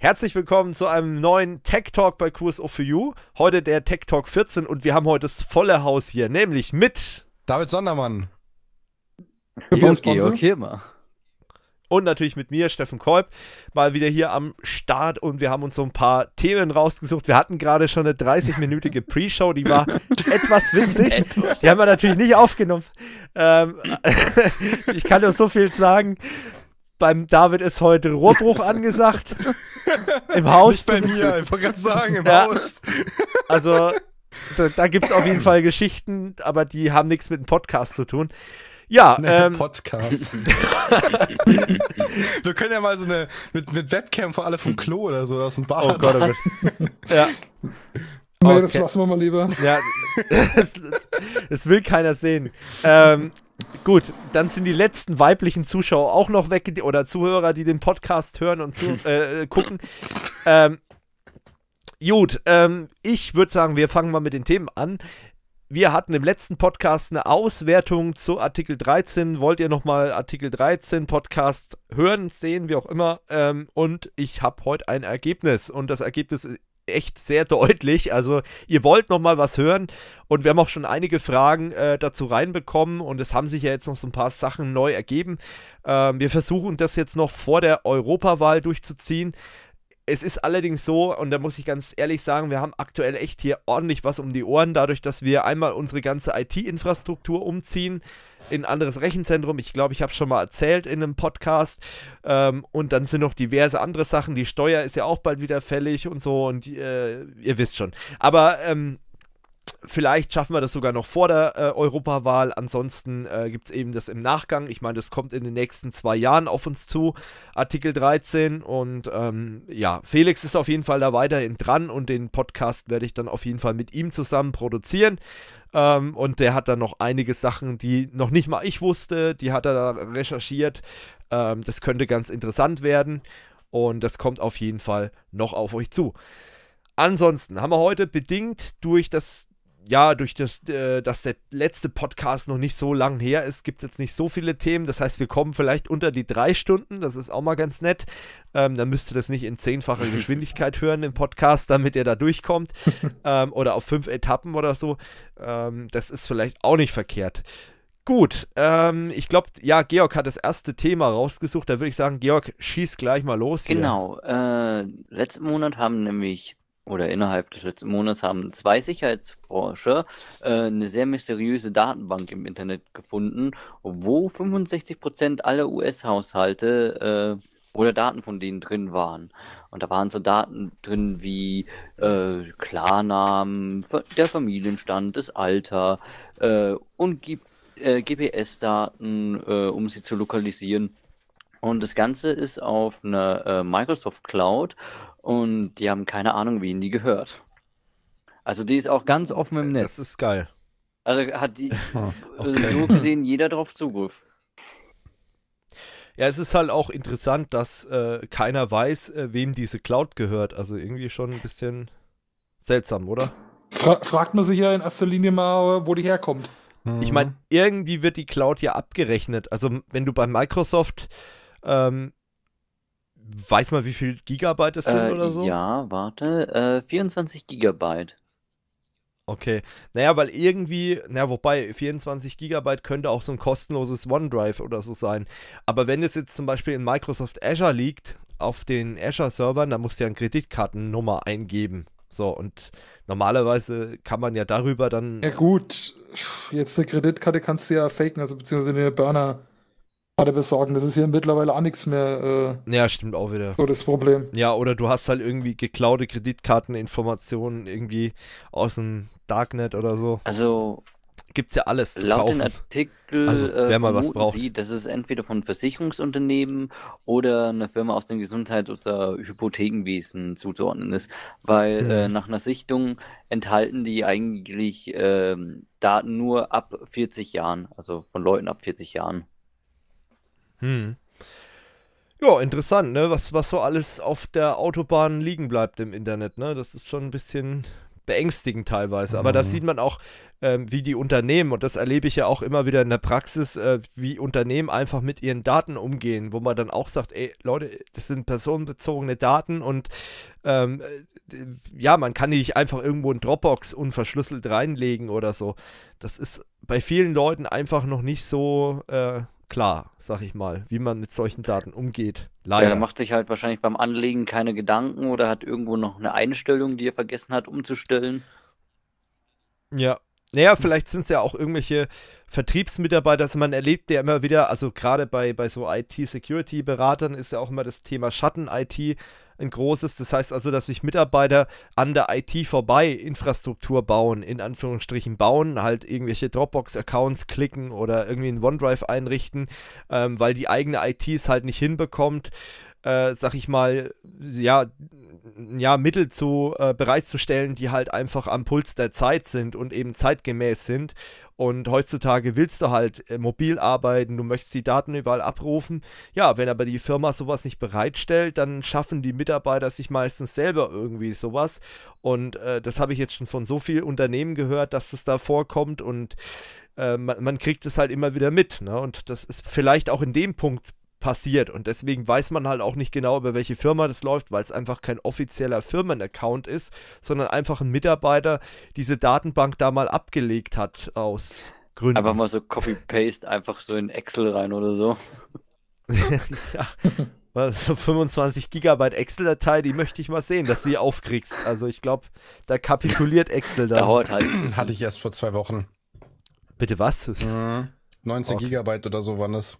Herzlich willkommen zu einem neuen Tech Talk bei QSO 4 u Heute der Tech Talk 14 und wir haben heute das volle Haus hier, nämlich mit David Sondermann. Und natürlich mit mir, Steffen Kolb, mal wieder hier am Start und wir haben uns so ein paar Themen rausgesucht. Wir hatten gerade schon eine 30-minütige Pre-Show, die war etwas witzig. Die haben wir natürlich nicht aufgenommen. Ähm, ich kann nur so viel sagen beim David ist heute Rohrbruch angesagt. Im Haus. Nicht bei mir, einfach ganz sagen, im ja. Haus. Also, da, da gibt es auf jeden Fall Geschichten, aber die haben nichts mit dem Podcast zu tun. Ja, ne, ähm, Podcast. Wir können ja mal so eine mit, mit Webcam vor alle vom Klo oder so aus dem Bad. Oh Gott, oh Gott. ja. Nee, okay. das lassen wir mal lieber. Ja, das, das, das will keiner sehen. Ähm, Gut, dann sind die letzten weiblichen Zuschauer auch noch weg oder Zuhörer, die den Podcast hören und zu, äh, gucken. Ähm, gut, ähm, ich würde sagen, wir fangen mal mit den Themen an. Wir hatten im letzten Podcast eine Auswertung zu Artikel 13. Wollt ihr nochmal Artikel 13 Podcast hören, sehen, wie auch immer? Ähm, und ich habe heute ein Ergebnis. Und das Ergebnis echt sehr deutlich. Also ihr wollt noch mal was hören und wir haben auch schon einige Fragen äh, dazu reinbekommen und es haben sich ja jetzt noch so ein paar Sachen neu ergeben. Ähm, wir versuchen das jetzt noch vor der Europawahl durchzuziehen. Es ist allerdings so, und da muss ich ganz ehrlich sagen, wir haben aktuell echt hier ordentlich was um die Ohren, dadurch, dass wir einmal unsere ganze IT-Infrastruktur umziehen, in ein anderes Rechenzentrum. Ich glaube, ich habe es schon mal erzählt in einem Podcast. Ähm, und dann sind noch diverse andere Sachen. Die Steuer ist ja auch bald wieder fällig und so. Und äh, ihr wisst schon. Aber ähm, Vielleicht schaffen wir das sogar noch vor der äh, Europawahl. Ansonsten äh, gibt es eben das im Nachgang. Ich meine, das kommt in den nächsten zwei Jahren auf uns zu, Artikel 13. Und ähm, ja, Felix ist auf jeden Fall da weiterhin dran und den Podcast werde ich dann auf jeden Fall mit ihm zusammen produzieren. Ähm, und der hat dann noch einige Sachen, die noch nicht mal ich wusste, die hat er da recherchiert. Ähm, das könnte ganz interessant werden. Und das kommt auf jeden Fall noch auf euch zu. Ansonsten haben wir heute bedingt durch das ja, durch das, äh, dass der letzte Podcast noch nicht so lang her ist, gibt es jetzt nicht so viele Themen. Das heißt, wir kommen vielleicht unter die drei Stunden. Das ist auch mal ganz nett. Ähm, dann müsst ihr das nicht in zehnfacher Geschwindigkeit hören im Podcast, damit ihr da durchkommt. ähm, oder auf fünf Etappen oder so. Ähm, das ist vielleicht auch nicht verkehrt. Gut, ähm, ich glaube, ja, Georg hat das erste Thema rausgesucht. Da würde ich sagen, Georg, schieß gleich mal los. Hier. Genau. Äh, letzten Monat haben nämlich oder innerhalb des letzten Monats haben zwei Sicherheitsforscher äh, eine sehr mysteriöse Datenbank im Internet gefunden, wo 65% aller US-Haushalte äh, oder Daten von denen drin waren. Und da waren so Daten drin wie äh, Klarnamen, der Familienstand, das Alter äh, und GPS-Daten, äh, äh, um sie zu lokalisieren. Und das Ganze ist auf einer Microsoft Cloud und die haben keine Ahnung, wen die gehört. Also die ist auch ganz offen im äh, Netz. Das ist geil. Also hat die äh, okay. so gesehen jeder drauf Zugriff. Ja, es ist halt auch interessant, dass äh, keiner weiß, äh, wem diese Cloud gehört. Also irgendwie schon ein bisschen seltsam, oder? Fra fragt man sich ja in erster Linie mal, wo die herkommt. Ich mhm. meine, irgendwie wird die Cloud ja abgerechnet. Also wenn du bei Microsoft ähm, Weiß man, wie viel Gigabyte es sind äh, oder so? Ja, warte. Äh, 24 Gigabyte. Okay. Naja, weil irgendwie, naja, wobei 24 Gigabyte könnte auch so ein kostenloses OneDrive oder so sein. Aber wenn es jetzt zum Beispiel in Microsoft Azure liegt, auf den Azure-Servern, dann musst du ja eine Kreditkartennummer eingeben. So, und normalerweise kann man ja darüber dann. Ja, gut. Jetzt eine Kreditkarte kannst du ja faken, also beziehungsweise eine Burner hatte bis das ist hier mittlerweile auch nichts mehr. Äh, ja, stimmt auch wieder. So das Problem. Ja, oder du hast halt irgendwie geklaute Kreditkarteninformationen irgendwie aus dem Darknet oder so. Also gibt es ja alles zu laut kaufen. Laut dem Artikel also, äh, wer mal was braucht. Sie, dass es entweder von Versicherungsunternehmen oder einer Firma aus dem Gesundheits- oder Hypothekenwesen zuzuordnen ist, weil mhm. äh, nach einer Sichtung enthalten die eigentlich äh, Daten nur ab 40 Jahren, also von Leuten ab 40 Jahren. Hm. Ja, interessant, ne? Was, was so alles auf der Autobahn liegen bleibt im Internet, ne? Das ist schon ein bisschen beängstigend teilweise. Aber mhm. das sieht man auch, äh, wie die Unternehmen, und das erlebe ich ja auch immer wieder in der Praxis, äh, wie Unternehmen einfach mit ihren Daten umgehen, wo man dann auch sagt, ey Leute, das sind personenbezogene Daten und ähm, äh, ja, man kann die nicht einfach irgendwo in Dropbox unverschlüsselt reinlegen oder so. Das ist bei vielen Leuten einfach noch nicht so äh, klar, sag ich mal, wie man mit solchen Daten umgeht. Leider. Ja, da macht sich halt wahrscheinlich beim Anlegen keine Gedanken oder hat irgendwo noch eine Einstellung, die er vergessen hat umzustellen. Ja. Naja, vielleicht sind es ja auch irgendwelche Vertriebsmitarbeiter. Also man erlebt ja immer wieder, also gerade bei, bei so IT-Security-Beratern ist ja auch immer das Thema Schatten-IT ein großes. Das heißt also, dass sich Mitarbeiter an der IT vorbei Infrastruktur bauen, in Anführungsstrichen bauen, halt irgendwelche Dropbox-Accounts klicken oder irgendwie in OneDrive einrichten, ähm, weil die eigene IT es halt nicht hinbekommt. Äh, sag ich mal, ja, ja, Mittel zu äh, bereitzustellen, die halt einfach am Puls der Zeit sind und eben zeitgemäß sind und heutzutage willst du halt äh, mobil arbeiten, du möchtest die Daten überall abrufen. Ja, wenn aber die Firma sowas nicht bereitstellt, dann schaffen die Mitarbeiter sich meistens selber irgendwie sowas. Und äh, das habe ich jetzt schon von so vielen Unternehmen gehört, dass das da vorkommt und äh, man, man, kriegt es halt immer wieder mit. Ne? Und das ist vielleicht auch in dem Punkt passiert. Und deswegen weiß man halt auch nicht genau, über welche Firma das läuft, weil es einfach kein offizieller Firmenaccount ist, sondern einfach ein Mitarbeiter diese Datenbank da mal abgelegt hat aus Gründen. Einfach mal so Copy-Paste einfach so in Excel rein oder so. ja. Also 25 Gigabyte Excel-Datei, die möchte ich mal sehen, dass sie aufkriegst. Also ich glaube, da kapituliert Excel da. Dauert halt. Hatte ich erst vor zwei Wochen. Bitte was? Mhm. 19 okay. Gigabyte oder so waren das.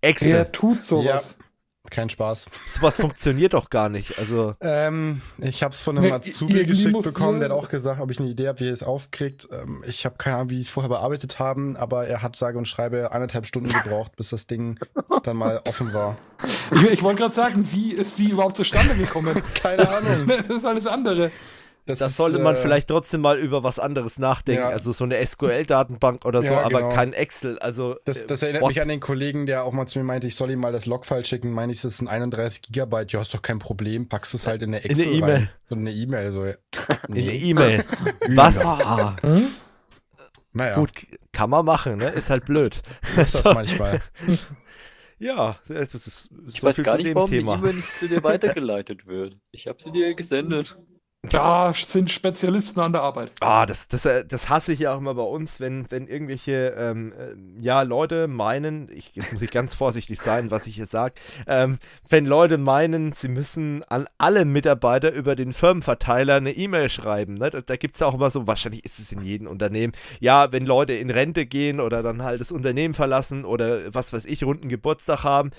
Excel. Wer tut sowas? Ja. Kein Spaß. Sowas funktioniert doch gar nicht. Also ähm, ich habe es von einem Azubi geschickt bekommen, ne der hat auch gesagt, ob ich eine Idee habe, wie er es aufkriegt. Ähm, ich habe keine Ahnung, wie sie es vorher bearbeitet haben, aber er hat sage und schreibe anderthalb Stunden gebraucht, bis das Ding dann mal offen war. Ich, ich wollte gerade sagen, wie ist die überhaupt zustande gekommen? keine Ahnung. das ist alles andere. Das, das ist, sollte man äh, vielleicht trotzdem mal über was anderes nachdenken. Ja. Also so eine SQL-Datenbank oder so, ja, aber genau. kein Excel. Also, das, das äh, erinnert what? mich an den Kollegen, der auch mal zu mir meinte, ich soll ihm mal das Logfile schicken. Meine ich, das ist ein 31 Gigabyte. Ja, ist doch kein Problem. Packst es halt in eine Excel. In eine E-Mail. So eine E-Mail. So. Nee. In eine E-Mail. was? Hm? Naja. Gut, kann man machen, ne? Ist halt blöd. So ist das manchmal. Ja, das ist so ich weiß gar nicht, warum Thema. die E-Mail nicht zu dir weitergeleitet wird. Ich habe sie dir gesendet. Da sind Spezialisten an der Arbeit. Ah, das, das, äh, das hasse ich ja auch immer bei uns, wenn, wenn irgendwelche ähm, äh, ja, Leute meinen, ich, jetzt muss ich ganz vorsichtig sein, was ich hier sage, ähm, wenn Leute meinen, sie müssen an alle Mitarbeiter über den Firmenverteiler eine E-Mail schreiben. Ne? Da, da gibt es ja auch immer so, wahrscheinlich ist es in jedem Unternehmen, ja, wenn Leute in Rente gehen oder dann halt das Unternehmen verlassen oder was weiß ich, runden Geburtstag haben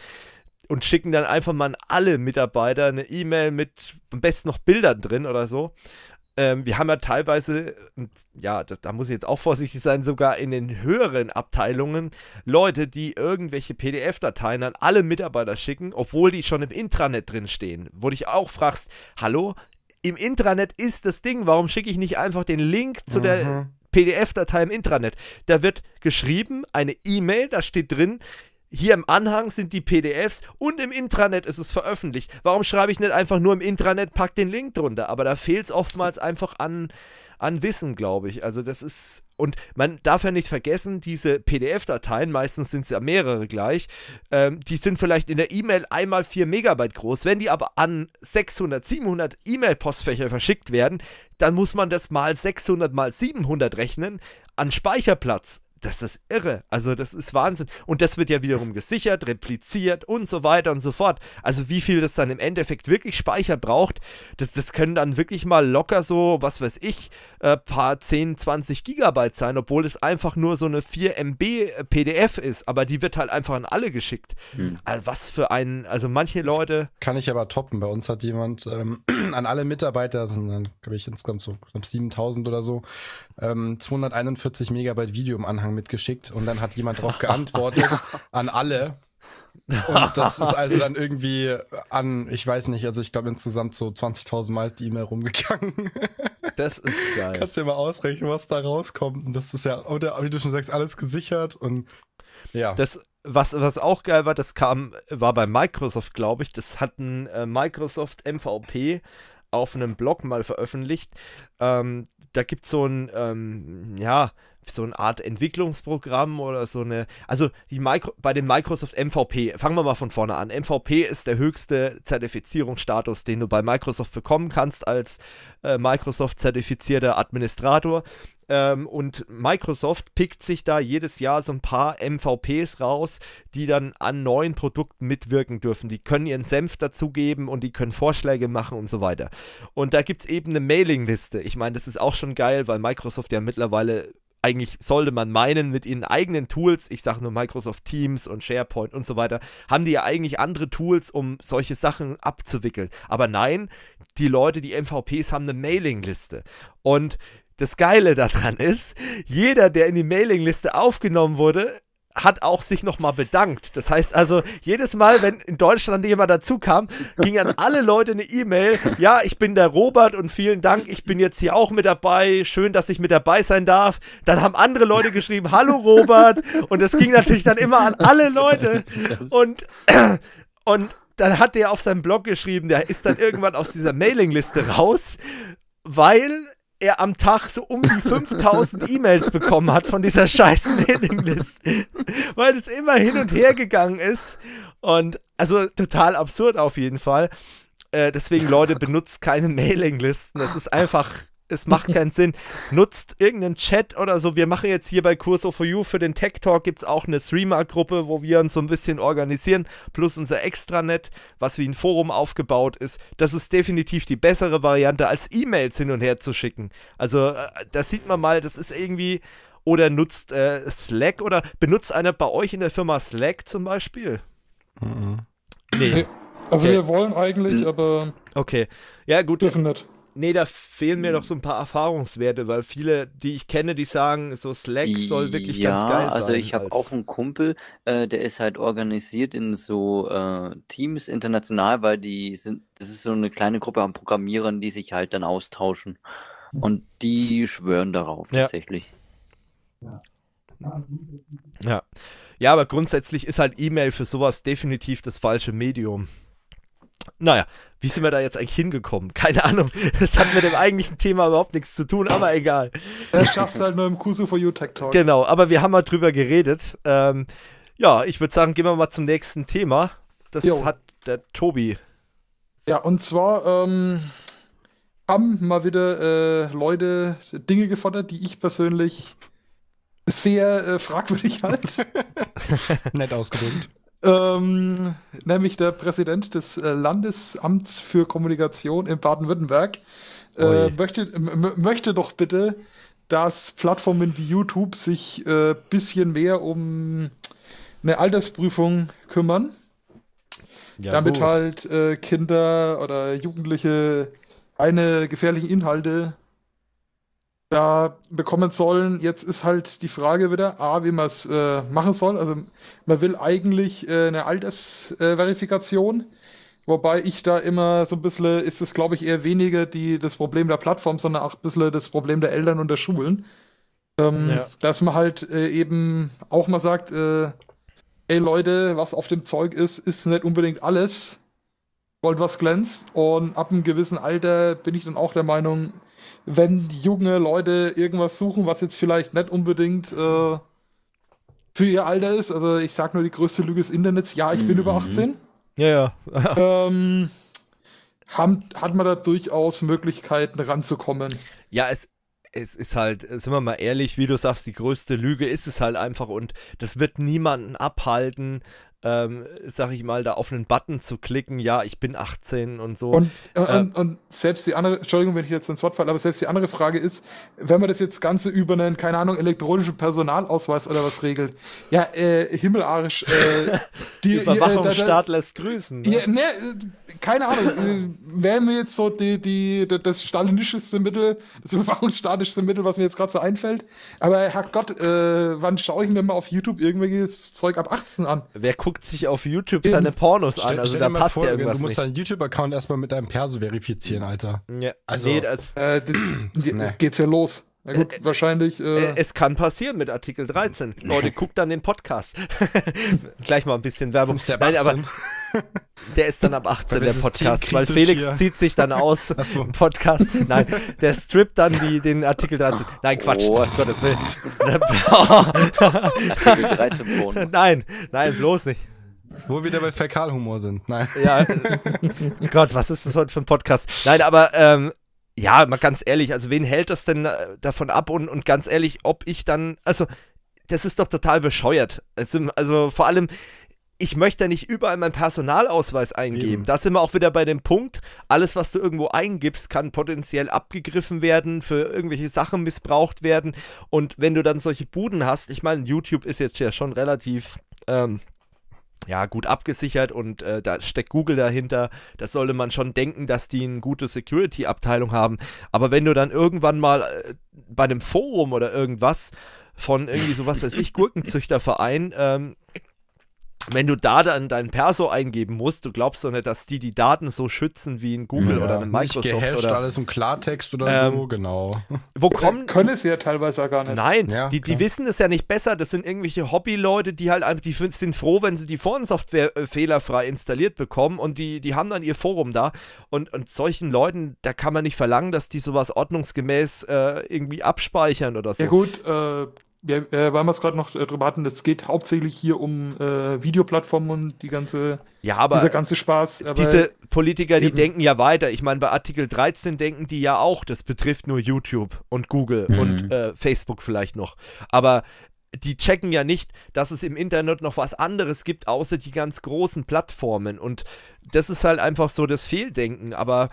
und schicken dann einfach mal an alle Mitarbeiter eine E-Mail mit am besten noch Bildern drin oder so. Ähm, wir haben ja teilweise, ähm, ja, da, da, muss ich jetzt auch vorsichtig sein, sogar in den höheren Abteilungen Leute, die irgendwelche PDF-Dateien an alle Mitarbeiter schicken, obwohl die schon im Intranet drin stehen. Wo dich auch fragst, hallo, im Intranet ist das Ding, warum schicke ich nicht einfach den Link zu mhm. der PDF-Datei im Intranet? Da wird geschrieben, eine E-Mail, da steht drin, hier im Anhang sind die PDFs und im Intranet ist es veröffentlicht. Warum schreibe ich nicht einfach nur im Intranet, pack den Link drunter? Aber da fehlt es oftmals einfach an, an Wissen, glaube ich. Also das ist. Und man darf ja nicht vergessen, diese PDF-Dateien, meistens sind es ja mehrere gleich, ähm, die sind vielleicht in der E-Mail einmal 4 Megabyte groß. Wenn die aber an 600, 700 E-Mail-Postfächer verschickt werden, dann muss man das mal 600 mal 700 rechnen an Speicherplatz das ist irre. Also, das ist Wahnsinn. Und das wird ja wiederum gesichert, repliziert und so weiter und so fort. Also, wie viel das dann im Endeffekt wirklich Speicher braucht, das, das können dann wirklich mal locker so, was weiß ich, äh, paar 10, 20 Gigabyte sein, obwohl es einfach nur so eine 4 MB PDF ist. Aber die wird halt einfach an alle geschickt. Hm. Also, was für ein, also manche Leute. Das kann ich aber toppen. Bei uns hat jemand ähm, an alle Mitarbeiter, das sind dann, glaube ich, insgesamt so knapp 7000 oder so, ähm, 241 Megabyte Video im Anhang Zusammenhang mitgeschickt und dann hat jemand darauf geantwortet an alle. Und das ist also dann irgendwie an, ich weiß nicht, also ich glaube insgesamt so 20.000 Mal ist die E-Mail rumgegangen. Das ist geil. Kannst du dir mal ausrechnen, was da rauskommt. Und das ist ja, oder wie du schon sagst, alles gesichert und ja. Das, was, was auch geil war, das kam, war bei Microsoft, glaube ich, das hatten äh, Microsoft MVP auf einem Blog mal veröffentlicht. Ähm, da gibt es so ein, ähm, ja, so eine Art Entwicklungsprogramm oder so eine. Also die Micro, bei den Microsoft MVP, fangen wir mal von vorne an. MVP ist der höchste Zertifizierungsstatus, den du bei Microsoft bekommen kannst als äh, Microsoft-zertifizierter Administrator. Ähm, und Microsoft pickt sich da jedes Jahr so ein paar MVPs raus, die dann an neuen Produkten mitwirken dürfen. Die können ihren Senf dazugeben und die können Vorschläge machen und so weiter. Und da gibt es eben eine Mailingliste. Ich meine, das ist auch schon geil, weil Microsoft ja mittlerweile eigentlich sollte man meinen, mit ihren eigenen Tools, ich sage nur Microsoft Teams und SharePoint und so weiter, haben die ja eigentlich andere Tools, um solche Sachen abzuwickeln. Aber nein, die Leute, die MVPs haben eine Mailingliste. Und das Geile daran ist, jeder, der in die Mailingliste aufgenommen wurde, hat auch sich nochmal bedankt. Das heißt also, jedes Mal, wenn in Deutschland jemand dazu kam, ging an alle Leute eine E-Mail. Ja, ich bin der Robert und vielen Dank, ich bin jetzt hier auch mit dabei. Schön, dass ich mit dabei sein darf. Dann haben andere Leute geschrieben, hallo Robert. Und das ging natürlich dann immer an alle Leute. Und, und dann hat der auf seinem Blog geschrieben, der ist dann irgendwann aus dieser Mailingliste raus, weil er am Tag so um die 5000 E-Mails bekommen hat von dieser scheiß Mailinglist, weil es immer hin und her gegangen ist. Und also total absurd auf jeden Fall. Äh, deswegen, Leute, benutzt keine Mailinglisten. Das ist einfach es macht keinen Sinn. Nutzt irgendeinen Chat oder so. Wir machen jetzt hier bei Kurso for You für den Tech Talk gibt es auch eine Streamer-Gruppe, wo wir uns so ein bisschen organisieren, plus unser Extranet, was wie ein Forum aufgebaut ist. Das ist definitiv die bessere Variante, als E-Mails hin und her zu schicken. Also, äh, da sieht man mal, das ist irgendwie. Oder nutzt äh, Slack oder benutzt einer bei euch in der Firma Slack zum Beispiel? Mhm. Nee. nee. Also okay. wir wollen eigentlich, aber. Okay. Ja, gut. Dürfen nicht nee, da fehlen mir hm. noch so ein paar Erfahrungswerte, weil viele, die ich kenne, die sagen, so Slack soll wirklich ja, ganz geil also sein. Ja, Also ich habe auch einen Kumpel, äh, der ist halt organisiert in so äh, Teams international, weil die sind, das ist so eine kleine Gruppe an Programmierern, die sich halt dann austauschen. Und die schwören darauf tatsächlich. Ja. Ja. ja, aber grundsätzlich ist halt E-Mail für sowas definitiv das falsche Medium. Naja, wie sind wir da jetzt eigentlich hingekommen? Keine Ahnung. Das hat mit dem eigentlichen Thema überhaupt nichts zu tun, aber egal. Das schaffst du halt nur im Kusu for You Tech Talk. Genau, aber wir haben mal drüber geredet. Ähm, ja, ich würde sagen, gehen wir mal zum nächsten Thema. Das jo. hat der Tobi. Ja, und zwar ähm, haben mal wieder äh, Leute Dinge gefordert, die ich persönlich sehr äh, fragwürdig halt. Nett ausgedrückt ähm, nämlich der Präsident des äh, Landesamts für Kommunikation in Baden-Württemberg, äh, möchte, möchte doch bitte, dass Plattformen wie YouTube sich ein äh, bisschen mehr um eine Altersprüfung kümmern. Ja, damit gut. halt äh, Kinder oder Jugendliche eine gefährliche Inhalte da bekommen sollen. Jetzt ist halt die Frage wieder, A, wie man es äh, machen soll. Also man will eigentlich äh, eine Altersverifikation, äh, wobei ich da immer so ein bisschen, ist es glaube ich eher weniger die, das Problem der Plattform, sondern auch ein bisschen das Problem der Eltern und der Schulen. Ähm, ja. Dass man halt äh, eben auch mal sagt, äh, ey Leute, was auf dem Zeug ist, ist nicht unbedingt alles. Gold, was glänzt. Und ab einem gewissen Alter bin ich dann auch der Meinung, wenn junge Leute irgendwas suchen, was jetzt vielleicht nicht unbedingt äh, für ihr Alter ist. Also ich sag nur die größte Lüge des Internets, ja, ich mhm. bin über 18. Ja, ja. ähm, haben, hat man da durchaus Möglichkeiten ranzukommen. Ja, es, es ist halt, sind wir mal ehrlich, wie du sagst, die größte Lüge ist es halt einfach und das wird niemanden abhalten, ähm, sag ich mal, da auf einen Button zu klicken, ja, ich bin 18 und so. Und, ähm, und, und selbst die andere, Entschuldigung, wenn ich jetzt ins Wort falle, aber selbst die andere Frage ist, wenn man das jetzt Ganze über einen, keine Ahnung, elektronischen Personalausweis oder was regelt, ja, äh, himmelarisch. Äh, die Überwachungsstaat äh, lässt grüßen. Ne? Ja, ne, äh, keine Ahnung, äh, wäre mir jetzt so die, die, das stalinistischste Mittel, das überwachungsstaatlichste Mittel, was mir jetzt gerade so einfällt, aber Herrgott, äh, wann schaue ich mir mal auf YouTube irgendwelches Zeug ab 18 an? Wer guckt guckt sich auf YouTube seine Pornos Eben. an. also stell da passt vor, ja irgendwas Du musst nicht. deinen YouTube-Account erstmal mit deinem Perso verifizieren, Alter. Ja. Also, nee, das, äh, das, geht's ja los. Na gut, äh, äh wahrscheinlich. Äh, äh, es kann passieren mit Artikel 13. Leute, guckt dann den Podcast. Gleich mal ein bisschen Werbung. der, Nein, aber der ist dann ab 18 der Podcast, weil Felix hier. zieht sich dann aus so. Podcast. Nein, der strippt dann die, den Artikel 13. Ah. Nein, Quatsch. Oh. Um Gottes Willen. Artikel 13 Bonus. Nein, nein, bloß nicht. Wo wir wieder bei Fäkalhumor sind. Nein. Ja. Äh, Gott, was ist das heute für ein Podcast? Nein, aber ähm, ja, mal ganz ehrlich, also wen hält das denn äh, davon ab? Und, und ganz ehrlich, ob ich dann, also das ist doch total bescheuert. Also, also vor allem, ich möchte nicht überall meinen Personalausweis eingeben. Eben. Da sind wir auch wieder bei dem Punkt, alles, was du irgendwo eingibst, kann potenziell abgegriffen werden, für irgendwelche Sachen missbraucht werden. Und wenn du dann solche Buden hast, ich meine, YouTube ist jetzt ja schon relativ ähm, ja, gut abgesichert und äh, da steckt Google dahinter. Da sollte man schon denken, dass die eine gute Security-Abteilung haben. Aber wenn du dann irgendwann mal äh, bei einem Forum oder irgendwas von irgendwie so was weiß ich, Gurkenzüchterverein ähm, wenn du da dann dein Perso eingeben musst, du glaubst doch nicht, dass die die Daten so schützen wie in Google ja, oder in Microsoft. Nicht gehasht, oder alles im Klartext oder ähm, so, genau. Wo kommen, äh, können sie ja teilweise gar nicht. Nein, ja, die, die wissen es ja nicht besser. Das sind irgendwelche Hobbyleute, die halt einfach, die sind froh, wenn sie die Forensoftware fehlerfrei installiert bekommen und die, die haben dann ihr Forum da. Und, und solchen Leuten, da kann man nicht verlangen, dass die sowas ordnungsgemäß äh, irgendwie abspeichern oder so. Ja gut, äh, wir, äh, weil wir es gerade noch äh, drüber hatten, es geht hauptsächlich hier um äh, Videoplattformen und die ganze, ja, aber dieser ganze Spaß. diese Politiker, die denken ja weiter. Ich meine, bei Artikel 13 denken die ja auch, das betrifft nur YouTube und Google mhm. und äh, Facebook vielleicht noch. Aber die checken ja nicht, dass es im Internet noch was anderes gibt, außer die ganz großen Plattformen. Und das ist halt einfach so das Fehldenken. Aber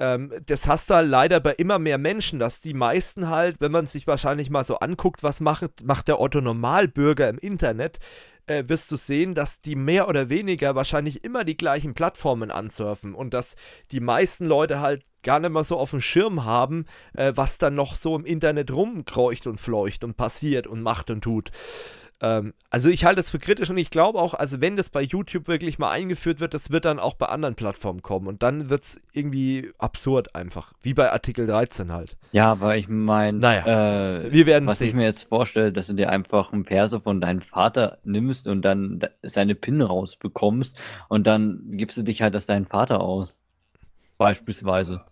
ähm, das hast du halt leider bei immer mehr Menschen, dass die meisten halt, wenn man sich wahrscheinlich mal so anguckt, was macht, macht der Otto Normalbürger im Internet, äh, wirst du sehen, dass die mehr oder weniger wahrscheinlich immer die gleichen Plattformen ansurfen und dass die meisten Leute halt gar nicht mal so auf dem Schirm haben, äh, was dann noch so im Internet rumkreucht und fleucht und passiert und macht und tut. Ähm, also ich halte das für kritisch und ich glaube auch, also wenn das bei YouTube wirklich mal eingeführt wird, das wird dann auch bei anderen Plattformen kommen und dann wird es irgendwie absurd einfach, wie bei Artikel 13 halt. Ja, weil ich meine, naja, äh, wir werden was sehen. ich mir jetzt vorstelle, dass du dir einfach einen Perso von deinem Vater nimmst und dann seine PIN rausbekommst und dann gibst du dich halt als deinen Vater aus. Beispielsweise.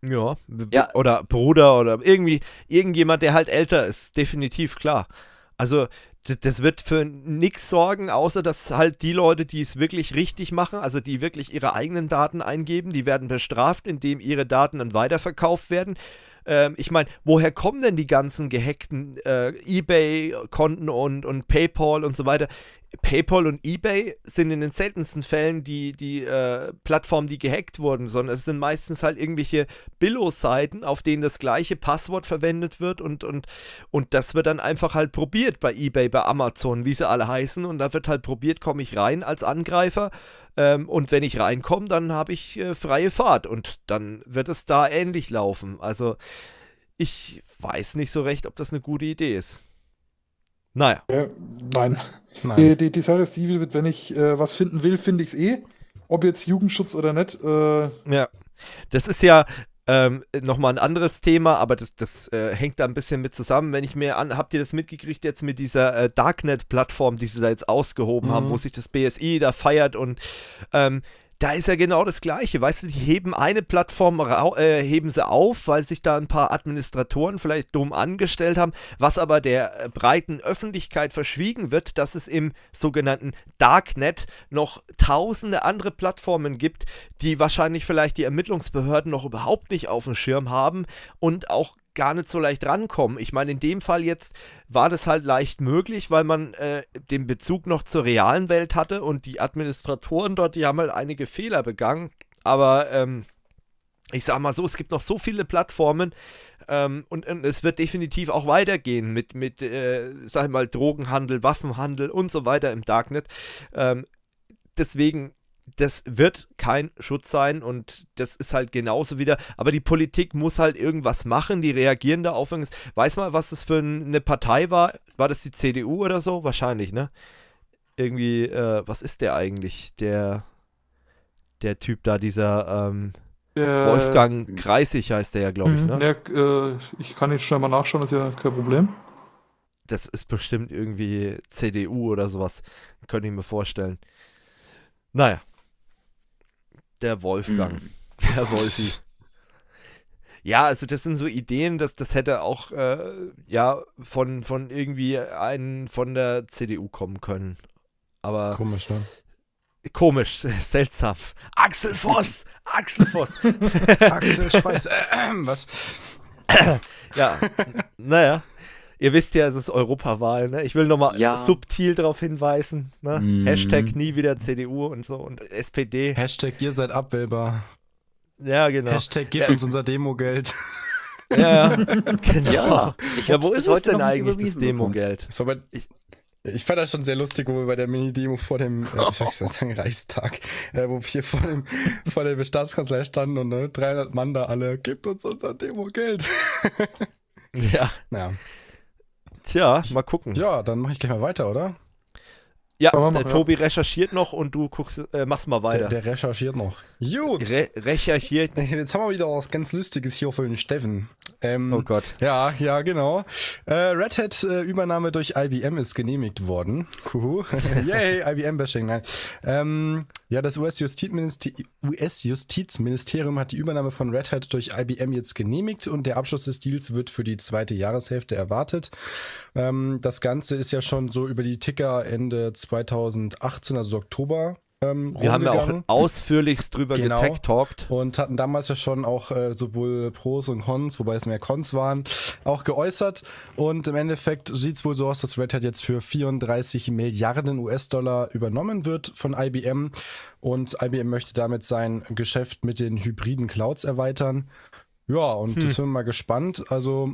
Ja, ja, oder Bruder oder irgendwie irgendjemand, der halt älter ist, definitiv klar. Also das wird für nichts sorgen, außer dass halt die Leute, die es wirklich richtig machen, also die wirklich ihre eigenen Daten eingeben, die werden bestraft, indem ihre Daten dann weiterverkauft werden. Ähm, ich meine, woher kommen denn die ganzen gehackten äh, eBay-Konten und, und PayPal und so weiter? PayPal und eBay sind in den seltensten Fällen die, die äh, Plattformen, die gehackt wurden, sondern es sind meistens halt irgendwelche Billo-Seiten, auf denen das gleiche Passwort verwendet wird und, und, und das wird dann einfach halt probiert bei eBay, bei Amazon, wie sie alle heißen und da wird halt probiert, komme ich rein als Angreifer ähm, und wenn ich reinkomme, dann habe ich äh, freie Fahrt und dann wird es da ähnlich laufen. Also ich weiß nicht so recht, ob das eine gute Idee ist. Naja. Äh, nein. nein. Die, die, die Sache ist, die wenn ich äh, was finden will, finde ich es eh. Ob jetzt Jugendschutz oder nicht. Äh, ja. Das ist ja, ähm, Nochmal ein anderes Thema, aber das, das äh, hängt da ein bisschen mit zusammen. Wenn ich mir an, habt ihr das mitgekriegt jetzt mit dieser äh, Darknet-Plattform, die sie da jetzt ausgehoben mhm. haben, wo sich das BSI da feiert und ähm, da ist ja genau das Gleiche. Weißt du, die heben eine Plattform, äh, heben sie auf, weil sich da ein paar Administratoren vielleicht dumm angestellt haben, was aber der äh, breiten Öffentlichkeit verschwiegen wird, dass es im sogenannten Darknet noch tausende andere Plattformen gibt, die wahrscheinlich vielleicht die Ermittlungsbehörden noch überhaupt nicht auf dem Schirm haben und auch gar nicht so leicht rankommen. Ich meine, in dem Fall jetzt war das halt leicht möglich, weil man äh, den Bezug noch zur realen Welt hatte und die Administratoren dort, die haben halt einige Fehler begangen. Aber ähm, ich sag mal so, es gibt noch so viele Plattformen ähm, und, und, es wird definitiv auch weitergehen mit, mit äh, sag ich mal, Drogenhandel, Waffenhandel und so weiter im Darknet. Ähm, deswegen das wird kein Schutz sein und das ist halt genauso wieder. Aber die Politik muss halt irgendwas machen, die reagieren da auf irgendwas. Weiß mal, was das für eine Partei war? War das die CDU oder so? Wahrscheinlich, ne? Irgendwie, äh, was ist der eigentlich? Der, der Typ da, dieser ähm, der, Wolfgang Kreisig heißt der ja, glaube ich, mhm. ne? Der, äh, ich kann jetzt schnell mal nachschauen, ist ja kein Problem. Das ist bestimmt irgendwie CDU oder sowas. Könnte ich mir vorstellen. Naja. Der Wolfgang. Mhm. Der Wolfi. ja, also das sind so Ideen, dass das hätte auch äh, ja von, von irgendwie einen von der CDU kommen können. Aber komisch, ne? Komisch, seltsam. Axel Voss, Axel Voss. Axel Schweiß, äh, äh, was? ja, naja ihr wisst ja, es ist Europawahl. Ne? Ich will nochmal ja. subtil darauf hinweisen. Ne? Mm. Hashtag nie wieder CDU und so und SPD. Hashtag ihr seid abwählbar. Ja, genau. Hashtag gebt uns unser Demogeld. Ja, genau. Ja, ja wo ist heute denn eigentlich, das Demogeld? ich, ich fand das schon sehr lustig, wo wir bei der Mini-Demo vor dem, oh. äh, ich sagen, Reichstag, äh, wo wir hier vor, dem, vor der Staatskanzlei standen und ne, 300 Mann da alle, gebt uns unser Demogeld. ja. ja. Tja, mal gucken. Ja, dann mache ich gleich mal weiter, oder? Ja, machen, der Tobi ja. recherchiert noch und du guckst, äh, machst mal weiter. Der, der recherchiert noch. Gut. Re recherchiert. Jetzt haben wir wieder was ganz Lustiges hier für den Steffen. Ähm, oh Gott. Ja, ja, genau. Äh, Red Hat-Übernahme äh, durch IBM ist genehmigt worden. Huhu. Yay, IBM-Bashing. Nein. Ähm, ja, das US-Justizministerium hat die Übernahme von Red Hat durch IBM jetzt genehmigt und der Abschluss des Deals wird für die zweite Jahreshälfte erwartet. Ähm, das Ganze ist ja schon so über die Ticker Ende 2018, also Oktober, ähm, Wir haben ja auch ausführlichst drüber genau. getech Und hatten damals ja schon auch äh, sowohl Pros und Cons, wobei es mehr Cons waren, auch geäußert. Und im Endeffekt sieht es wohl so aus, dass Red Hat jetzt für 34 Milliarden US-Dollar übernommen wird von IBM. Und IBM möchte damit sein Geschäft mit den hybriden Clouds erweitern. Ja, und hm. jetzt sind wir mal gespannt. Also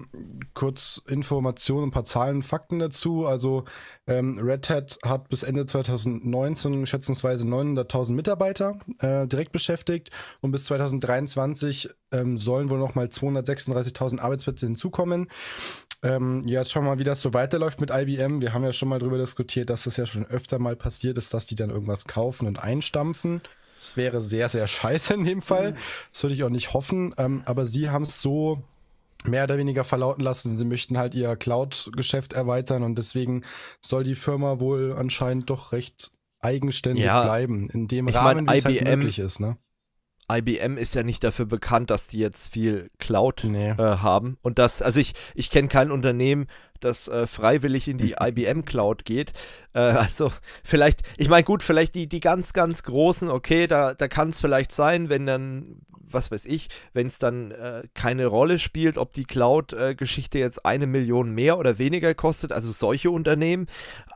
kurz Informationen, ein paar Zahlen, Fakten dazu. Also ähm, Red Hat hat bis Ende 2019 schätzungsweise 900.000 Mitarbeiter äh, direkt beschäftigt und bis 2023 ähm, sollen wohl nochmal 236.000 Arbeitsplätze hinzukommen. Ähm, ja, jetzt schauen wir mal, wie das so weiterläuft mit IBM. Wir haben ja schon mal darüber diskutiert, dass das ja schon öfter mal passiert ist, dass die dann irgendwas kaufen und einstampfen. Es wäre sehr, sehr scheiße in dem Fall. Mhm. Das würde ich auch nicht hoffen. Ähm, aber sie haben es so mehr oder weniger verlauten lassen, sie möchten halt ihr Cloud-Geschäft erweitern und deswegen soll die Firma wohl anscheinend doch recht eigenständig ja, bleiben, in dem Rahmen, mein, IBM, wie es halt möglich ist. Ne? IBM ist ja nicht dafür bekannt, dass die jetzt viel Cloud nee. äh, haben. Und das, also ich, ich kenne kein Unternehmen, das äh, freiwillig in die IBM Cloud geht. Äh, also vielleicht, ich meine, gut, vielleicht die, die ganz, ganz großen, okay, da, da kann es vielleicht sein, wenn dann was weiß ich, wenn es dann äh, keine Rolle spielt, ob die Cloud-Geschichte jetzt eine Million mehr oder weniger kostet, also solche Unternehmen.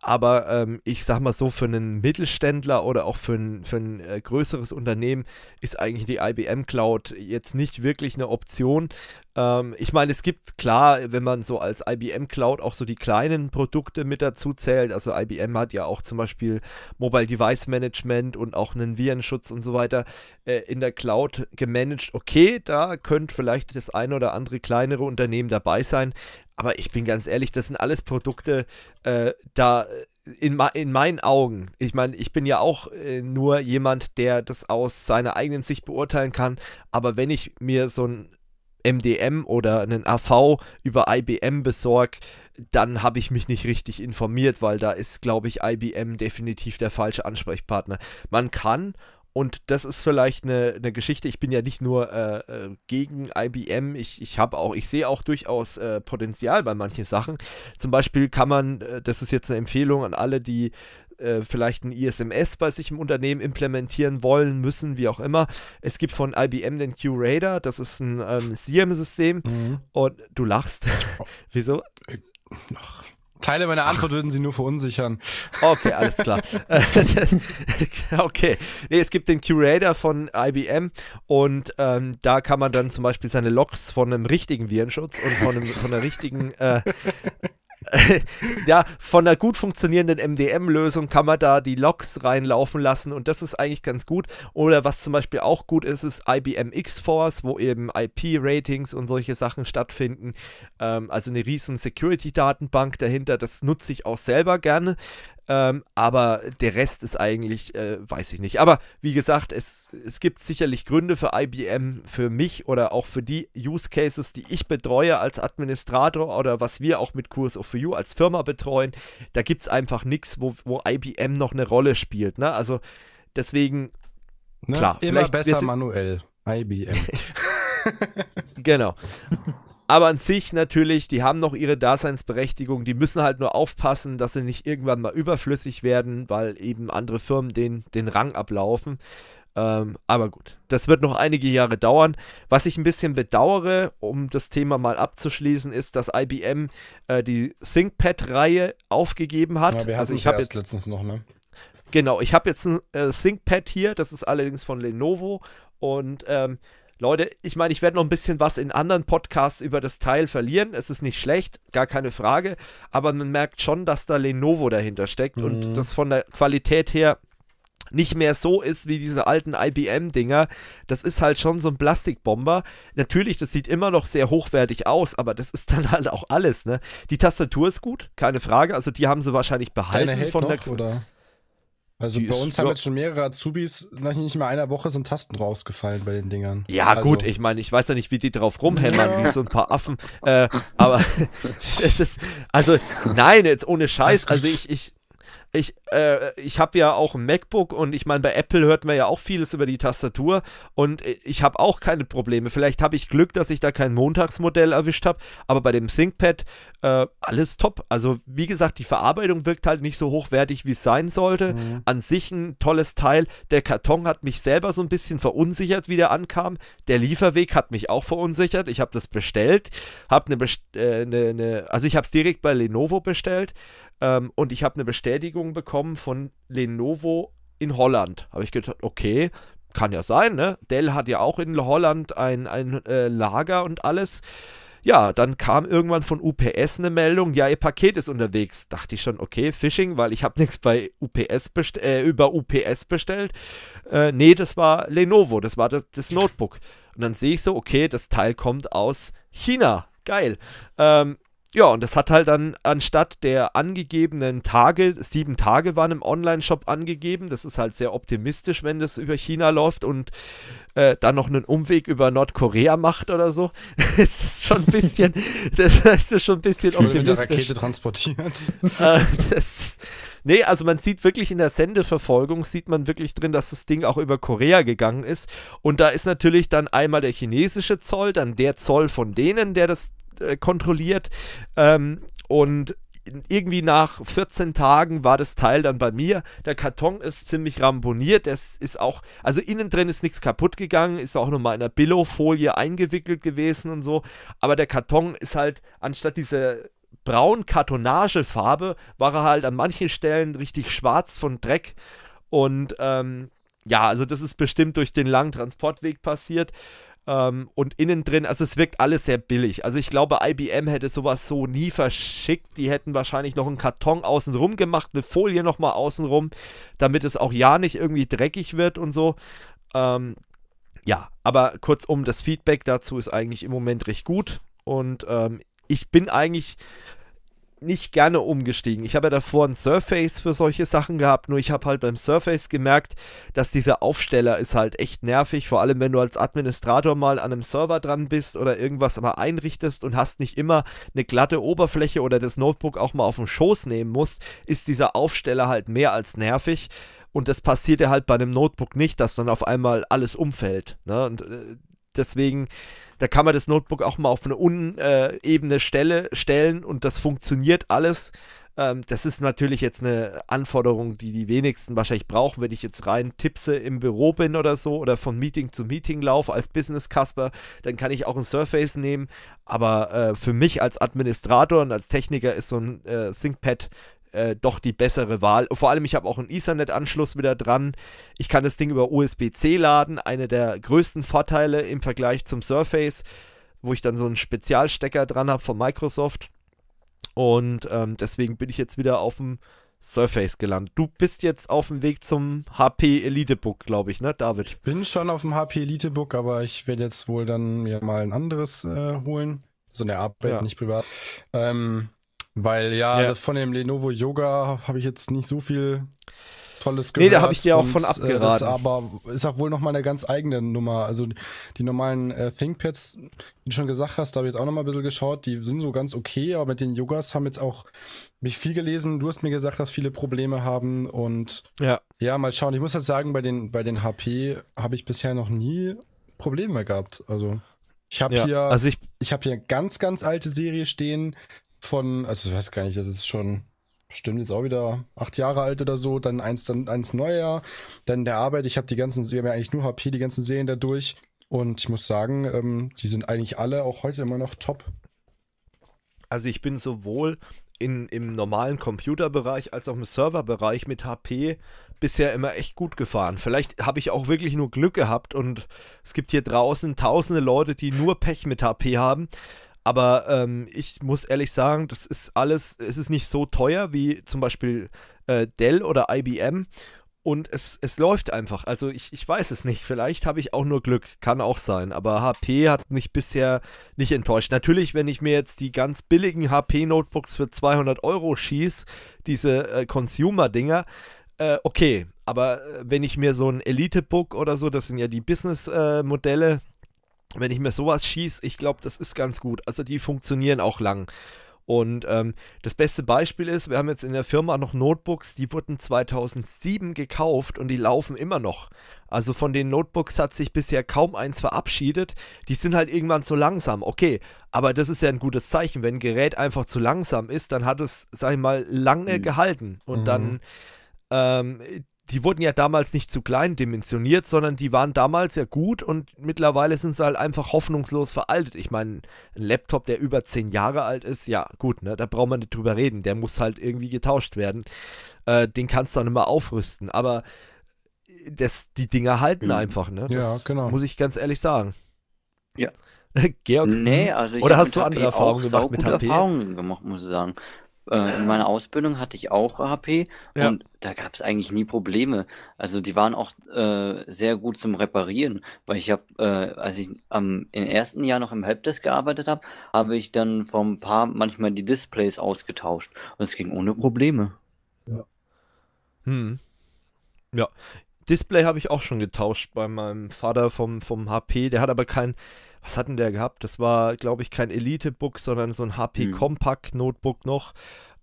Aber ähm, ich sag mal so, für einen Mittelständler oder auch für ein, für ein äh, größeres Unternehmen ist eigentlich die IBM Cloud jetzt nicht wirklich eine Option. Ähm, ich meine, es gibt klar, wenn man so als IBM Cloud auch so die kleinen Produkte mit dazu zählt, also IBM hat ja auch zum Beispiel Mobile Device Management und auch einen Virenschutz und so weiter äh, in der Cloud gemeldet gemanagt, okay, da könnte vielleicht das ein oder andere kleinere Unternehmen dabei sein, aber ich bin ganz ehrlich, das sind alles Produkte, äh, da äh, in, in, meinen Augen, ich meine, ich bin ja auch äh, nur jemand, der das aus seiner eigenen Sicht beurteilen kann, aber wenn ich mir so ein MDM oder einen AV über IBM besorge, dann habe ich mich nicht richtig informiert, weil da ist, glaube ich, IBM definitiv der falsche Ansprechpartner. Man kann und das ist vielleicht eine, eine Geschichte. Ich bin ja nicht nur äh, äh gegen IBM. Ich, ich habe auch, ich sehe auch durchaus äh, Potenzial bei manchen Sachen. Zum Beispiel kann man, äh, das ist jetzt eine Empfehlung an alle, die äh, vielleicht ein ISMS bei sich im Unternehmen implementieren wollen, müssen, wie auch immer. Es gibt von IBM den Q-Radar, das ist ein ähm, SIEM-System. Mhm. Und du lachst. Oh. Wieso? Ach. Teile meiner Antwort würden Sie nur verunsichern. Okay, alles klar. okay. Nee, es gibt den Curator von IBM und ähm, da kann man dann zum Beispiel seine Logs von einem richtigen Virenschutz und von, einem, von einer richtigen äh, ja, von einer gut funktionierenden MDM-Lösung kann man da die Logs reinlaufen lassen und das ist eigentlich ganz gut. Oder was zum Beispiel auch gut ist, ist IBM X-Force, wo eben IP-Ratings und solche Sachen stattfinden. Ähm, also eine riesen Security-Datenbank dahinter, das nutze ich auch selber gerne. Ähm, aber der Rest ist eigentlich, äh, weiß ich nicht. Aber wie gesagt, es, es gibt sicherlich Gründe für IBM, für mich oder auch für die Use Cases, die ich betreue als Administrator oder was wir auch mit Kurs of You als Firma betreuen. Da gibt es einfach nichts, wo, wo IBM noch eine Rolle spielt. Ne? Also deswegen, ne? klar. Immer besser manuell, IBM. genau. Aber an sich natürlich, die haben noch ihre Daseinsberechtigung, die müssen halt nur aufpassen, dass sie nicht irgendwann mal überflüssig werden, weil eben andere Firmen den, den Rang ablaufen. Ähm, aber gut, das wird noch einige Jahre dauern. Was ich ein bisschen bedauere, um das Thema mal abzuschließen, ist, dass IBM äh, die ThinkPad-Reihe aufgegeben hat. Ja, wir also ich habe jetzt letztens noch, ne? Genau, ich habe jetzt ein äh, ThinkPad hier, das ist allerdings von Lenovo und ähm, Leute, ich meine, ich werde noch ein bisschen was in anderen Podcasts über das Teil verlieren. Es ist nicht schlecht, gar keine Frage. Aber man merkt schon, dass da Lenovo dahinter steckt mhm. und das von der Qualität her nicht mehr so ist wie diese alten IBM-Dinger. Das ist halt schon so ein Plastikbomber. Natürlich, das sieht immer noch sehr hochwertig aus, aber das ist dann halt auch alles. Ne? Die Tastatur ist gut, keine Frage. Also die haben sie wahrscheinlich behalten von noch, der. Oder? Also die bei uns ist, haben ja. jetzt schon mehrere Azubis nach nicht mal einer Woche sind Tasten rausgefallen bei den Dingern. Ja, also. gut, ich meine, ich weiß ja nicht, wie die drauf rumhämmern, wie so ein paar Affen. Äh, aber es ist, also, nein, jetzt ohne Scheiß. Also ich, ich, ich, äh, ich habe ja auch ein MacBook und ich meine, bei Apple hört man ja auch vieles über die Tastatur und ich habe auch keine Probleme. Vielleicht habe ich Glück, dass ich da kein Montagsmodell erwischt habe, aber bei dem ThinkPad äh, alles top. Also wie gesagt, die Verarbeitung wirkt halt nicht so hochwertig, wie es sein sollte. Mhm. An sich ein tolles Teil. Der Karton hat mich selber so ein bisschen verunsichert, wie der ankam. Der Lieferweg hat mich auch verunsichert. Ich habe das bestellt, habe eine, Best äh, eine, eine, also ich habe es direkt bei Lenovo bestellt ähm, und ich habe eine Bestätigung Werbung bekommen von Lenovo in Holland. Habe ich gedacht, okay, kann ja sein, ne? Dell hat ja auch in Holland ein, ein äh, Lager und alles. Ja, dann kam irgendwann von UPS eine Meldung, ja, ihr Paket ist unterwegs. Dachte ich schon, okay, Phishing, weil ich habe nichts bei UPS äh, über UPS bestellt. Äh, nee, das war Lenovo, das war das, das Notebook. Und dann sehe ich so, okay, das Teil kommt aus China. Geil. Ähm, ja, und das hat halt dann anstatt der angegebenen Tage, sieben Tage waren im Online-Shop angegeben. Das ist halt sehr optimistisch, wenn das über China läuft und äh, dann noch einen Umweg über Nordkorea macht oder so. das ist schon ein bisschen, das ist schon ein bisschen das optimistisch. Mit der Rakete transportiert. äh, das, nee, also man sieht wirklich in der Sendeverfolgung, sieht man wirklich drin, dass das Ding auch über Korea gegangen ist. Und da ist natürlich dann einmal der chinesische Zoll, dann der Zoll von denen, der das äh, kontrolliert. Ähm, und irgendwie nach 14 Tagen war das Teil dann bei mir. Der Karton ist ziemlich ramponiert. Es ist auch, also innen drin ist nichts kaputt gegangen, ist auch nochmal in einer Billo-Folie eingewickelt gewesen und so. Aber der Karton ist halt, anstatt diese braun Kartonagefarbe, war er halt an manchen Stellen richtig schwarz von Dreck. Und ähm, ja, also das ist bestimmt durch den langen Transportweg passiert. Ähm, und innen drin, also es wirkt alles sehr billig. Also ich glaube, IBM hätte sowas so nie verschickt. Die hätten wahrscheinlich noch einen Karton außenrum gemacht, eine Folie nochmal außenrum, damit es auch ja nicht irgendwie dreckig wird und so. Ähm, ja, aber kurzum, das Feedback dazu ist eigentlich im Moment recht gut. Und ähm, ich bin eigentlich nicht gerne umgestiegen. Ich habe ja davor ein Surface für solche Sachen gehabt, nur ich habe halt beim Surface gemerkt, dass dieser Aufsteller ist halt echt nervig, vor allem wenn du als Administrator mal an einem Server dran bist oder irgendwas mal einrichtest und hast nicht immer eine glatte Oberfläche oder das Notebook auch mal auf den Schoß nehmen musst, ist dieser Aufsteller halt mehr als nervig. Und das passiert ja halt bei einem Notebook nicht, dass dann auf einmal alles umfällt. Ne? Und äh, deswegen da kann man das Notebook auch mal auf eine unebene Stelle stellen und das funktioniert alles. Ähm, das ist natürlich jetzt eine Anforderung, die die wenigsten wahrscheinlich brauchen, wenn ich jetzt rein Tipse im Büro bin oder so oder von Meeting zu Meeting laufe als Business Casper, dann kann ich auch ein Surface nehmen. Aber äh, für mich als Administrator und als Techniker ist so ein äh, ThinkPad äh, doch die bessere Wahl. Vor allem, ich habe auch einen Ethernet-Anschluss wieder dran. Ich kann das Ding über USB-C laden, einer der größten Vorteile im Vergleich zum Surface, wo ich dann so einen Spezialstecker dran habe von Microsoft. Und ähm, deswegen bin ich jetzt wieder auf dem Surface gelandet. Du bist jetzt auf dem Weg zum HP Elitebook, glaube ich, ne, David? Ich bin schon auf dem HP Elitebook, aber ich werde jetzt wohl dann mir mal ein anderes äh, holen. So eine Arbeit, ja. nicht privat. Ähm, weil ja, ja. von dem Lenovo Yoga habe ich jetzt nicht so viel Tolles gehört. Nee, da habe ich dir auch von äh, abgeraten. Äh, aber ist auch wohl nochmal eine ganz eigene Nummer. Also die normalen äh, ThinkPads, wie du schon gesagt hast, da habe ich jetzt auch nochmal ein bisschen geschaut, die sind so ganz okay, aber mit den Yogas haben jetzt auch mich viel gelesen. Du hast mir gesagt, dass viele Probleme haben und ja, ja mal schauen. Ich muss halt sagen, bei den, bei den HP habe ich bisher noch nie Probleme gehabt. Also ich habe ja, hier, also ich, ich habe hier ganz, ganz alte Serie stehen von, also ich weiß gar nicht, das ist schon stimmt jetzt auch wieder acht Jahre alt oder so, dann eins, dann eins neuer, dann der Arbeit, ich habe die ganzen, wir haben ja eigentlich nur HP, die ganzen Serien da durch und ich muss sagen, ähm, die sind eigentlich alle auch heute immer noch top. Also ich bin sowohl in, im normalen Computerbereich als auch im Serverbereich mit HP bisher immer echt gut gefahren. Vielleicht habe ich auch wirklich nur Glück gehabt und es gibt hier draußen tausende Leute, die nur Pech mit HP haben. Aber ähm, ich muss ehrlich sagen, das ist alles, es ist nicht so teuer wie zum Beispiel äh, Dell oder IBM. Und es, es läuft einfach. Also ich, ich weiß es nicht. Vielleicht habe ich auch nur Glück. Kann auch sein. Aber HP hat mich bisher nicht enttäuscht. Natürlich, wenn ich mir jetzt die ganz billigen HP-Notebooks für 200 Euro schieße, diese äh, Consumer-Dinger, äh, okay. Aber äh, wenn ich mir so ein Elite-Book oder so, das sind ja die Business-Modelle, äh, wenn ich mir sowas schieße, ich glaube, das ist ganz gut. Also die funktionieren auch lang. Und ähm, das beste Beispiel ist, wir haben jetzt in der Firma noch Notebooks, die wurden 2007 gekauft und die laufen immer noch. Also von den Notebooks hat sich bisher kaum eins verabschiedet. Die sind halt irgendwann zu langsam. Okay, aber das ist ja ein gutes Zeichen. Wenn ein Gerät einfach zu langsam ist, dann hat es, sag ich mal, lange mhm. gehalten. Und mhm. dann ähm, die wurden ja damals nicht zu klein dimensioniert, sondern die waren damals ja gut und mittlerweile sind sie halt einfach hoffnungslos veraltet. Ich meine, ein Laptop, der über zehn Jahre alt ist, ja gut, ne, da braucht man nicht drüber reden, der muss halt irgendwie getauscht werden. Äh, den kannst du auch nicht mehr aufrüsten, aber äh, das, die Dinger halten mhm. einfach, ne? Das ja, genau. Muss ich ganz ehrlich sagen. Ja. Georg, nee, also ich oder hast du andere Erfahrungen gemacht mit HP? Erfahrungen gemacht, muss ich sagen. Äh, in meiner Ausbildung hatte ich auch HP ja. und da gab es eigentlich nie Probleme. Also die waren auch äh, sehr gut zum Reparieren, weil ich habe, äh, als ich am im ersten Jahr noch im Helpdesk gearbeitet habe, habe ich dann vom Paar manchmal die Displays ausgetauscht und es ging ohne Probleme. Ja. Hm. Ja. Display habe ich auch schon getauscht bei meinem Vater vom, vom HP. Der hat aber kein was hat denn der gehabt? Das war, glaube ich, kein Elite-Book, sondern so ein HP mhm. Compact-Notebook noch.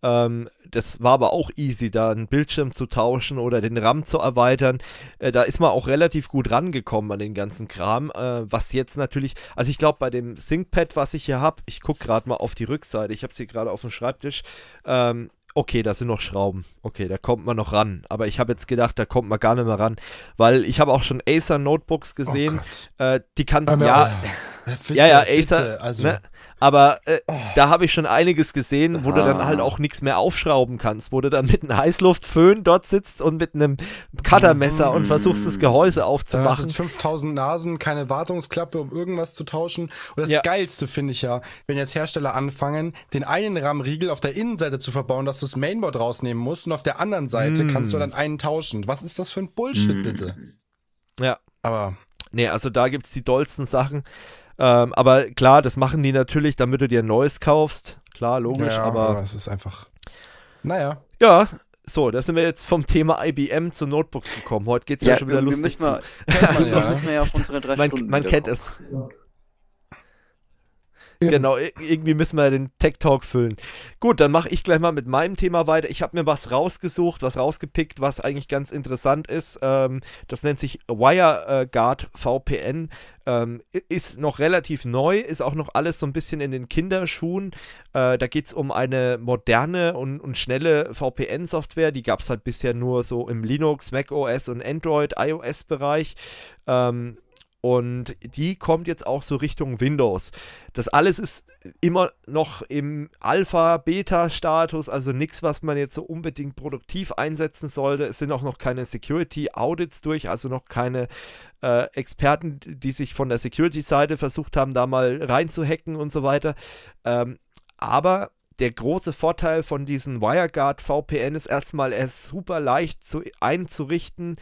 Ähm, das war aber auch easy, da einen Bildschirm zu tauschen oder den RAM zu erweitern. Äh, da ist man auch relativ gut rangekommen an den ganzen Kram. Äh, was jetzt natürlich, also ich glaube, bei dem ThinkPad, was ich hier habe, ich gucke gerade mal auf die Rückseite, ich habe sie gerade auf dem Schreibtisch. Ähm, okay, da sind noch Schrauben okay, da kommt man noch ran. Aber ich habe jetzt gedacht, da kommt man gar nicht mehr ran. Weil ich habe auch schon Acer Notebooks oh gesehen. Oh äh, die kannst du ja. Bitte, ja, ja, Acer. Bitte, also. ne? Aber äh, oh. da habe ich schon einiges gesehen, Aha. wo du dann halt ah. auch nichts mehr aufschrauben kannst, wo du dann mit einem Heißluftföhn dort sitzt und mit einem Cuttermesser mm. und mhm. versuchst, das Gehäuse aufzumachen. Dann hast 5000 Nasen, keine Wartungsklappe, um irgendwas zu tauschen. Und das ja. Geilste finde ich ja, wenn jetzt Hersteller anfangen, den einen RAM-Riegel auf der Innenseite zu verbauen, dass du das Mainboard rausnehmen musst und auf der anderen Seite mm. kannst du mm. dann einen tauschen. Was ist das für ein Bullshit, mm. bitte? Ja. Aber. Nee, also da gibt es die dollsten Sachen. Ähm, aber klar, das machen die natürlich, damit du dir ein neues kaufst. Klar, logisch, ja, aber, aber. Es ist einfach. Naja. Ja, so, da sind wir jetzt vom Thema IBM zu Notebooks gekommen. Heute geht es ja, ja, schon wieder lustig. man kennt es. Genau, irgendwie müssen wir den Tech Talk füllen. Gut, dann mache ich gleich mal mit meinem Thema weiter. Ich habe mir was rausgesucht, was rausgepickt, was eigentlich ganz interessant ist. Ähm, das nennt sich WireGuard VPN. Ähm, ist noch relativ neu, ist auch noch alles so ein bisschen in den Kinderschuhen. Äh, da geht es um eine moderne und, und schnelle VPN-Software. Die gab es halt bisher nur so im Linux, Mac OS und Android, iOS-Bereich. Ähm, und die kommt jetzt auch so Richtung Windows. Das alles ist immer noch im Alpha-Beta-Status, also nichts, was man jetzt so unbedingt produktiv einsetzen sollte. Es sind auch noch keine Security-Audits durch, also noch keine äh, Experten, die sich von der Security-Seite versucht haben, da mal reinzuhacken und so weiter. Ähm, aber der große Vorteil von diesen WireGuard VPN ist erstmal, er ist super leicht zu, einzurichten.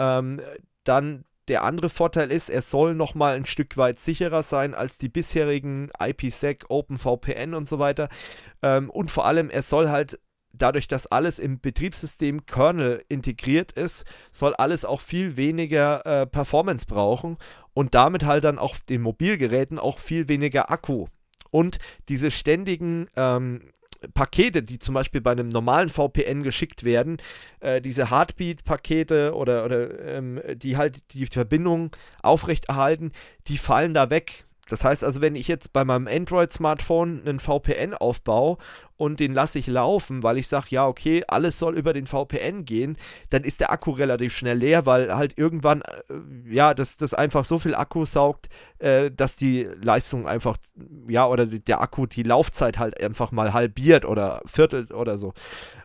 Ähm, dann der andere Vorteil ist, er soll nochmal ein Stück weit sicherer sein als die bisherigen IPsec, OpenVPN und so weiter. Ähm, und vor allem, er soll halt dadurch, dass alles im Betriebssystem Kernel integriert ist, soll alles auch viel weniger äh, Performance brauchen und damit halt dann auf den Mobilgeräten auch viel weniger Akku. Und diese ständigen ähm, Pakete, die zum Beispiel bei einem normalen VPN geschickt werden, äh, diese Heartbeat-Pakete oder, oder ähm, die halt die Verbindung aufrechterhalten, die fallen da weg. Das heißt also, wenn ich jetzt bei meinem Android-Smartphone einen VPN aufbaue und den lasse ich laufen, weil ich sage, ja, okay, alles soll über den VPN gehen, dann ist der Akku relativ schnell leer, weil halt irgendwann, äh, ja, das, das einfach so viel Akku saugt, äh, dass die Leistung einfach, ja, oder der Akku die Laufzeit halt einfach mal halbiert oder viertelt oder so.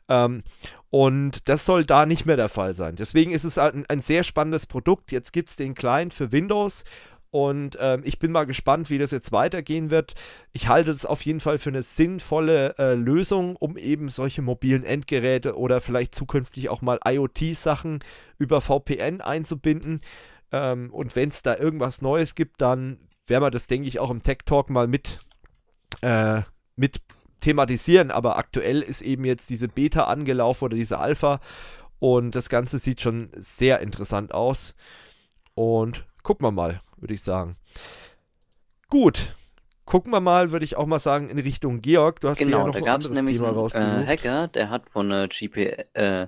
Ähm, und das soll da nicht mehr der Fall sein. Deswegen ist es ein, ein sehr spannendes Produkt. Jetzt gibt es den Client für Windows, und ähm, ich bin mal gespannt, wie das jetzt weitergehen wird. Ich halte es auf jeden Fall für eine sinnvolle äh, Lösung, um eben solche mobilen Endgeräte oder vielleicht zukünftig auch mal IoT-Sachen über VPN einzubinden. Ähm, und wenn es da irgendwas Neues gibt, dann werden wir das, denke ich, auch im Tech Talk mal mit, äh, mit thematisieren. Aber aktuell ist eben jetzt diese Beta angelaufen oder diese Alpha. Und das Ganze sieht schon sehr interessant aus. Und gucken wir mal würde ich sagen. Gut, gucken wir mal, würde ich auch mal sagen, in Richtung Georg. Du hast genau, ja noch da gab es nämlich Thema äh, rausgesucht. äh, Hacker, der hat von der äh, GPS-App,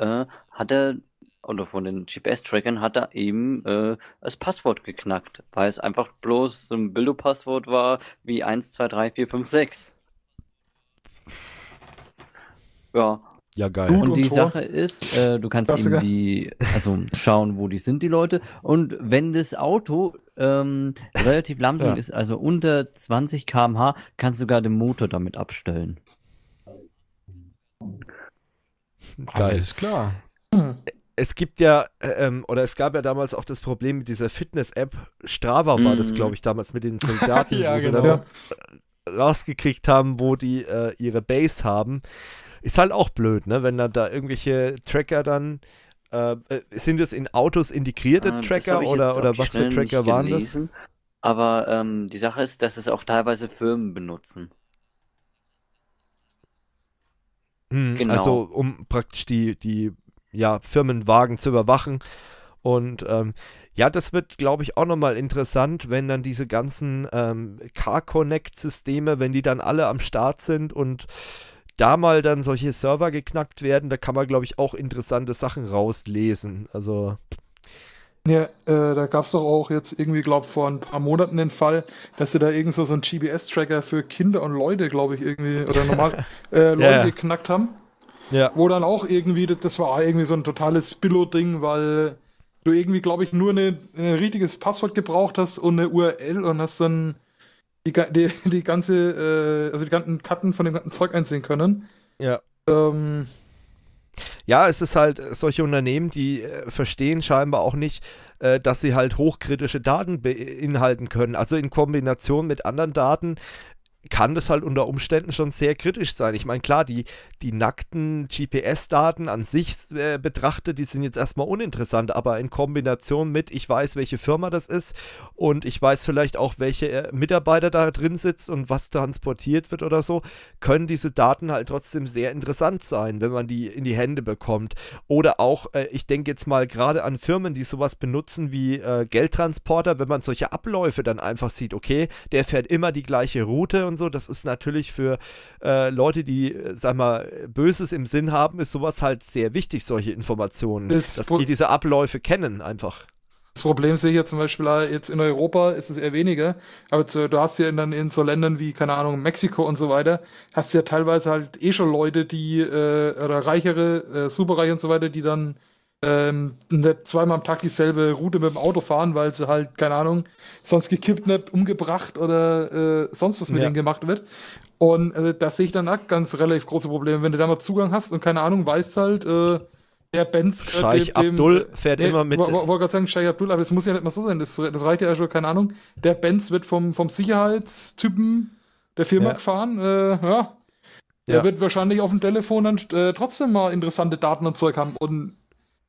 äh, hat er, oder von den GPS-Trackern hat er eben äh, das Passwort geknackt, weil es einfach bloß so ein Bildo-Passwort war wie 1, 2, 3, 4, 5, 6. Ja, ja, geil. und, und die Tor. Sache ist, äh, du kannst eben die, also schauen, wo die sind, die Leute. Und wenn das Auto ähm, relativ langsam ja. ist, also unter 20 km/h, kannst du sogar den Motor damit abstellen. Geil. Alles klar. Es gibt ja, ähm, oder es gab ja damals auch das Problem mit dieser Fitness-App. Strava war mm. das, mhm. glaube ich, damals mit den Soldaten, ja, wo genau. sie dann rausgekriegt haben, wo die äh, ihre Base haben. Ist halt auch blöd, ne? Wenn dann da irgendwelche Tracker dann. Äh, äh sind das in Autos integrierte ah, Tracker oder, oder was für Tracker waren das? Aber ähm, die Sache ist, dass es auch teilweise Firmen benutzen. Hm, also genau. Also um praktisch die, die ja, Firmenwagen zu überwachen. Und ähm, ja, das wird, glaube ich, auch nochmal interessant, wenn dann diese ganzen ähm, Car-Connect-Systeme, wenn die dann alle am Start sind und da mal dann solche Server geknackt werden, da kann man, glaube ich, auch interessante Sachen rauslesen. Also. Ja, äh, da gab es doch auch jetzt irgendwie, glaube ich, vor ein paar Monaten den Fall, dass sie da irgend so, so einen GBS-Tracker für Kinder und Leute, glaube ich, irgendwie, oder normal äh, Leute ja. geknackt haben. Ja. Wo dann auch irgendwie, das war irgendwie so ein totales Spillo-Ding, weil du irgendwie, glaube ich, nur eine, ein richtiges Passwort gebraucht hast und eine URL und hast dann die, die, die ganze, äh, also die ganzen Karten von dem ganzen Zeug einsehen können. Ja. Ähm, ja, es ist halt solche Unternehmen, die äh, verstehen scheinbar auch nicht, äh, dass sie halt hochkritische Daten beinhalten können. Also in Kombination mit anderen Daten kann das halt unter Umständen schon sehr kritisch sein. Ich meine, klar, die, die nackten GPS-Daten an sich äh, betrachtet, die sind jetzt erstmal uninteressant, aber in Kombination mit, ich weiß, welche Firma das ist und ich weiß vielleicht auch, welche äh, Mitarbeiter da drin sitzt und was transportiert wird oder so, können diese Daten halt trotzdem sehr interessant sein, wenn man die in die Hände bekommt. Oder auch, äh, ich denke jetzt mal gerade an Firmen, die sowas benutzen wie äh, Geldtransporter, wenn man solche Abläufe dann einfach sieht, okay, der fährt immer die gleiche Route und und so. Das ist natürlich für äh, Leute, die, äh, sag mal, Böses im Sinn haben, ist sowas halt sehr wichtig, solche Informationen, das dass die diese Abläufe kennen einfach. Das Problem sehe ich ja zum Beispiel äh, jetzt in Europa ist es eher weniger, aber zu, du hast ja dann in so Ländern wie, keine Ahnung, Mexiko und so weiter, hast ja teilweise halt eh schon Leute, die, äh, oder reichere, äh, superreiche und so weiter, die dann ähm, nicht zweimal am Tag dieselbe Route mit dem Auto fahren, weil sie halt, keine Ahnung, sonst gekidnappt, umgebracht oder äh, sonst was mit ja. denen gemacht wird. Und äh, da sehe ich dann auch ganz relativ große Probleme, wenn du da mal Zugang hast und keine Ahnung, weißt halt, äh, der Benz Scheich dem, Abdul fährt nee, immer mit. Ich wollte gerade sagen, Scheich Abdul, aber das muss ja nicht mal so sein. Das, das reicht ja schon, keine Ahnung. Der Benz wird vom, vom Sicherheitstypen der Firma ja. gefahren. Äh, ja. Der ja. wird wahrscheinlich auf dem Telefon dann äh, trotzdem mal interessante Daten und Zeug haben. Und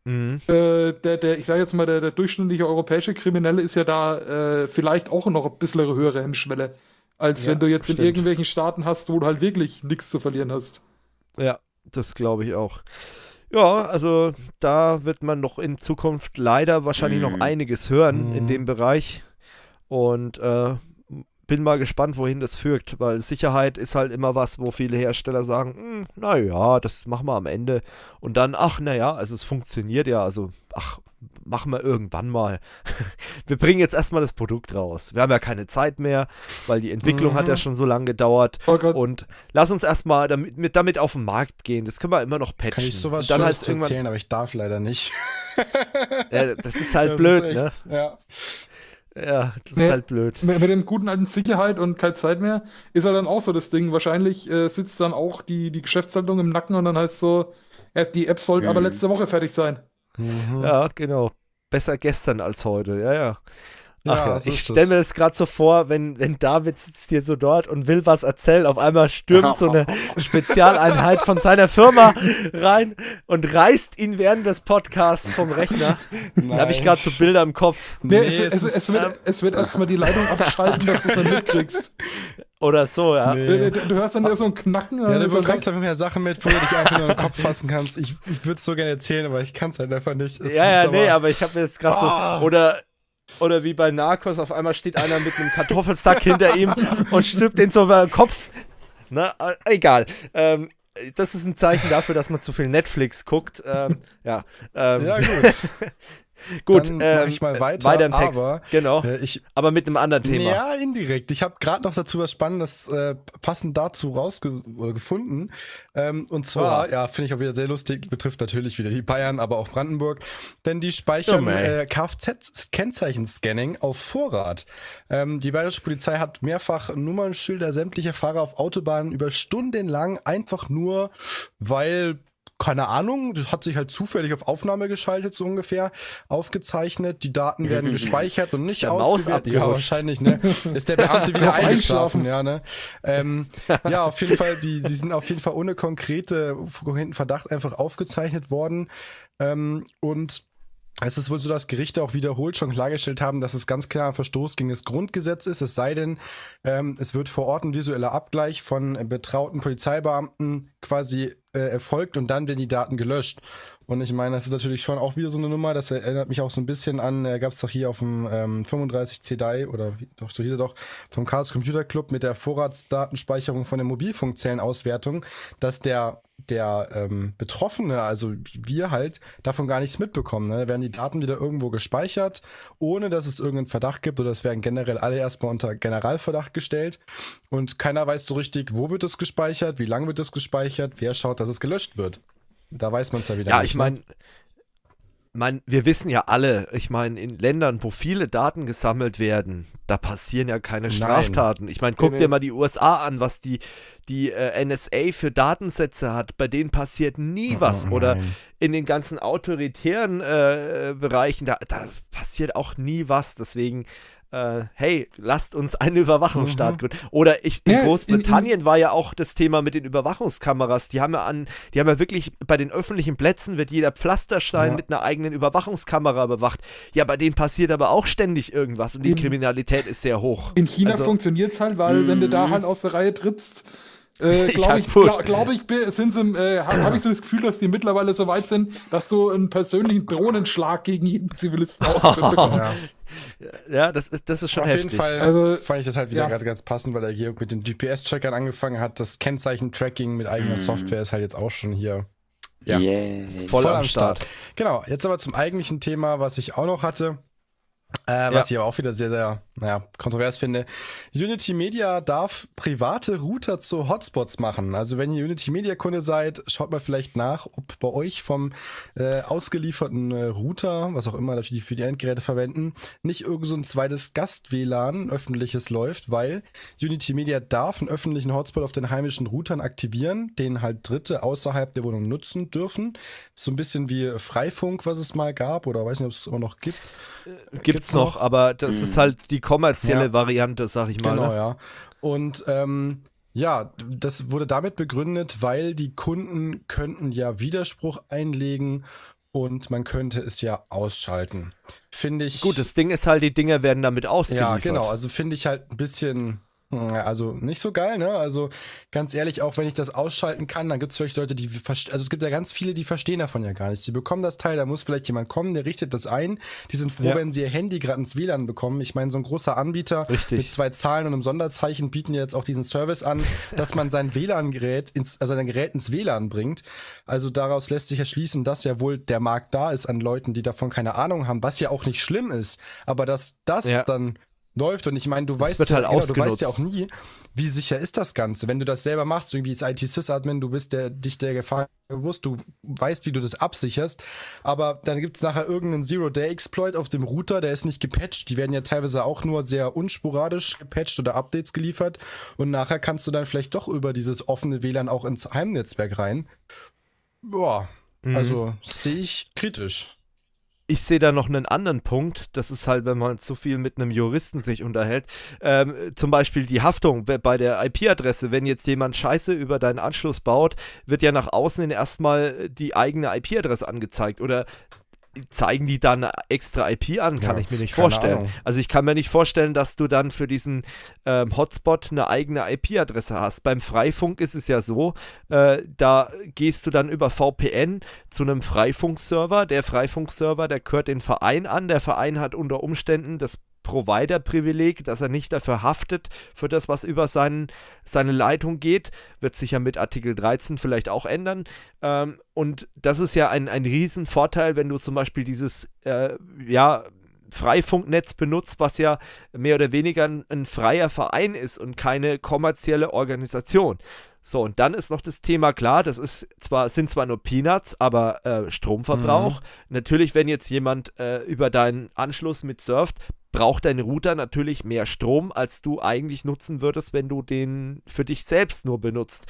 Mhm. Äh, der, der, ich sage jetzt mal, der, der durchschnittliche europäische Kriminelle ist ja da äh, vielleicht auch noch ein bisschen höhere Hemmschwelle, als ja, wenn du jetzt stimmt. in irgendwelchen Staaten hast, wo du halt wirklich nichts zu verlieren hast. Ja, das glaube ich auch. Ja, also da wird man noch in Zukunft leider wahrscheinlich mhm. noch einiges hören mhm. in dem mhm. Bereich. Und äh, bin mal gespannt, wohin das führt, weil Sicherheit ist halt immer was, wo viele Hersteller sagen, hm, naja, das machen wir am Ende. Und dann, ach, naja, also es funktioniert ja, also, ach, machen wir irgendwann mal. wir bringen jetzt erstmal das Produkt raus. Wir haben ja keine Zeit mehr, weil die Entwicklung mhm. hat ja mhm. schon so lange gedauert. Oh und lass uns erstmal damit, damit auf den Markt gehen. Das können wir immer noch patchen. Kann ich sowas und dann halt erzählen, aber ich darf leider nicht. ja, das ist halt das blöd, ist ne? echt, ne? Ja. Ja, das mit, ist halt blöd. Mit, mit dem guten alten Sicherheit und keine Zeit mehr ist halt dann auch so das Ding. Wahrscheinlich äh, sitzt dann auch die, die Geschäftsleitung im Nacken und dann heißt so, die App sollte mhm. aber letzte Woche fertig sein. Mhm. Ja, genau. Besser gestern als heute, ja, ja. Ja, Ach ja, so ich stelle mir das gerade so vor, wenn, wenn David sitzt hier so dort und will was erzählen, auf einmal stürmt so eine Spezialeinheit von seiner Firma rein und reißt ihn während des Podcasts vom Rechner. Nein. Da habe ich gerade so Bilder im Kopf. Nee, nee es, es, es, es, wird, es wird erstmal die Leitung abschalten, dass du es dann mitkriegst. Oder so, ja. Nee. Du, du, du, hörst dann ja so ein Knacken. Ja, du so bekommst einfach mehr Sachen mit, wo du dich einfach nur in den Kopf fassen kannst. Ich, ich würde es so gerne erzählen, aber ich kann es halt einfach nicht. Es ja, ja, aber nee, aber ich habe jetzt gerade oh. so... Ah. Oder oder wie bei Narcos, auf einmal steht einer mit einem Kartoffelsack hinter ihm und stirbt den so über den Kopf. Na, äh, egal. Ähm, das ist ein Zeichen dafür, dass man zu viel Netflix guckt. Ähm, ja, ähm, ja, gut. Gut, dann ähm, ich mal weiter, weiter im Text. Aber, genau. Äh, ich, aber mit einem anderen Thema. Ja, indirekt. Ich habe gerade noch dazu was Spannendes äh, passend dazu rausge oder gefunden. Ähm, und zwar, oh. ja, finde ich auch wieder sehr lustig, betrifft natürlich wieder die Bayern, aber auch Brandenburg. Denn die speichern oh, äh, Kfz-Kennzeichen-Scanning auf Vorrat. Ähm, die bayerische Polizei hat mehrfach Nummernschilder sämtlicher Fahrer auf Autobahnen über Stunden lang einfach nur, weil keine Ahnung, das hat sich halt zufällig auf Aufnahme geschaltet, so ungefähr, aufgezeichnet, die Daten werden gespeichert und nicht ausgewertet. Ja, wahrscheinlich, ne? Ist der Beamte wieder eingeschlafen, ja, ne? Ähm, ja, auf jeden Fall, die, die sind auf jeden Fall ohne konkrete, konkreten Verdacht einfach aufgezeichnet worden. Ähm, und es ist wohl so, dass Gerichte auch wiederholt schon klargestellt haben, dass es ganz klar ein Verstoß gegen das Grundgesetz ist, es sei denn, ähm, es wird vor Ort ein visueller Abgleich von äh, betrauten Polizeibeamten quasi äh, erfolgt und dann werden die Daten gelöscht. Und ich meine, das ist natürlich schon auch wieder so eine Nummer, das erinnert mich auch so ein bisschen an, äh, gab es doch hier auf dem ähm, 35 CDI oder doch, so hieß er doch, vom Chaos Computer Club mit der Vorratsdatenspeicherung von der Mobilfunkzellenauswertung, dass der der ähm, Betroffene, also wir halt, davon gar nichts mitbekommen. Ne? Da werden die Daten wieder irgendwo gespeichert, ohne dass es irgendeinen Verdacht gibt oder es werden generell alle erstmal unter Generalverdacht gestellt und keiner weiß so richtig, wo wird es gespeichert, wie lang wird es gespeichert, wer schaut, dass es gelöscht wird. Da weiß man es ja wieder. Ja, nicht, ich ne? meine, man, wir wissen ja alle, ich meine, in Ländern, wo viele Daten gesammelt werden, da passieren ja keine Straftaten. Nein. Ich meine, guck dir mal die USA an, was die, die äh, NSA für Datensätze hat. Bei denen passiert nie oh, was. Nein. Oder in den ganzen autoritären äh, Bereichen, da, da, passiert auch nie was. Deswegen äh, hey, lasst uns einen Überwachungsstaat mhm. gründen. Oder ich, in ja, Großbritannien in, in, war ja auch das Thema mit den Überwachungskameras. Die haben ja an, die haben ja wirklich bei den öffentlichen Plätzen wird jeder Pflasterstein ja. mit einer eigenen Überwachungskamera bewacht. Ja, bei denen passiert aber auch ständig irgendwas und die Kriminalität ist sehr hoch. In China also, funktioniert es halt, weil wenn du da mhm. halt aus der Reihe trittst, äh, glaube ich, glaub, glaub ich, sind sie, äh, habe hab ich so das Gefühl, dass die mittlerweile so weit sind, dass so einen persönlichen Drohnenschlag gegen jeden Zivilisten ausgeführt bekommst. Ja. das ist, das ist schon Auf heftig. jeden Fall also, fand ich das halt wieder ja. gerade ganz passend, weil der Georg mit den GPS-Trackern angefangen hat. Das Kennzeichen-Tracking mit eigener mm. Software ist halt jetzt auch schon hier ja, yeah. voll, voll, am Start. Start. Genau, jetzt aber zum eigentlichen Thema, was ich auch noch hatte, äh, was ja. ich aber auch wieder sehr, sehr naja, kontrovers finde. Unity Media darf private Router zu Hotspots machen. Also wenn ihr Unity Media Kunde seid, schaut mal vielleicht nach, ob bei euch vom äh, ausgelieferten äh, Router, was auch immer dass die für die Endgeräte verwenden, nicht irgend so ein zweites Gast-WLAN öffentliches läuft, weil Unity Media darf einen öffentlichen Hotspot auf den heimischen Routern aktivieren, den halt Dritte außerhalb der Wohnung nutzen dürfen. So ein bisschen wie Freifunk, was es mal gab oder weiß nicht, ob es immer noch gibt. Äh, gibt's, gibt's noch, noch, aber das hm. ist mhm. halt die kommerzielle ja. Variante, sag ich mal. Genau, ne? ja. Und ähm, ja, das wurde damit begründet, weil die Kunden könnten ja Widerspruch einlegen und man könnte es ja ausschalten. Finde ich. Gut, das Ding ist halt, die Dinge werden damit ausgeliefert. Ja, genau. Also finde ich halt ein bisschen also nicht so geil, ne? Also ganz ehrlich, auch wenn ich das ausschalten kann, dann gibt es vielleicht Leute, die verstehen, also es gibt ja ganz viele, die verstehen davon ja gar nichts. Die bekommen das Teil, da muss vielleicht jemand kommen, der richtet das ein. Die sind froh, ja. wenn sie ihr Handy gerade ins WLAN bekommen. Ich meine, so ein großer Anbieter Richtig. mit zwei Zahlen und einem Sonderzeichen bieten ja jetzt auch diesen Service an, dass man sein WLAN-Gerät, ins, also sein Gerät ins WLAN bringt. Also daraus lässt sich erschließen, dass ja wohl der Markt da ist an Leuten, die davon keine Ahnung haben, was ja auch nicht schlimm ist. Aber dass das ja. dann läuft. Und ich meine, du weißt, halt ja, genau, du weißt ja auch nie, wie sicher ist das Ganze, wenn du das selber machst, irgendwie als IT-Sys-Admin, du bist der, dich der Gefahr bewusst, du weißt, wie du das absicherst, aber dann gibt es nachher irgendeinen Zero-Day-Exploit auf dem Router, der ist nicht gepatcht, die werden ja teilweise auch nur sehr unsporadisch gepatcht oder Updates geliefert und nachher kannst du dann vielleicht doch über dieses offene WLAN auch ins Heimnetzwerk rein. Boah, mhm. also mhm. sehe ich kritisch ich sehe da noch einen anderen Punkt. Das ist halt, wenn man zu viel mit einem Juristen sich unterhält. Ähm, zum Beispiel die Haftung bei der IP-Adresse. Wenn jetzt jemand Scheiße über deinen Anschluss baut, wird ja nach außen erstmal die eigene IP-Adresse angezeigt. Oder zeigen die dann extra IP an? Kann ja, ich mir nicht vorstellen. Ahnung. Also ich kann mir nicht vorstellen, dass du dann für diesen ähm, Hotspot eine eigene IP-Adresse hast. Beim Freifunk ist es ja so, äh, da gehst du dann über VPN zu einem Freifunkserver. Der Freifunkserver, der gehört den Verein an. Der Verein hat unter Umständen das Provider-Privileg, dass er nicht dafür haftet, für das, was über seinen, seine Leitung geht. Wird sich ja mit Artikel 13 vielleicht auch ändern. Ähm, und das ist ja ein, ein Riesenvorteil, wenn du zum Beispiel dieses, äh, ja, Freifunknetz benutzt, was ja mehr oder weniger ein, ein, freier Verein ist und keine kommerzielle Organisation. So, und dann ist noch das Thema klar, das ist zwar, sind zwar nur Peanuts, aber äh, Stromverbrauch. Mhm. Natürlich, wenn jetzt jemand äh, über deinen Anschluss mit surft, braucht dein Router natürlich mehr Strom, als du eigentlich nutzen würdest, wenn du den für dich selbst nur benutzt.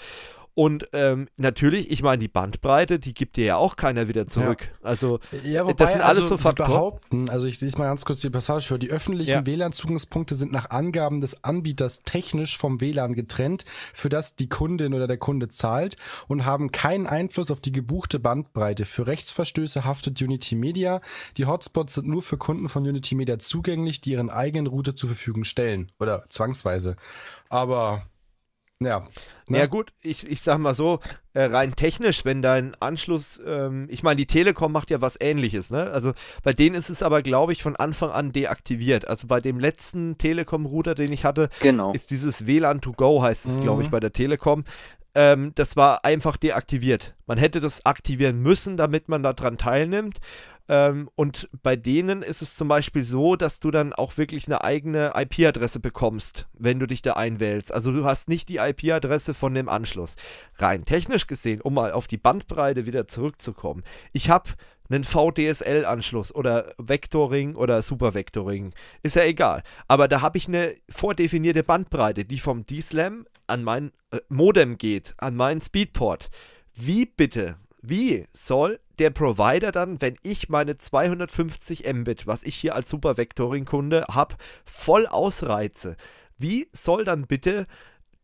Und ähm, natürlich, ich meine, die Bandbreite, die gibt dir ja auch keiner wieder zurück. Ja. Also, ja, wobei, das sind also alles also, so Faktoren. behaupten, also ich lese mal ganz kurz die Passage für, die öffentlichen ja. WLAN-Zugangspunkte sind nach Angaben des Anbieters technisch vom WLAN getrennt, für das die Kundin oder der Kunde zahlt und haben keinen Einfluss auf die gebuchte Bandbreite. Für Rechtsverstöße haftet Unity Media. Die Hotspots sind nur für Kunden von Unity Media zugänglich, die ihren eigenen Router zur Verfügung stellen oder zwangsweise. Aber ja. Na ja, ne? gut, ich, ich sag mal so, äh, rein technisch, wenn dein Anschluss, ähm, ich meine, die Telekom macht ja was ähnliches, ne? Also bei denen ist es aber, glaube ich, von Anfang an deaktiviert. Also bei dem letzten Telekom-Router, den ich hatte, genau. ist dieses WLAN to go, heißt es, mhm. glaube ich, bei der Telekom ähm, das war einfach deaktiviert. Man hätte das aktivieren müssen, damit man daran teilnimmt. Ähm, und bei denen ist es zum Beispiel so, dass du dann auch wirklich eine eigene IP-Adresse bekommst, wenn du dich da einwählst. Also du hast nicht die IP-Adresse von dem Anschluss. Rein technisch gesehen, um mal auf die Bandbreite wieder zurückzukommen. Ich habe einen VDSL-Anschluss oder Vectoring oder Supervectoring. Ist ja egal. Aber da habe ich eine vordefinierte Bandbreite, die vom DSLAM an mein äh, Modem geht, an meinen Speedport. Wie bitte, wie soll der Provider dann, wenn ich meine 250 Mbit, was ich hier als Supervectoring-Kunde habe, voll ausreize? Wie soll dann bitte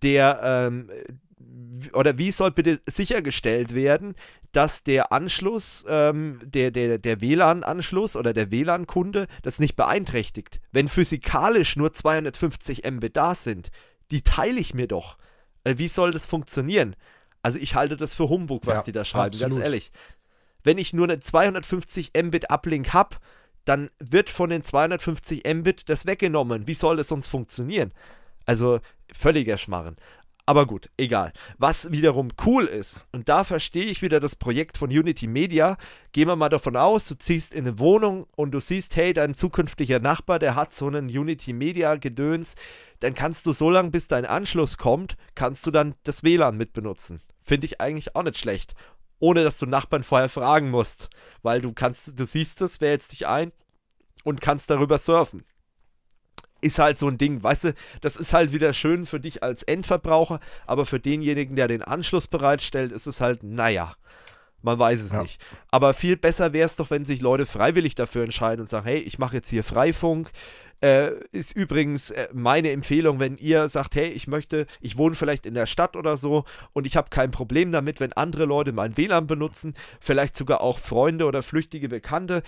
der, ähm, oder wie soll bitte sichergestellt werden, dass der Anschluss, ähm, der, der, der WLAN-Anschluss oder der WLAN-Kunde das nicht beeinträchtigt, wenn physikalisch nur 250 Mbit da sind? die teile ich mir doch. Äh, wie soll das funktionieren? Also ich halte das für Humbug, was ja, die da schreiben, absolut. ganz ehrlich. Wenn ich nur eine 250 Mbit Uplink habe, dann wird von den 250 Mbit das weggenommen. Wie soll das sonst funktionieren? Also völliger Schmarren. Aber gut, egal. Was wiederum cool ist, und da verstehe ich wieder das Projekt von Unity Media, gehen wir mal davon aus, du ziehst in eine Wohnung und du siehst, hey, dein zukünftiger Nachbar, der hat so einen Unity Media Gedöns, dann kannst du so lange, bis dein Anschluss kommt, kannst du dann das WLAN mitbenutzen. Finde ich eigentlich auch nicht schlecht. Ohne dass du Nachbarn vorher fragen musst. Weil du kannst, du siehst es, wählst dich ein und kannst darüber surfen ist halt so ein Ding, weißt du, das ist halt wieder schön für dich als Endverbraucher, aber für denjenigen, der den Anschluss bereitstellt, ist es halt, naja. Man weiß es ja. nicht. Aber viel besser wäre es doch, wenn sich Leute freiwillig dafür entscheiden und sagen, hey, ich mache jetzt hier Freifunk. Äh, ist übrigens äh, meine Empfehlung, wenn ihr sagt, hey, ich möchte, ich wohne vielleicht in der Stadt oder so und ich habe kein Problem damit, wenn andere Leute mein WLAN benutzen, vielleicht sogar auch Freunde oder flüchtige Bekannte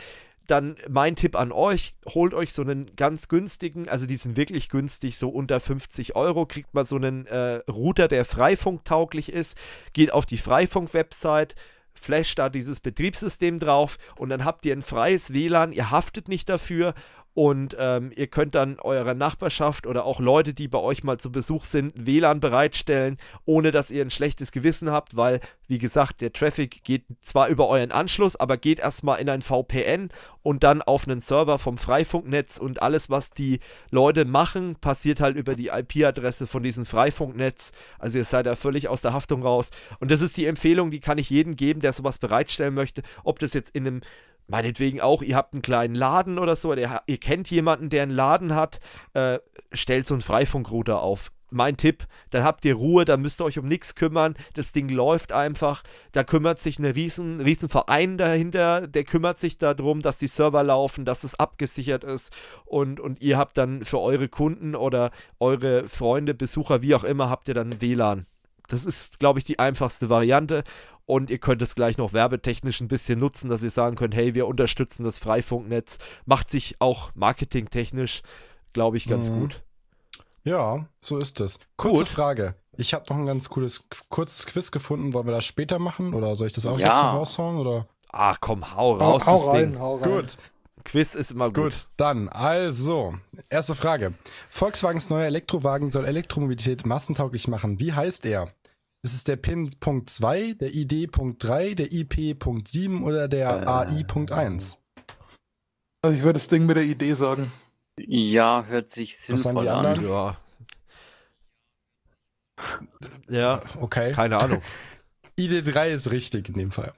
dann mein Tipp an euch, holt euch so einen ganz günstigen, also die sind wirklich günstig, so unter 50 Euro, kriegt man so einen äh, Router, der freifunktauglich ist, geht auf die Freifunk-Website, flasht da dieses Betriebssystem drauf und dann habt ihr ein freies WLAN, ihr haftet nicht dafür und ähm, ihr könnt dann eurer Nachbarschaft oder auch Leute, die bei euch mal zu Besuch sind, WLAN bereitstellen, ohne dass ihr ein schlechtes Gewissen habt, weil, wie gesagt, der Traffic geht zwar über euren Anschluss, aber geht erstmal in ein VPN und dann auf einen Server vom Freifunknetz und alles, was die Leute machen, passiert halt über die IP-Adresse von diesem Freifunknetz. Also ihr seid da völlig aus der Haftung raus. Und das ist die Empfehlung, die kann ich jedem geben, der sowas bereitstellen möchte, ob das jetzt in einem meinetwegen auch, ihr habt einen kleinen Laden oder so, ihr, ihr kennt jemanden, der einen Laden hat, äh, stellt so einen Freifunkrouter auf. Mein Tipp, dann habt ihr Ruhe, dann müsst ihr euch um nichts kümmern. Das Ding läuft einfach. Da kümmert sich ein riesen, riesen Verein dahinter, der kümmert sich darum, dass die Server laufen, dass es abgesichert ist. Und, und ihr habt dann für eure Kunden oder eure Freunde, Besucher, wie auch immer, habt ihr dann WLAN. Das ist, glaube ich, die einfachste Variante. Und ihr könnt es gleich noch werbetechnisch ein bisschen nutzen, dass ihr sagen könnt, hey, wir unterstützen das Freifunknetz. Macht sich auch marketingtechnisch, glaube ich, ganz mhm. gut. Ja, so ist es. Kurze gut. Frage. Ich habe noch ein ganz cooles kurzes Quiz gefunden. Wollen wir das später machen oder soll ich das auch ja. jetzt raushauen? Oder? Ach komm, hau raus. Hau, hau rein, Ding. hau rein. Gut. Quiz ist immer gut. Gut, dann also, erste Frage. Volkswagens neuer Elektrowagen soll Elektromobilität massentauglich machen. Wie heißt er? Ist es der Pin.2, zwei, der ID.3, der IP.7 oder der äh. AI.1? Also ich würde das Ding mit der Idee sagen. Ja, hört sich sinnvoll an. Ja. ja, okay. Keine Ahnung. ID3 ist richtig in dem Fall.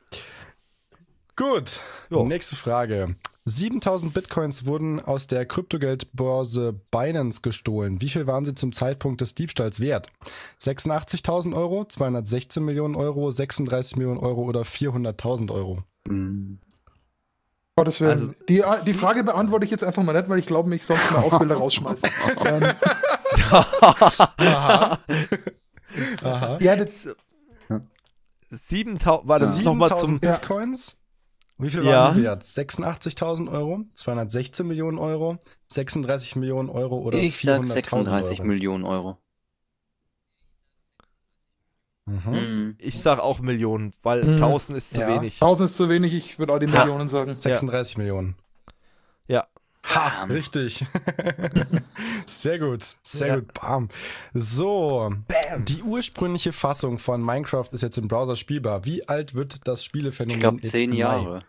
Gut, jo. nächste Frage. 7000 Bitcoins wurden aus der Kryptogeldbörse Binance gestohlen. Wie viel waren sie zum Zeitpunkt des Diebstahls wert? 86.000 Euro, 216 Millionen Euro, 36 Millionen Euro oder 400.000 Euro? Mhm. Gottes Willen. Also, die, äh, die Frage beantworte ich jetzt einfach mal nicht, weil ich glaube, mich sonst mal Ausbilder rausschmeiße. ähm. Aha. Aha. Ja, das. 7000, war das ja. nochmal zum Bitcoins? Wie viel ja. waren wir jetzt? 86.000 Euro, 216 Millionen Euro, 36 Millionen Euro oder ich sag 36 Euro. Millionen Euro. Mhm. mhm. Ich sag auch Millionen, weil mhm. 1000 ist zu ja. wenig. 1000 ist zu wenig, ich würde auch die Millionen ha. sagen. 36 ja. Millionen. Ha, Bam. richtig. sehr gut, sehr ja. gut. Bam. So, Bam. die ursprüngliche Fassung von Minecraft ist jetzt im Browser spielbar. Wie alt wird das Spielephänomen? Ich glaube, zehn Jahre. Mai?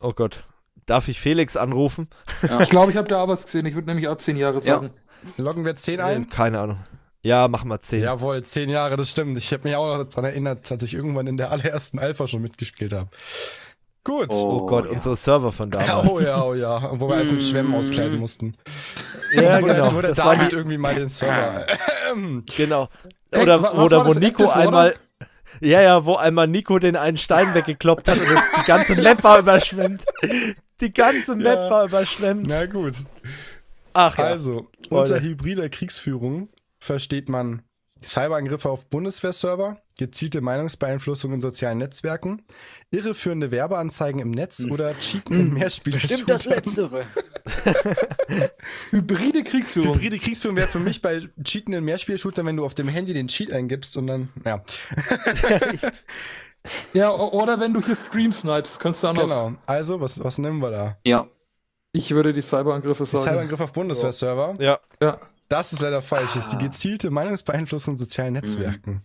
Oh Gott. Darf ich Felix anrufen? Ja. Ich glaube, ich habe da was gesehen. Ich würde nämlich auch zehn Jahre sagen. Ja. Loggen wir zehn ein? Äh, keine Ahnung. Ja, machen wir zehn. Jawohl, zehn Jahre, das stimmt. Ich habe mich auch noch daran erinnert, als ich irgendwann in der allerersten Alpha schon mitgespielt habe. Gut. Oh, oh Gott, ja. unsere Server von damals. Oh ja, oh ja. Wo wir alles mit mm. Schwämmen auskleiden mussten. Ja, genau. Wo der David irgendwie mal den Server. Ah. Ähm. genau. Oder, hey, oder wo Nico Active, einmal. Oder? Ja, ja, wo einmal Nico den einen Stein weggekloppt hat und das, die ganze Map war überschwemmt. Die ganze Map ja. war überschwemmt. Na gut. Ach ja. Also, Voll. unter hybrider Kriegsführung versteht man Cyberangriffe auf Bundeswehr-Server, gezielte Meinungsbeeinflussung in sozialen Netzwerken, irreführende Werbeanzeigen im Netz hm. oder Cheaten hm. in Mehrspieler. Stimmt das Letztere. Hybride Kriegsführung. Hybride Kriegsführung wäre für mich bei Cheaten in Mehrspielshootern, wenn du auf dem Handy den Cheat eingibst und dann, ja. ja, oder wenn du hier Stream snipest, kannst du auch noch. Genau. Also, was, was nehmen wir da? Ja. Ich würde die Cyberangriffe sagen. Cyberangriff auf Bundeswehr-Server? Ja. ja. Das ist leider falsch. Ah. ist die ah. gezielte Meinungsbeeinflussung in sozialen mhm. Netzwerken. Mhm.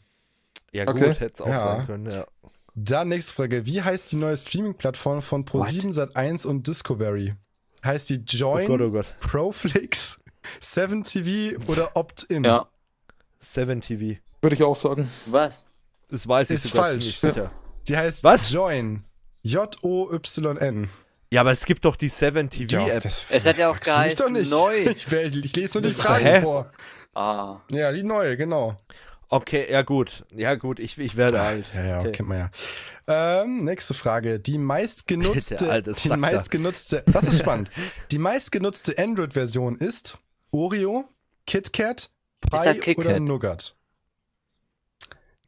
Ja, okay. gut, hätte es auch ja. sein können, ja. Dann nächste Frage. Wie heißt die neue Streaming-Plattform von Pro7 Sat1 und Discovery? Heißt die Join, oh Gott, oh Gott. Proflix, 7TV oder Opt-in? Ja. 7TV. Würde ich auch sagen. Was? Das weiß ich Ist sogar falsch. ziemlich sicher. Ja. Die heißt Was? Join. J-O-Y-N. Ja, aber es gibt doch die 7TV-App. es hat ja auch gar nicht neu. Ich, ich lese nur die Frage vor. Ah. Ja, die neue, genau. Okay, ja gut. Ja gut, ich, ich werde ah, alt. Ja, ja, okay. kennt man ja. Ähm, nächste Frage. Die meistgenutzte, alte, die meistgenutzte, das ist spannend. die meistgenutzte Android-Version ist Oreo, KitKat, Pie Kit oder Nougat.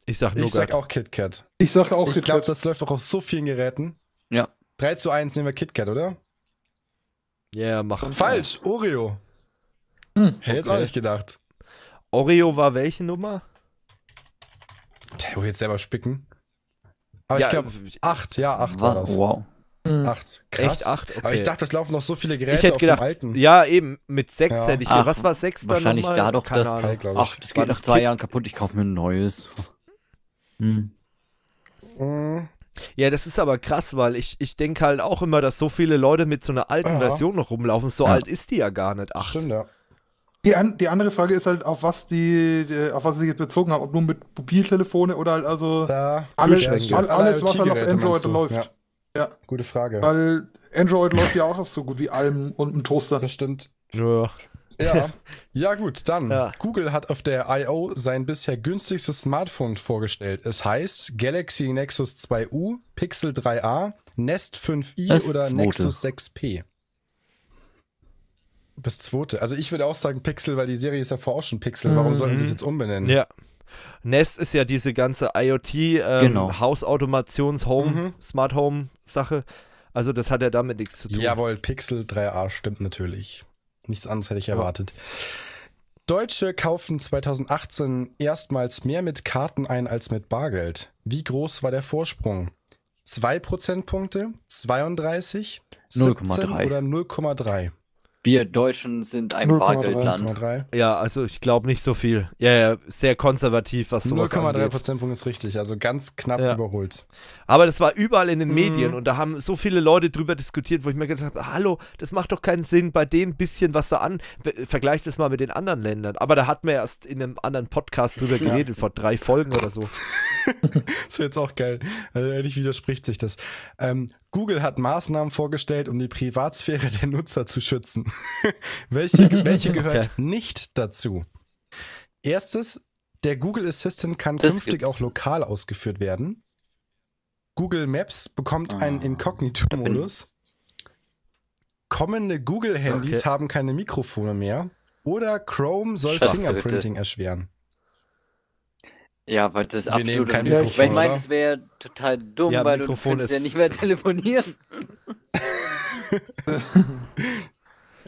Ich sag Nougat. Ich sag auch KitKat. Ich sag auch KitKat. Ich glaube, das läuft auch auf so vielen Geräten. Ja. 3 zu 1 nehmen wir KitKat, oder? Ja, yeah, wir. Falsch, Oreo. Hm, Hätte okay. jetzt auch nicht gedacht. Oreo war welche Nummer? Der will jetzt selber spicken. Aber ja, ich glaube, acht, ja, acht war, war das. Wow. Hm. Acht. Krass. Echt acht? Okay. Aber ich dachte, es laufen noch so viele Geräte ich hätte gedacht, alten. Ja, eben, mit sechs ja. hätte ich gedacht. Was war sechs dann Wahrscheinlich da doch Keine Ahnung. Ach, das geht nach zwei Jahren kaputt, ich kaufe mir ein neues. Hm. Mhm. Ja, das ist aber krass, weil ich, ich denke halt auch immer, dass so viele Leute mit so einer alten ja. Version noch rumlaufen. So ja. alt ist die ja gar nicht. Acht. Stimmt, ja. Die, an, die andere Frage ist halt, auf was die, auf was sie sich bezogen haben, ob nur mit Mobiltelefone oder halt also da, alles, all, alles, was halt auf Android läuft. Ja. ja. Gute Frage. Weil Android läuft ja auch auf so gut wie allem und einem Toaster. Das stimmt. Ja. Ja. ja, gut, dann. Ja. Google hat auf der I.O. sein bisher günstigstes Smartphone vorgestellt. Es heißt Galaxy Nexus 2U, Pixel 3a, Nest 5i das oder Nexus 6p. Das zweite. Also ich würde auch sagen Pixel, weil die Serie ist ja vorher auch schon Pixel. Warum mhm. sollten sie es jetzt umbenennen? Ja. Nest ist ja diese ganze IoT, ähm, genau. Hausautomations, Home, mhm. Smart Home Sache. Also das hat ja damit nichts zu tun. Jawohl, Pixel 3a stimmt natürlich. Nichts anderes hätte ich erwartet. Ja. Deutsche kaufen 2018 erstmals mehr mit Karten ein als mit Bargeld. Wie groß war der Vorsprung? 2 Prozentpunkte, 32, 0,3 oder 0,3? Wir Deutschen sind ein Bargeldland. Ja, also ich glaube nicht so viel. Ja, ja, sehr konservativ, was sowas 0,3 Prozentpunkt ist richtig, also ganz knapp ja. überholt. Aber das war überall in den mhm. Medien und da haben so viele Leute drüber diskutiert, wo ich mir gedacht habe, hallo, das macht doch keinen Sinn bei dem bisschen, was da an, vergleicht das mal mit den anderen Ländern. Aber da hat man erst in einem anderen Podcast drüber geredet, ja. vor drei Folgen oder so. das wäre jetzt auch geil. Also ehrlich widerspricht sich das. Ähm, Google hat Maßnahmen vorgestellt, um die Privatsphäre der Nutzer zu schützen. welche, welche gehört okay. nicht dazu? Erstes, der Google Assistant kann das künftig gibt's. auch lokal ausgeführt werden. Google Maps bekommt ah, einen Inkognito-Modus. Kommende Google-Handys okay. haben keine Mikrofone mehr. Oder Chrome soll Fingerprinting erschweren. Ja, weil das ist Wir absolut kein Mikrofon, ich meine, das wäre total dumm, ja, weil Mikrofon du könntest ja nicht mehr telefonieren.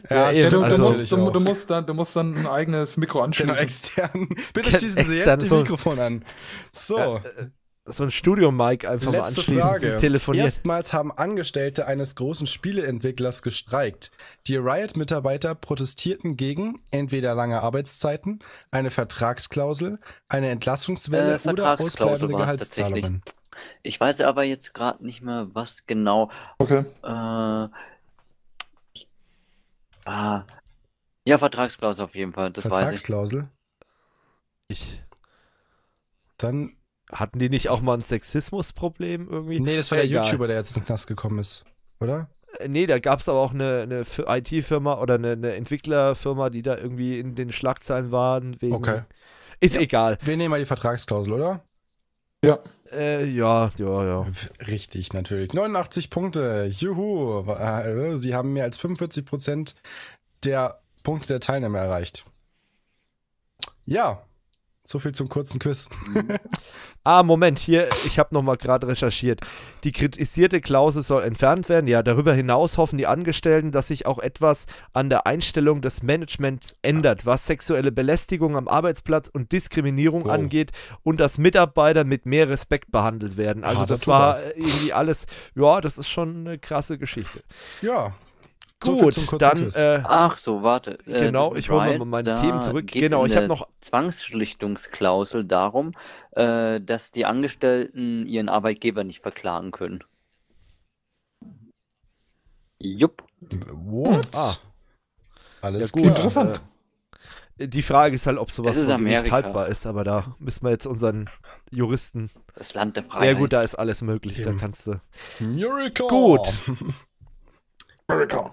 ja, ja, stimmt, also du, musst, du, du, musst dann, du musst dann ein eigenes Mikro genau, anschließen. Genau, extern. Bitte schließen Sie jetzt das Mikrofon an. So. Ja, äh, so ein studio mike einfach Letzte mal anschließend Frage. telefoniert. Erstmals haben Angestellte eines großen Spieleentwicklers gestreikt. Die Riot-Mitarbeiter protestierten gegen entweder lange Arbeitszeiten, eine Vertragsklausel, eine Entlassungswelle äh, oder ausbleibende Gehaltszahlungen. Ich weiß aber jetzt gerade nicht mehr, was genau. Okay. Äh, ah, ja, Vertragsklausel auf jeden Fall, das weiß ich. Vertragsklausel? Ich. Dann hatten die nicht auch mal ein Sexismusproblem irgendwie? Nee, das war äh, Egal. der YouTuber, der jetzt in den Knast gekommen ist, oder? Äh, nee, da gab es aber auch eine, eine IT-Firma oder eine, eine, Entwicklerfirma, die da irgendwie in den Schlagzeilen waren. Wegen... okay. Ist ja. egal. Wir nehmen mal die Vertragsklausel, oder? Ja. Äh, ja, ja, ja. Richtig, natürlich. 89 Punkte. Juhu. Äh, Sie haben mehr als 45 Prozent der Punkte der Teilnehmer erreicht. Ja. So viel zum kurzen Quiz. Ah, Moment, hier, ich habe nochmal gerade recherchiert. Die kritisierte Klausel soll entfernt werden. Ja, darüber hinaus hoffen die Angestellten, dass sich auch etwas an der Einstellung des Managements ändert, was sexuelle Belästigung am Arbeitsplatz und Diskriminierung oh. angeht und dass Mitarbeiter mit mehr Respekt behandelt werden. Also, ah, das, das war irgendwie alles. Ja, das ist schon eine krasse Geschichte. Ja, Gut, so dann. Äh, Ach so, warte. Äh, genau, ich hole mal meine Themen zurück. Genau, ich habe noch. Zwangsschlichtungsklausel darum, äh, dass die Angestellten ihren Arbeitgeber nicht verklagen können. Jupp. What? Ah. Alles ja, gut. Interessant. Äh, die Frage ist halt, ob sowas nicht haltbar ist, aber da müssen wir jetzt unseren Juristen. Das Land der Freiheit. Ja, gut, da ist alles möglich, Eben. da kannst du. Miracle! Gut.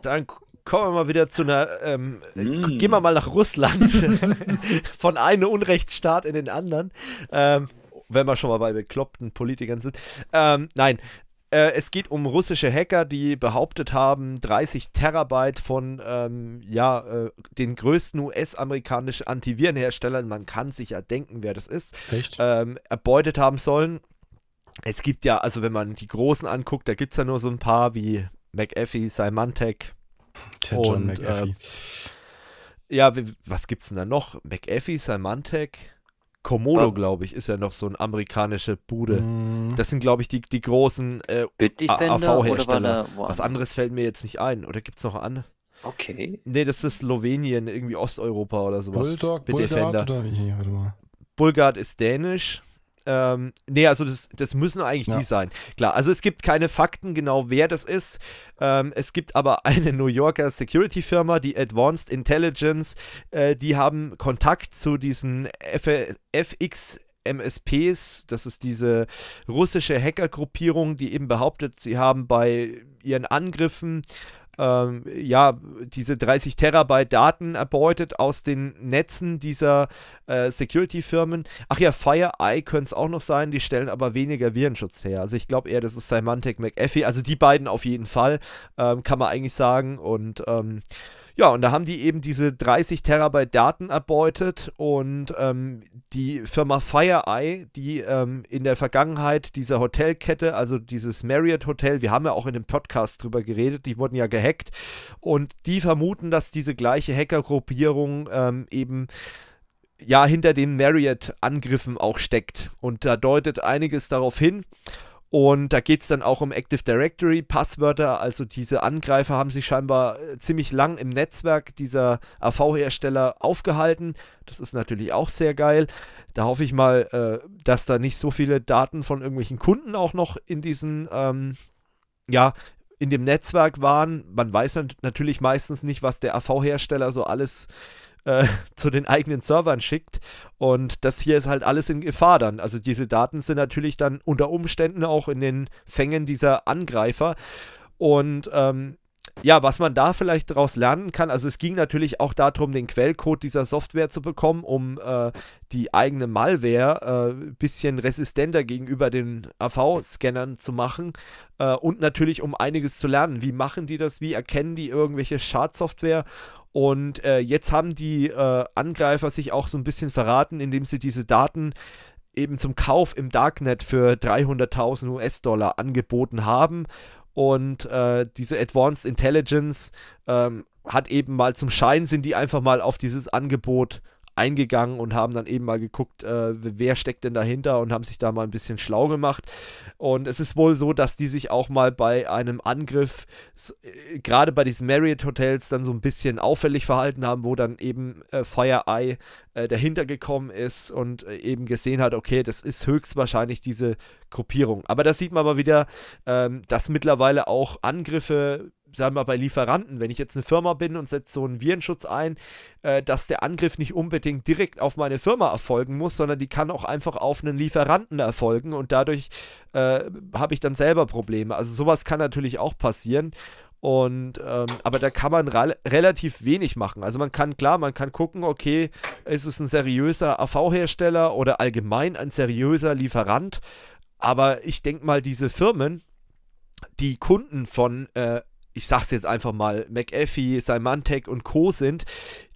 Dann kommen wir mal wieder zu einer, ähm, mm. gehen wir mal nach Russland. Von einem Unrechtsstaat in den anderen. Ähm, wenn wir schon mal bei bekloppten Politikern sind. Ähm, nein, äh, es geht um russische Hacker, die behauptet haben, 30 Terabyte von ähm, ja, äh, den größten US-amerikanischen Antivirenherstellern, man kann sich ja denken, wer das ist, ähm, erbeutet haben sollen. Es gibt ja, also wenn man die Großen anguckt, da gibt es ja nur so ein paar wie McAfee, Symantec. Der John und, McAfee. Äh, ja, was gibt's denn da noch? McAfee, Symantec, Komodo, ah. glaube ich, ist ja noch so ein amerikanische Bude. Mm. Das sind, glaube ich, die, die großen äh, AV-Hersteller. Was anderes fällt mir jetzt nicht ein. Oder gibt's noch an? Okay. Nee, das ist Slowenien, irgendwie Osteuropa oder sowas. Bulldog, Bulldog oder wie? Warte mal. Bulgard ist dänisch. Ähm, nee, also das, das müssen eigentlich ja. die sein. Klar, also es gibt keine Fakten genau, wer das ist. Ähm, es gibt aber eine New Yorker Security-Firma, die Advanced Intelligence, äh, die haben Kontakt zu diesen F FX. MSPs, das ist diese russische Hackergruppierung, die eben behauptet, sie haben bei ihren Angriffen ähm, ja, diese 30 Terabyte Daten erbeutet aus den Netzen dieser äh, Security-Firmen. Ach ja, FireEye könnte es auch noch sein, die stellen aber weniger Virenschutz her. Also ich glaube eher, das ist Symantec McAfee. Also die beiden auf jeden Fall, ähm, kann man eigentlich sagen. Und ähm, ja, und da haben die eben diese 30 Terabyte Daten erbeutet und ähm, die Firma FireEye, die ähm, in der Vergangenheit dieser Hotelkette, also dieses Marriott Hotel, wir haben ja auch in dem Podcast drüber geredet, die wurden ja gehackt und die vermuten, dass diese gleiche Hackergruppierung ähm, eben ja hinter den Marriott-Angriffen auch steckt. Und da deutet einiges darauf hin. Und da geht es dann auch um Active Directory, Passwörter. Also diese Angreifer haben sich scheinbar äh, ziemlich lang im Netzwerk dieser AV-Hersteller aufgehalten. Das ist natürlich auch sehr geil. Da hoffe ich mal, äh, dass da nicht so viele Daten von irgendwelchen Kunden auch noch in diesen, ähm, ja, in dem Netzwerk waren. Man weiß natürlich meistens nicht, was der AV-Hersteller so alles äh, äh, zu den eigenen Servern schickt. Und das hier ist halt alles in Gefahr dann. Also diese Daten sind natürlich dann unter Umständen auch in den Fängen dieser Angreifer. Und ähm, ja, was man da vielleicht daraus lernen kann, also es ging natürlich auch darum, den Quellcode dieser Software zu bekommen, um äh, die eigene Malware ein äh, bisschen resistenter gegenüber den AV-Scannern zu machen äh, und natürlich um einiges zu lernen. Wie machen die das? Wie erkennen die irgendwelche Schadsoftware? Und äh, jetzt haben die äh, Angreifer sich auch so ein bisschen verraten, indem sie diese Daten eben zum Kauf im Darknet für 300.000 US-Dollar angeboten haben. Und äh, diese Advanced Intelligence ähm, hat eben mal zum Schein, sind die einfach mal auf dieses Angebot eingegangen und haben dann eben mal geguckt, äh, wer steckt denn dahinter und haben sich da mal ein bisschen schlau gemacht. Und es ist wohl so, dass die sich auch mal bei einem Angriff, äh, gerade bei diesen Marriott Hotels, dann so ein bisschen auffällig verhalten haben, wo dann eben äh, FireEye äh, dahinter gekommen ist und äh, eben gesehen hat, okay, das ist höchstwahrscheinlich diese Gruppierung. Aber das sieht man aber wieder, ähm, dass mittlerweile auch Angriffe sagen wir mal, bei Lieferanten, wenn ich jetzt eine Firma bin und setze so einen Virenschutz ein, äh, dass der Angriff nicht unbedingt direkt auf meine Firma erfolgen muss, sondern die kann auch einfach auf einen Lieferanten erfolgen und dadurch äh, habe ich dann selber Probleme. Also sowas kann natürlich auch passieren. Und ähm, aber da kann man relativ wenig machen. Also man kann klar, man kann gucken, okay, ist es ein seriöser AV-Hersteller oder allgemein ein seriöser Lieferant. Aber ich denke mal, diese Firmen, die Kunden von äh, ich sag's jetzt einfach mal, McAfee, Symantec und Co. sind,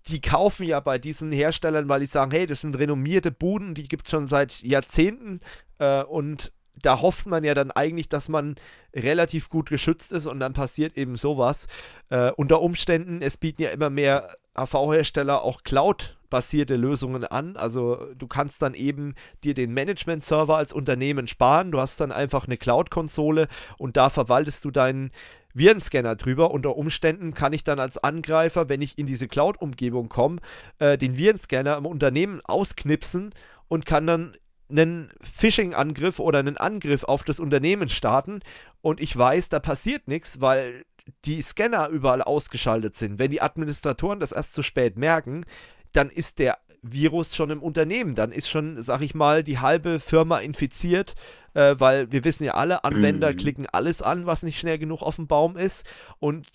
die kaufen ja bei diesen Herstellern, weil die sagen, hey, das sind renommierte Buden, die gibt's schon seit Jahrzehnten äh, und da hofft man ja dann eigentlich, dass man relativ gut geschützt ist und dann passiert eben sowas. Äh, unter Umständen, es bieten ja immer mehr AV-Hersteller auch Cloud-basierte Lösungen an. Also du kannst dann eben dir den Management-Server als Unternehmen sparen. Du hast dann einfach eine Cloud-Konsole und da verwaltest du deinen Virenscanner drüber. Unter Umständen kann ich dann als Angreifer, wenn ich in diese Cloud-Umgebung komme, äh, den Virenscanner im Unternehmen ausknipsen und kann dann einen Phishing-Angriff oder einen Angriff auf das Unternehmen starten und ich weiß, da passiert nichts, weil die Scanner überall ausgeschaltet sind. Wenn die Administratoren das erst zu spät merken, dann ist der Virus schon im Unternehmen, dann ist schon, sag ich mal, die halbe Firma infiziert äh, weil wir wissen ja alle, Anwender mhm. klicken alles an, was nicht schnell genug auf dem Baum ist und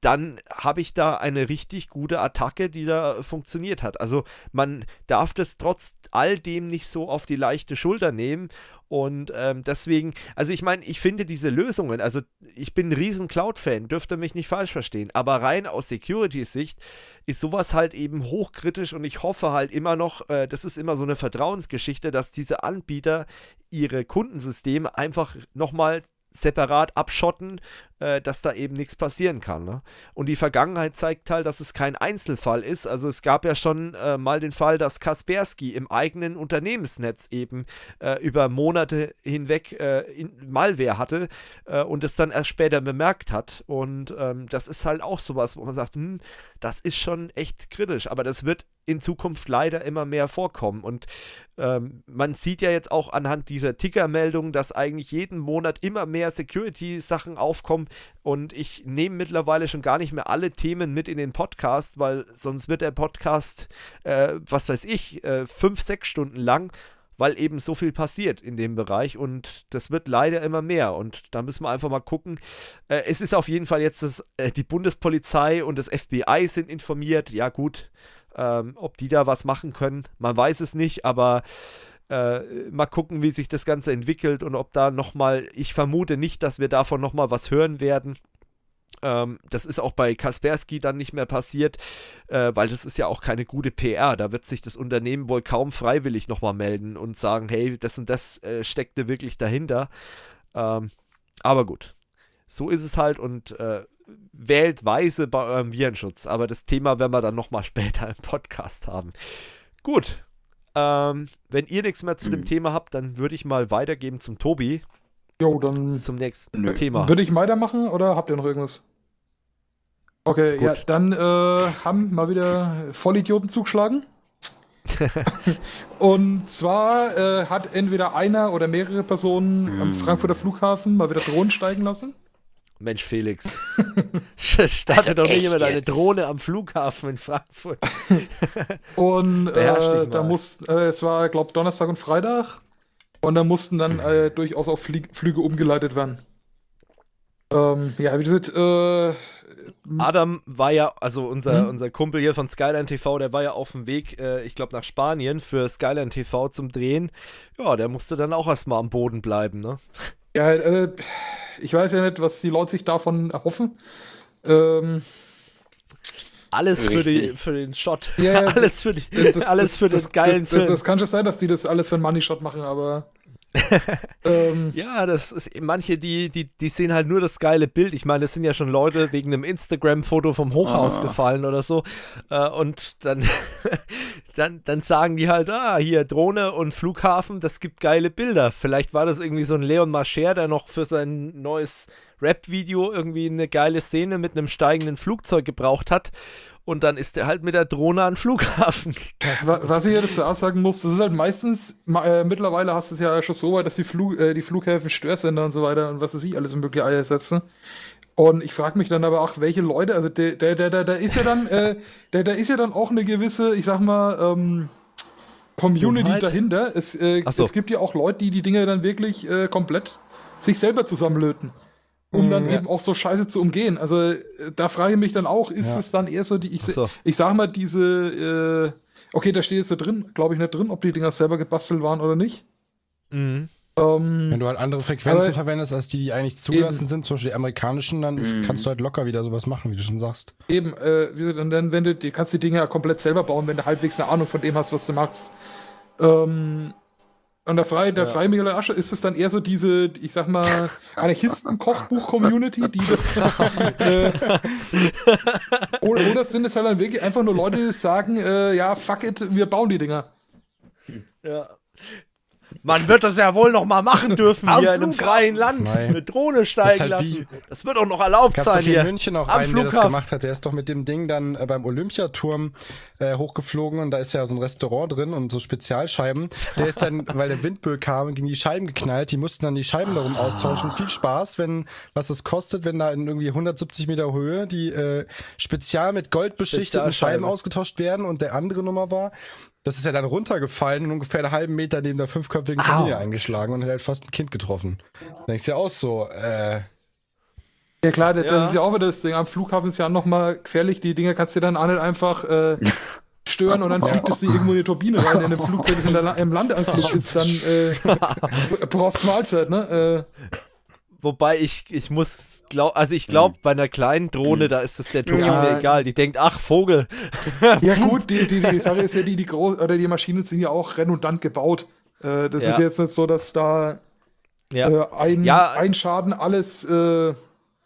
dann habe ich da eine richtig gute Attacke, die da funktioniert hat. Also man darf das trotz all dem nicht so auf die leichte Schulter nehmen und ähm, deswegen, also ich meine, ich finde diese Lösungen, also ich bin ein riesen Cloud-Fan, dürfte mich nicht falsch verstehen, aber rein aus Security-Sicht ist sowas halt eben hochkritisch und ich hoffe halt immer noch, äh, das ist immer so eine Vertrauensgeschichte, dass diese Anbieter ihre Kundensysteme einfach nochmal separat abschotten, äh, dass da eben nichts passieren kann. Ne? Und die Vergangenheit zeigt halt, dass es kein Einzelfall ist. Also es gab ja schon äh, mal den Fall, dass Kaspersky im eigenen Unternehmensnetz eben äh, über Monate hinweg äh, Malware hatte äh, und es dann erst später bemerkt hat. Und ähm, das ist halt auch sowas, wo man sagt, hm, das ist schon echt kritisch, aber das wird in Zukunft leider immer mehr vorkommen. Und ähm, man sieht ja jetzt auch anhand dieser Ticker-Meldungen, dass eigentlich jeden Monat immer mehr Security-Sachen aufkommen. Und ich nehme mittlerweile schon gar nicht mehr alle Themen mit in den Podcast, weil sonst wird der Podcast, äh, was weiß ich, äh, fünf, sechs Stunden lang weil eben so viel passiert in dem Bereich und das wird leider immer mehr und da müssen wir einfach mal gucken. Äh, es ist auf jeden Fall jetzt, dass äh, die Bundespolizei und das FBI sind informiert. Ja gut, ähm, ob die da was machen können, man weiß es nicht, aber äh, mal gucken, wie sich das Ganze entwickelt und ob da nochmal, ich vermute nicht, dass wir davon nochmal was hören werden. Ähm, das ist auch bei Kaspersky dann nicht mehr passiert, äh, weil das ist ja auch keine gute PR. Da wird sich das Unternehmen wohl kaum freiwillig nochmal melden und sagen, hey, das und das äh, steckte wirklich dahinter. Ähm, aber gut, so ist es halt und äh, wählt weise bei eurem ähm, Virenschutz. Aber das Thema werden wir dann nochmal später im Podcast haben. Gut. Ähm, wenn ihr nichts mehr zu dem hm. Thema habt, dann würde ich mal weitergeben zum Tobi. Jo, dann. Zum nächsten nö. Thema. Würde ich weitermachen oder habt ihr noch irgendwas? Okay, Gut. ja, dann äh, haben mal wieder Vollidioten zugeschlagen. und zwar äh, hat entweder einer oder mehrere Personen am hm. Frankfurter Flughafen mal wieder Drohnen steigen lassen. Mensch, Felix, startet also doch nicht immer deine Drohne am Flughafen in Frankfurt. und äh, da muss, äh, es war, glaube Donnerstag und Freitag. Und da mussten dann mhm. äh, durchaus auch Flie Flüge umgeleitet werden. Ähm, ja, wie gesagt, äh, Adam war ja, also unser, hm? unser Kumpel hier von Skyline TV, der war ja auf dem Weg, äh, ich glaube, nach Spanien für Skyline TV zum Drehen. Ja, der musste dann auch erstmal am Boden bleiben, ne? Ja, äh, ich weiß ja nicht, was die Leute sich davon erhoffen. Ähm, alles für, die, für, den Shot. Ja, ja, alles für, die, das, alles das, für das, das geilen das, Film. Das, kann schon sein, dass die das alles für einen Money-Shot machen, aber. ähm, ja, das ist manche, die, die, die sehen halt nur das geile Bild. Ich meine, es sind ja schon Leute wegen einem Instagram-Foto vom Hochhaus ah. gefallen oder so. Äh, und dann, dann, dann sagen die halt, ah, hier Drohne und Flughafen, das gibt geile Bilder. Vielleicht war das irgendwie so ein Leon Marcher, der noch für sein neues Rap-Video irgendwie eine geile Szene mit einem steigenden Flugzeug gebraucht hat und dann ist er halt mit der Drohne an den Flughafen Was ich ja dazu sagen muss, das ist halt meistens, äh, mittlerweile hast du es ja schon so weit, dass die, Flu äh, die Flughäfen Störsender und so weiter und was weiß ich alles mögliche Eier setzen. Und ich frage mich dann aber auch, welche Leute, also der, der, der, der, der ist ja dann, äh, der, der ist ja dann auch eine gewisse, ich sag mal, ähm, Community halt. dahinter. Es, äh, so. es gibt ja auch Leute, die die Dinge dann wirklich äh, komplett sich selber zusammenlöten um mhm. dann ja. eben auch so Scheiße zu umgehen. Also äh, da frage ich mich dann auch, ist ja. es dann eher so die, ich, so. ich sag mal, diese, äh, okay, da steht jetzt da drin, glaube ich nicht drin, ob die Dinger selber gebastelt waren oder nicht. Mhm. Ähm, wenn du halt andere Frequenzen verwendest, als die, die eigentlich zugelassen eben. sind, zum Beispiel die amerikanischen, dann ist, mhm. kannst du halt locker wieder sowas machen, wie du schon sagst. Eben, äh, und dann wenn du, kannst die Dinger komplett selber bauen, wenn du halbwegs eine Ahnung von dem hast, was du machst. Ähm, und der, Freie, der ja. Freimehler Asche ist es dann eher so diese, ich sag mal, Anarchisten-Kochbuch-Community, die. äh, oder, oder sind es halt dann wirklich einfach nur Leute, die sagen, äh, ja, fuck it, wir bauen die Dinger. Ja. Man wird das ja wohl noch mal machen dürfen hier in einem freien Land. Nein. Eine Drohne steigen das halt lassen. Das wird auch noch erlaubt Gab's sein doch hier. in München auch einen, Flughafen. der das gemacht hat. Der ist doch mit dem Ding dann äh, beim Olympiaturm äh, hochgeflogen und da ist ja so ein Restaurant drin und so Spezialscheiben. Der ist dann, weil der Windböe kam, gegen die Scheiben geknallt. Die mussten dann die Scheiben darum ah. austauschen. Viel Spaß, wenn was das kostet, wenn da in irgendwie 170 Meter Höhe die äh, spezial mit Gold beschichteten Scheiben ausgetauscht werden und der andere Nummer war, das ist ja dann runtergefallen und ungefähr einen halben Meter neben der fünfköpfigen Familie eingeschlagen und hat halt fast ein Kind getroffen. Da denkst du ja auch so, äh. Ja klar, das ist ja auch wieder das Ding. Am Flughafen ist ja nochmal gefährlich. Die Dinger kannst du dann auch nicht einfach äh, stören und dann fliegt es dir irgendwo in die Turbine rein. In einem Flugzeug, das in der La im Landeanflug ist, dann äh, brauchst du Mahlzeit, ne? Äh, Wobei ich, ich muss glaub, also ich glaube, hm. bei einer kleinen Drohne, hm. da ist es der Ton ja. egal. Die denkt, ach, Vogel. ja, gut, die, die, die Sache ist ja, die, die groß oder die Maschinen sind ja auch redundant gebaut. Äh, das ja. ist jetzt nicht so, dass da ja. äh, ein, ja, ein Schaden alles. Äh,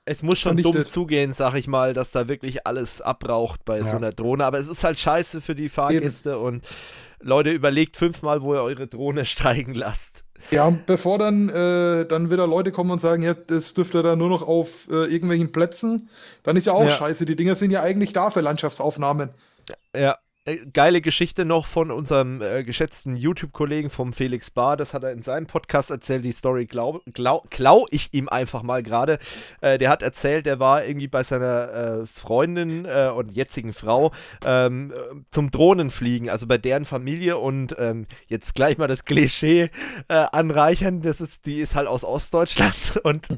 es muss schon vernichtet. dumm zugehen, sag ich mal, dass da wirklich alles abraucht bei so einer Drohne. Aber es ist halt scheiße für die Fahrgäste Eben. und Leute, überlegt fünfmal, wo ihr eure Drohne steigen lasst. Ja, bevor dann, äh, dann wieder Leute kommen und sagen, ja, das dürfte da nur noch auf äh, irgendwelchen Plätzen, dann ist ja auch ja. scheiße. Die Dinger sind ja eigentlich da für Landschaftsaufnahmen. Ja, äh, geile Geschichte noch von unserem äh, geschätzten YouTube-Kollegen vom Felix Bar. Das hat er in seinem Podcast erzählt. Die Story glaub, glaub, klau ich ihm einfach mal gerade. Äh, der hat erzählt, der war irgendwie bei seiner äh, Freundin äh, und jetzigen Frau ähm, äh, zum Drohnenfliegen, also bei deren Familie. Und ähm, jetzt gleich mal das Klischee anreichern. Das ist, die ist halt aus Ostdeutschland und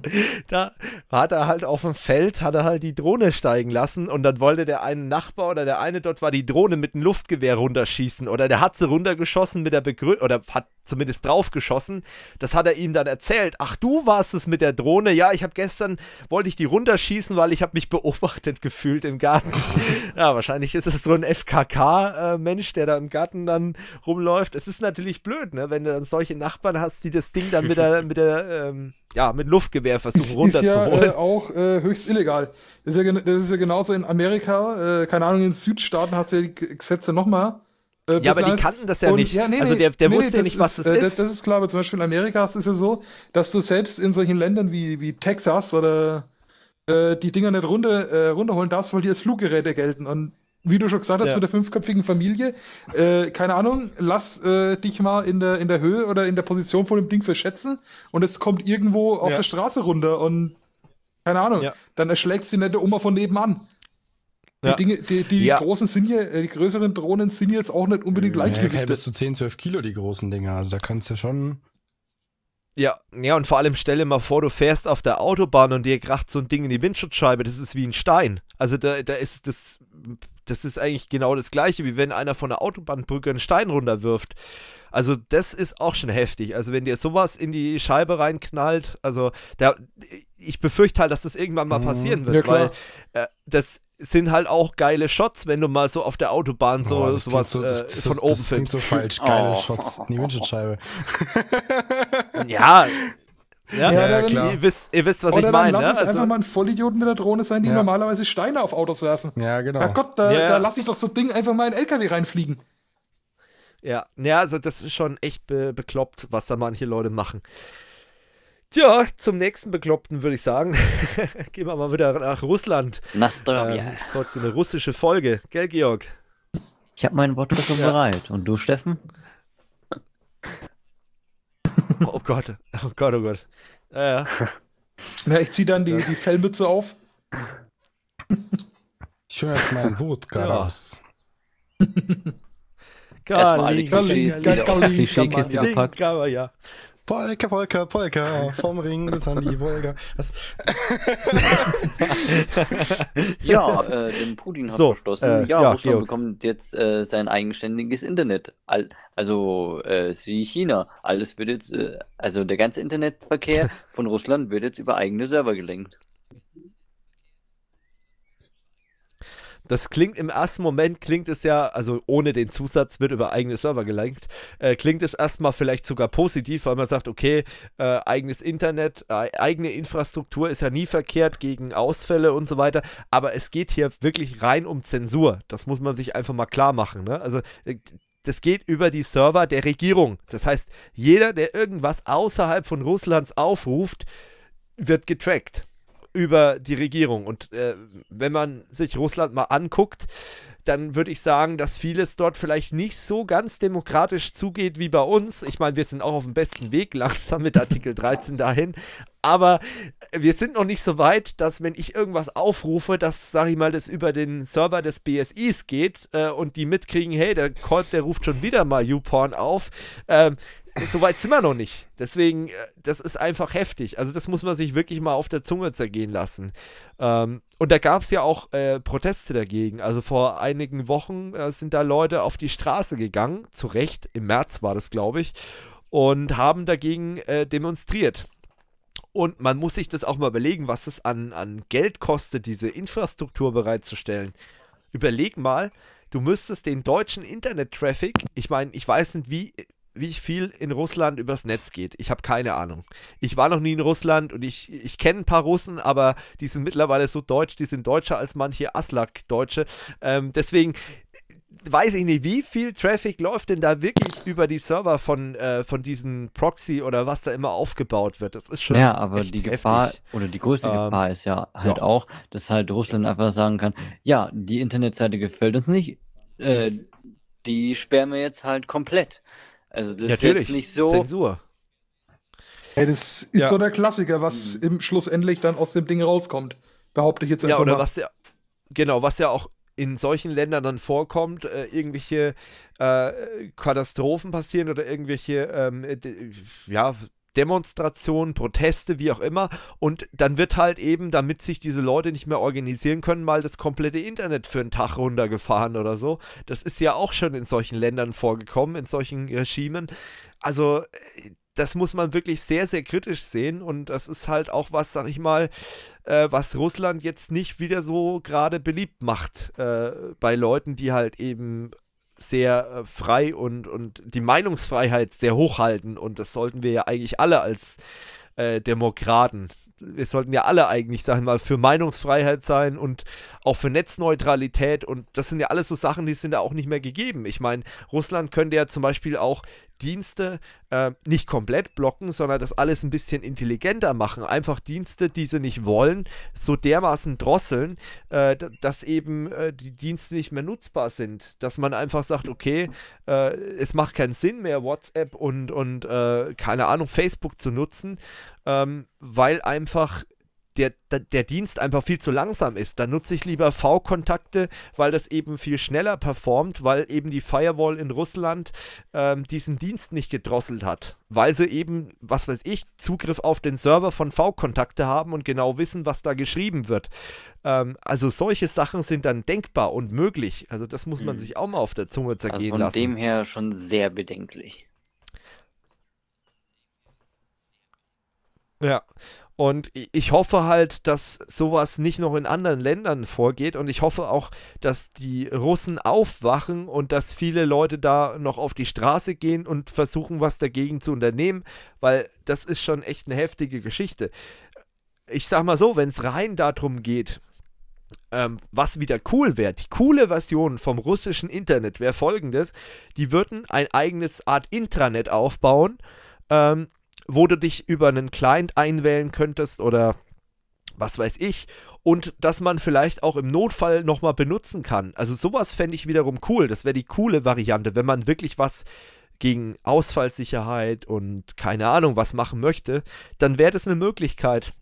da hat er halt auf dem Feld, hat er halt die Drohne steigen lassen und dann wollte der eine Nachbar oder der eine dort war die Drohne mit ein Luftgewehr runterschießen oder der hat sie runtergeschossen mit der Begründung oder hat zumindest draufgeschossen. Das hat er ihm dann erzählt. Ach, du warst es mit der Drohne. Ja, ich habe gestern wollte ich die runterschießen, weil ich habe mich beobachtet gefühlt im Garten. ja, wahrscheinlich ist es so ein FKK äh, Mensch, der da im Garten dann rumläuft. Es ist natürlich blöd, ne, wenn du dann solche Nachbarn hast, die das Ding dann mit der mit der ähm, ja, mit Luftgewehr versuchen runterzuholen. Das Ist ja äh, auch äh, höchst illegal. Das ist, ja, das ist ja genauso in Amerika, äh, keine Ahnung, in Südstaaten hast du ja die Gesetze nochmal. Äh, ja, aber die kannten das ja und, nicht. Ja, nee, also der, der nee, wusste nee, ja nicht, was das äh, ist. Das, das, ist klar, aber zum Beispiel in Amerika ist es ja so, dass du selbst in solchen Ländern wie, wie Texas oder äh, die Dinger nicht runter, äh, runterholen darfst, weil die als Fluggeräte gelten. Und wie du schon gesagt hast, ja. mit der fünfköpfigen Familie, äh, keine Ahnung, lass äh, dich mal in der, in der Höhe oder in der Position von dem Ding verschätzen und es kommt irgendwo auf ja. der Straße runter und keine Ahnung, ja. dann erschlägt sie nette Oma von nebenan. Die, Dinge, die, die großen sind hier, äh, die größeren Drohnen sind jetzt auch nicht unbedingt leicht. Ja, bis zu 10, 12 Kilo die großen Dinger, also da kannst du schon ja, ja, und vor allem stell dir mal vor, du fährst auf der Autobahn und dir kracht so ein Ding in die Windschutzscheibe, das ist wie ein Stein. Also da, da ist das, das ist eigentlich genau das gleiche, wie wenn einer von der Autobahnbrücke einen Stein runterwirft. Also das ist auch schon heftig. Also wenn dir sowas in die Scheibe reinknallt, also da, ich befürchte halt, dass das irgendwann mal mhm. passieren wird, ja, weil äh, das sind halt auch geile Shots, wenn du mal so auf der Autobahn so oh, sowas so, das, äh, das, von oben das filmst. so falsch, geile oh. Shots in die Windschutzscheibe. ja. Ja, ja, ja klar. Ihr wisst, ihr wisst was Oder ich meine. Lass ne? es also einfach mal ein Vollidioten mit der Drohne sein, die ja. normalerweise Steine auf Autos werfen. Ja, genau. Na Gott, da, ja. da lasse ich doch so Ding einfach mal in LKW reinfliegen. Ja, ja, also das ist schon echt be bekloppt, was da manche Leute machen. Ja, zum nächsten Bekloppten würde ich sagen, gehen wir mal wieder nach Russland. Nastrovia. Ähm, sonst eine russische Folge, gell, Georg? Ich habe meinen Wort schon bereit. Und du, Steffen? Oh Gott, oh Gott, oh Gott. Ja, ja. Na, ich ziehe dann die, die Fellmütze auf. Ich höre erst meinen Wodka ja. raus. Kalinka, Kalinka, Kalinka, Kalinka, Kalinka, Kalinka, Kalinka, Polka, Polka, Polka, vom Ring bis an die Wolga. ja, äh, den Putin hat so, verstoßen. Äh, ja, ja, Russland Georg. bekommt jetzt äh, sein eigenständiges Internet. All, also äh, ist wie China. Alles wird jetzt, äh, also der ganze Internetverkehr von Russland wird jetzt über eigene Server gelenkt. Das klingt im ersten Moment, klingt es ja, also ohne den Zusatz wird über eigene Server gelenkt, äh, klingt es erstmal vielleicht sogar positiv, weil man sagt, okay, äh, eigenes Internet, äh, eigene Infrastruktur ist ja nie verkehrt gegen Ausfälle und so weiter. Aber es geht hier wirklich rein um Zensur. Das muss man sich einfach mal klar machen. Ne? Also äh, das geht über die Server der Regierung. Das heißt, jeder, der irgendwas außerhalb von Russlands aufruft, wird getrackt über die Regierung. Und äh, wenn man sich Russland mal anguckt, dann würde ich sagen, dass vieles dort vielleicht nicht so ganz demokratisch zugeht wie bei uns. Ich meine, wir sind auch auf dem besten Weg langsam mit Artikel 13 dahin. Aber wir sind noch nicht so weit, dass wenn ich irgendwas aufrufe, dass, sag ich mal, das über den Server des BSIs geht äh, und die mitkriegen, hey, der Kolb, der ruft schon wieder mal YouPorn auf. Ähm, so weit sind wir noch nicht. Deswegen, äh, das ist einfach heftig. Also das muss man sich wirklich mal auf der Zunge zergehen lassen. Ähm, und da gab es ja auch äh, Proteste dagegen. Also vor einigen Wochen äh, sind da Leute auf die Straße gegangen, zu Recht, im März war das, glaube ich, und haben dagegen äh, demonstriert. Und man muss sich das auch mal überlegen, was es an, an Geld kostet, diese Infrastruktur bereitzustellen. Überleg mal, du müsstest den deutschen Internet-Traffic, ich meine, ich weiß nicht, wie, wie viel in Russland übers Netz geht. Ich habe keine Ahnung. Ich war noch nie in Russland und ich, ich kenne ein paar Russen, aber die sind mittlerweile so deutsch, die sind deutscher als manche Aslak-Deutsche. Ähm, deswegen weiß ich nicht, wie viel Traffic läuft denn da wirklich über die Server von, äh, von diesen Proxy oder was da immer aufgebaut wird. Das ist schon. Ja, aber die Gefahr heftig. oder die größte ähm, Gefahr ist ja halt ja. auch, dass halt Russland einfach sagen kann, ja, die Internetseite gefällt uns nicht, äh, die sperren wir jetzt halt komplett. Also das Natürlich. ist jetzt nicht so. Zensur. Hey, das ist ja. so der Klassiker, was hm. im schlussendlich dann aus dem Ding rauskommt. Behaupte ich jetzt einfach ja, oder mal. Was ja, genau, was ja auch in solchen Ländern dann vorkommt, äh, irgendwelche äh, Katastrophen passieren oder irgendwelche ähm, äh, ja, Demonstrationen, Proteste, wie auch immer. Und dann wird halt eben, damit sich diese Leute nicht mehr organisieren können, mal das komplette Internet für einen Tag runtergefahren oder so. Das ist ja auch schon in solchen Ländern vorgekommen, in solchen Regimen. Also äh, das muss man wirklich sehr, sehr kritisch sehen. Und das ist halt auch was, sag ich mal, äh, was Russland jetzt nicht wieder so gerade beliebt macht äh, bei Leuten, die halt eben sehr äh, frei und, und die Meinungsfreiheit sehr hoch halten. Und das sollten wir ja eigentlich alle als äh, Demokraten, wir sollten ja alle eigentlich, sagen wir mal, für Meinungsfreiheit sein und auch für Netzneutralität. Und das sind ja alles so Sachen, die sind da auch nicht mehr gegeben. Ich meine, Russland könnte ja zum Beispiel auch Dienste äh, nicht komplett blocken, sondern das alles ein bisschen intelligenter machen. Einfach Dienste, die sie nicht wollen, so dermaßen drosseln, äh, dass eben äh, die Dienste nicht mehr nutzbar sind. Dass man einfach sagt, okay, äh, es macht keinen Sinn mehr, WhatsApp und, und äh, keine Ahnung, Facebook zu nutzen, ähm, weil einfach der, der, der, Dienst einfach viel zu langsam ist. Dann nutze ich lieber V-Kontakte, weil das eben viel schneller performt, weil eben die Firewall in Russland ähm, diesen Dienst nicht gedrosselt hat. Weil sie eben, was weiß ich, Zugriff auf den Server von V-Kontakte haben und genau wissen, was da geschrieben wird. Ähm, also solche Sachen sind dann denkbar und möglich. Also das muss man mhm. sich auch mal auf der Zunge zergehen also von lassen. Von dem her schon sehr bedenklich. Ja, und ich hoffe halt, dass sowas nicht noch in anderen Ländern vorgeht. Und ich hoffe auch, dass die Russen aufwachen und dass viele Leute da noch auf die Straße gehen und versuchen, was dagegen zu unternehmen, weil das ist schon echt eine heftige Geschichte. Ich sag mal so, wenn es rein darum geht, ähm, was wieder cool wäre, die coole Version vom russischen Internet wäre folgendes: Die würden ein eigenes Art Intranet aufbauen. Ähm, wo du dich über einen Client einwählen könntest oder was weiß ich und dass man vielleicht auch im Notfall nochmal benutzen kann. Also sowas fände ich wiederum cool. Das wäre die coole Variante, wenn man wirklich was gegen Ausfallsicherheit und keine Ahnung was machen möchte, dann wäre das eine Möglichkeit,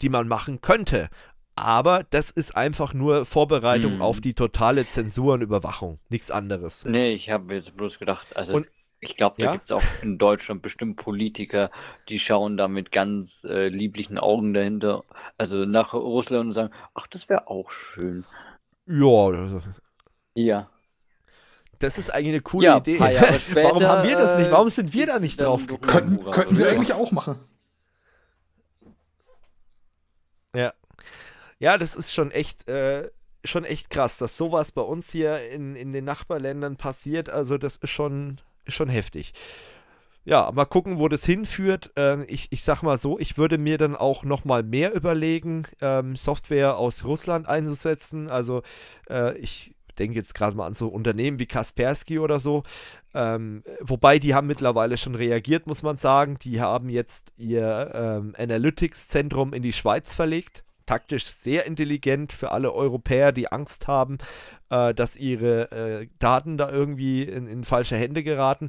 die man machen könnte. Aber das ist einfach nur Vorbereitung hm. auf die totale Zensurenüberwachung. nichts anderes. Nee, ich habe jetzt bloß gedacht, also und, ich glaube, da ja? gibt es auch in Deutschland bestimmt Politiker, die schauen da mit ganz äh, lieblichen Augen dahinter, also nach Russland und sagen, ach, das wäre auch schön. Ja. Ja. Das ist eigentlich eine coole ja, Idee. Später, Warum haben wir das nicht? Warum sind wir da nicht drauf gekommen? Könnten, könnten wir eigentlich auch machen. Ja. Ja, das ist schon echt, äh, schon echt krass, dass sowas bei uns hier in, in den Nachbarländern passiert. Also, das ist schon, schon heftig. Ja, mal gucken, wo das hinführt. Ähm, ich, ich sag mal so, ich würde mir dann auch nochmal mehr überlegen, ähm, Software aus Russland einzusetzen. Also äh, ich denke jetzt gerade mal an so Unternehmen wie Kaspersky oder so. Ähm, wobei die haben mittlerweile schon reagiert, muss man sagen. Die haben jetzt ihr ähm, Analytics-Zentrum in die Schweiz verlegt taktisch sehr intelligent für alle Europäer, die Angst haben, äh, dass ihre äh, Daten da irgendwie in, in, falsche Hände geraten.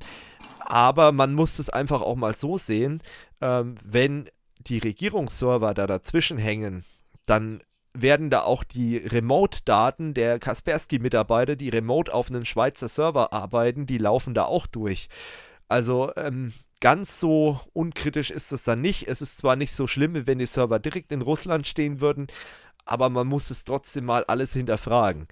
Aber man muss es einfach auch mal so sehen, ähm, wenn die Regierungsserver da dazwischen hängen, dann werden da auch die Remote-Daten der Kaspersky-Mitarbeiter, die remote auf einem Schweizer Server arbeiten, die laufen da auch durch. Also ähm, ganz so unkritisch ist es dann nicht. Es ist zwar nicht so schlimm, wenn die Server direkt in Russland stehen würden, aber man muss es trotzdem mal alles hinterfragen.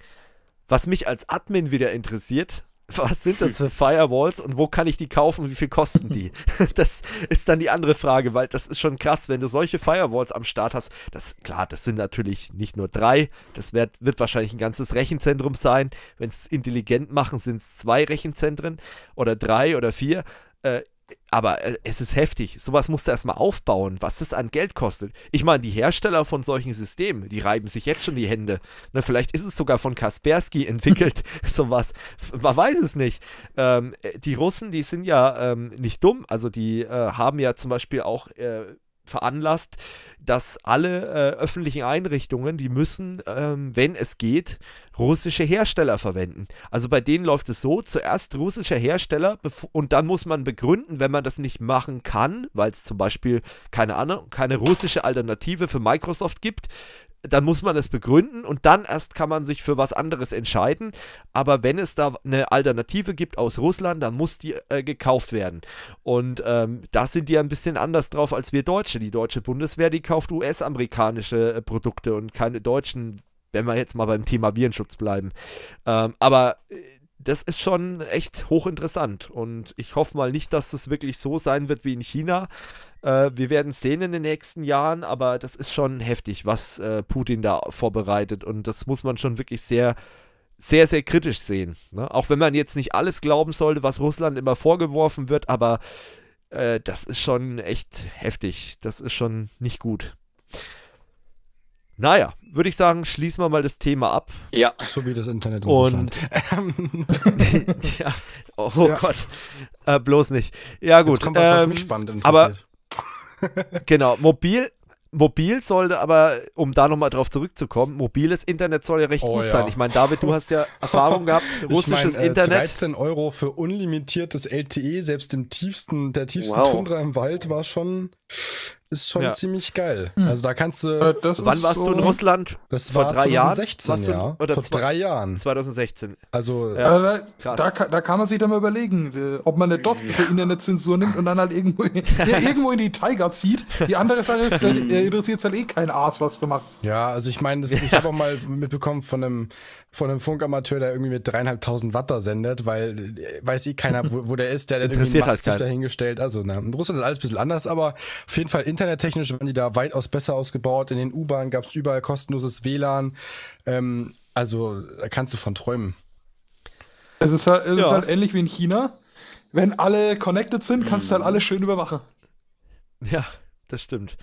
Was mich als Admin wieder interessiert, was sind das für Firewalls und wo kann ich die kaufen und wie viel kosten die? das ist dann die andere Frage, weil das ist schon krass, wenn du solche Firewalls am Start hast. Das klar, das sind natürlich nicht nur drei, das wird, wird wahrscheinlich ein ganzes Rechenzentrum sein. Wenn es intelligent machen, sind es zwei Rechenzentren oder drei oder vier. Äh, aber äh, es ist heftig. Sowas musst du erstmal aufbauen, was das an Geld kostet. Ich meine, die Hersteller von solchen Systemen, die reiben sich jetzt schon die Hände. Ne, vielleicht ist es sogar von Kaspersky entwickelt, sowas. Man weiß es nicht. Ähm, äh, die Russen, die sind ja ähm, nicht dumm. Also die äh, haben ja zum Beispiel auch äh, veranlasst, dass alle äh, öffentlichen Einrichtungen, die müssen, ähm, wenn es geht, russische Hersteller verwenden. Also bei denen läuft es so, zuerst russischer Hersteller und dann muss man begründen, wenn man das nicht machen kann, weil es zum Beispiel keine, Ahnung, keine russische Alternative für Microsoft gibt, dann muss man es begründen und dann erst kann man sich für was anderes entscheiden. Aber wenn es da eine Alternative gibt aus Russland, dann muss die äh, gekauft werden. Und ähm, da sind die ein bisschen anders drauf als wir Deutsche. Die deutsche Bundeswehr, die kauft US-amerikanische äh, Produkte und keine deutschen, wenn wir jetzt mal beim Thema Virenschutz bleiben. Ähm, aber äh, das ist schon echt hochinteressant. Und ich hoffe mal nicht, dass es wirklich so sein wird wie in China. Äh, wir werden es sehen in den nächsten Jahren, aber das ist schon heftig, was äh, Putin da vorbereitet. Und das muss man schon wirklich sehr, sehr, sehr kritisch sehen. Ne? Auch wenn man jetzt nicht alles glauben sollte, was Russland immer vorgeworfen wird, aber äh, das ist schon echt heftig. Das ist schon nicht gut. Naja, würde ich sagen, schließen wir mal das Thema ab. Ja. So wie das Internet in Und ja, oh ja. Gott, äh, bloß nicht. Ja gut. Jetzt kommt was, ähm, mich spannend interessiert. Aber genau, mobil Mobil sollte aber, um da nochmal drauf zurückzukommen, mobiles Internet soll ja recht oh, gut ja. sein. Ich meine, David, du hast ja Erfahrung gehabt, russisches ich mein, äh, Internet. 13 Euro für unlimitiertes LTE, selbst im tiefsten, der tiefsten wow. Tundra im Wald war schon ist schon ja. ziemlich geil. Hm. Also da kannst du. Äh, Wann warst so, du in Russland? Das war vor drei 2016, Jahren? ja. Oder vor drei Jahren. 2016. Also ja. äh, da, da, da, kann man sich dann mal überlegen, äh, ob man eine dort ja. Internetzensur nimmt und dann halt irgendwo, in, irgendwo in die Tiger zieht. Die andere Sache ist, interessiert es halt eh kein Arsch, was du machst. Ja, also ich meine, ich habe auch mal mitbekommen von einem von einem Funkamateur, der irgendwie mit dreieinhalbtausend Watt da sendet, weil äh, weiß eh keiner, wo, wo der ist, der hat irgendwie halt Mast sich dahingestellt. Also na, in Russland ist alles ein bisschen anders, aber auf jeden Fall internettechnisch waren die da weitaus besser ausgebaut. In den U-Bahnen gab es überall kostenloses WLAN. Ähm, also da kannst du von träumen. Es ist halt, es ja. ist halt ähnlich wie in China. Wenn alle connected sind, kannst du halt mhm. alle schön überwachen. Ja, das stimmt.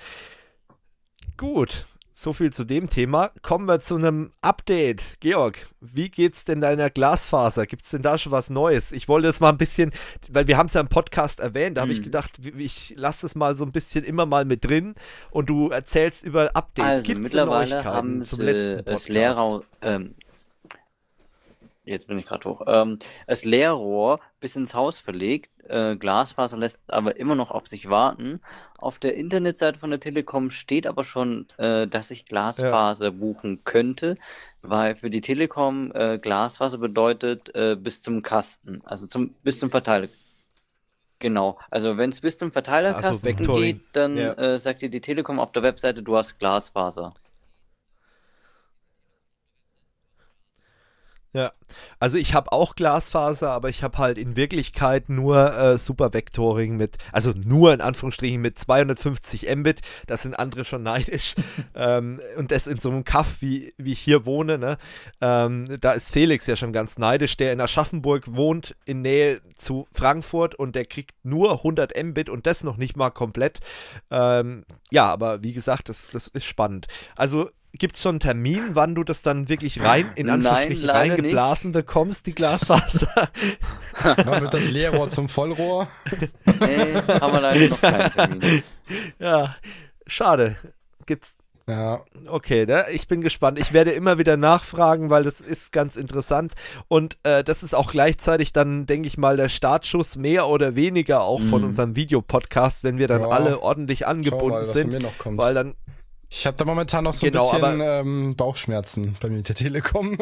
Gut, so viel zu dem Thema. Kommen wir zu einem Update. Georg, wie geht's denn deiner Glasfaser? Gibt es denn da schon was Neues? Ich wollte es mal ein bisschen, weil wir haben es ja im Podcast erwähnt, da hm. habe ich gedacht, ich lasse es mal so ein bisschen immer mal mit drin und du erzählst über Updates. Also, Gibt's mittlerweile Neuigkeiten haben zum sie letzten Podcast? Das Lehrraum, ähm, jetzt bin ich gerade hoch, ähm, das Leerrohr bis ins Haus verlegt. Äh, Glasfaser lässt aber immer noch auf sich warten auf der Internetseite von der Telekom steht aber schon, äh, dass ich Glasfaser ja. buchen könnte, weil für die Telekom äh, Glasfaser bedeutet äh, bis zum Kasten, also zum, bis zum Verteiler. Genau, also wenn es bis zum Verteilerkasten also geht, dann ja. Äh, sagt dir die Telekom auf der Webseite, du hast Glasfaser. Ja, also ich habe auch Glasfaser, aber ich habe halt in Wirklichkeit nur äh, Supervectoring mit, also nur in Anführungsstrichen mit 250 Mbit. da sind andere schon neidisch. ähm, und das in so einem Kaff, wie, wie ich hier wohne. Ne? Ähm, da ist Felix ja schon ganz neidisch, der in Aschaffenburg wohnt, in Nähe zu Frankfurt und der kriegt nur 100 Mbit und das noch nicht mal komplett. Ähm, ja, aber wie gesagt, das, das ist spannend. Also Gibt es schon einen Termin, wann du das dann wirklich rein, in Anführungsstrichen, Nein, reingeblasen nicht. bekommst, die Glasfaser? dann wird das Leerrohr zum Vollrohr. Nee, haben wir leider noch keinen Termin. Ja, schade. Gibt's. Ja. Okay, ne? ich bin gespannt. Ich werde immer wieder nachfragen, weil das ist ganz interessant. Und äh, das ist auch gleichzeitig dann, denke ich mal, der Startschuss mehr oder weniger auch mhm. von unserem Videopodcast, wenn wir dann ja. alle ordentlich angebunden Schau, sind. Weil dann ich habe da momentan noch so genau, ein bisschen ähm, Bauchschmerzen bei mir mit der Telekom,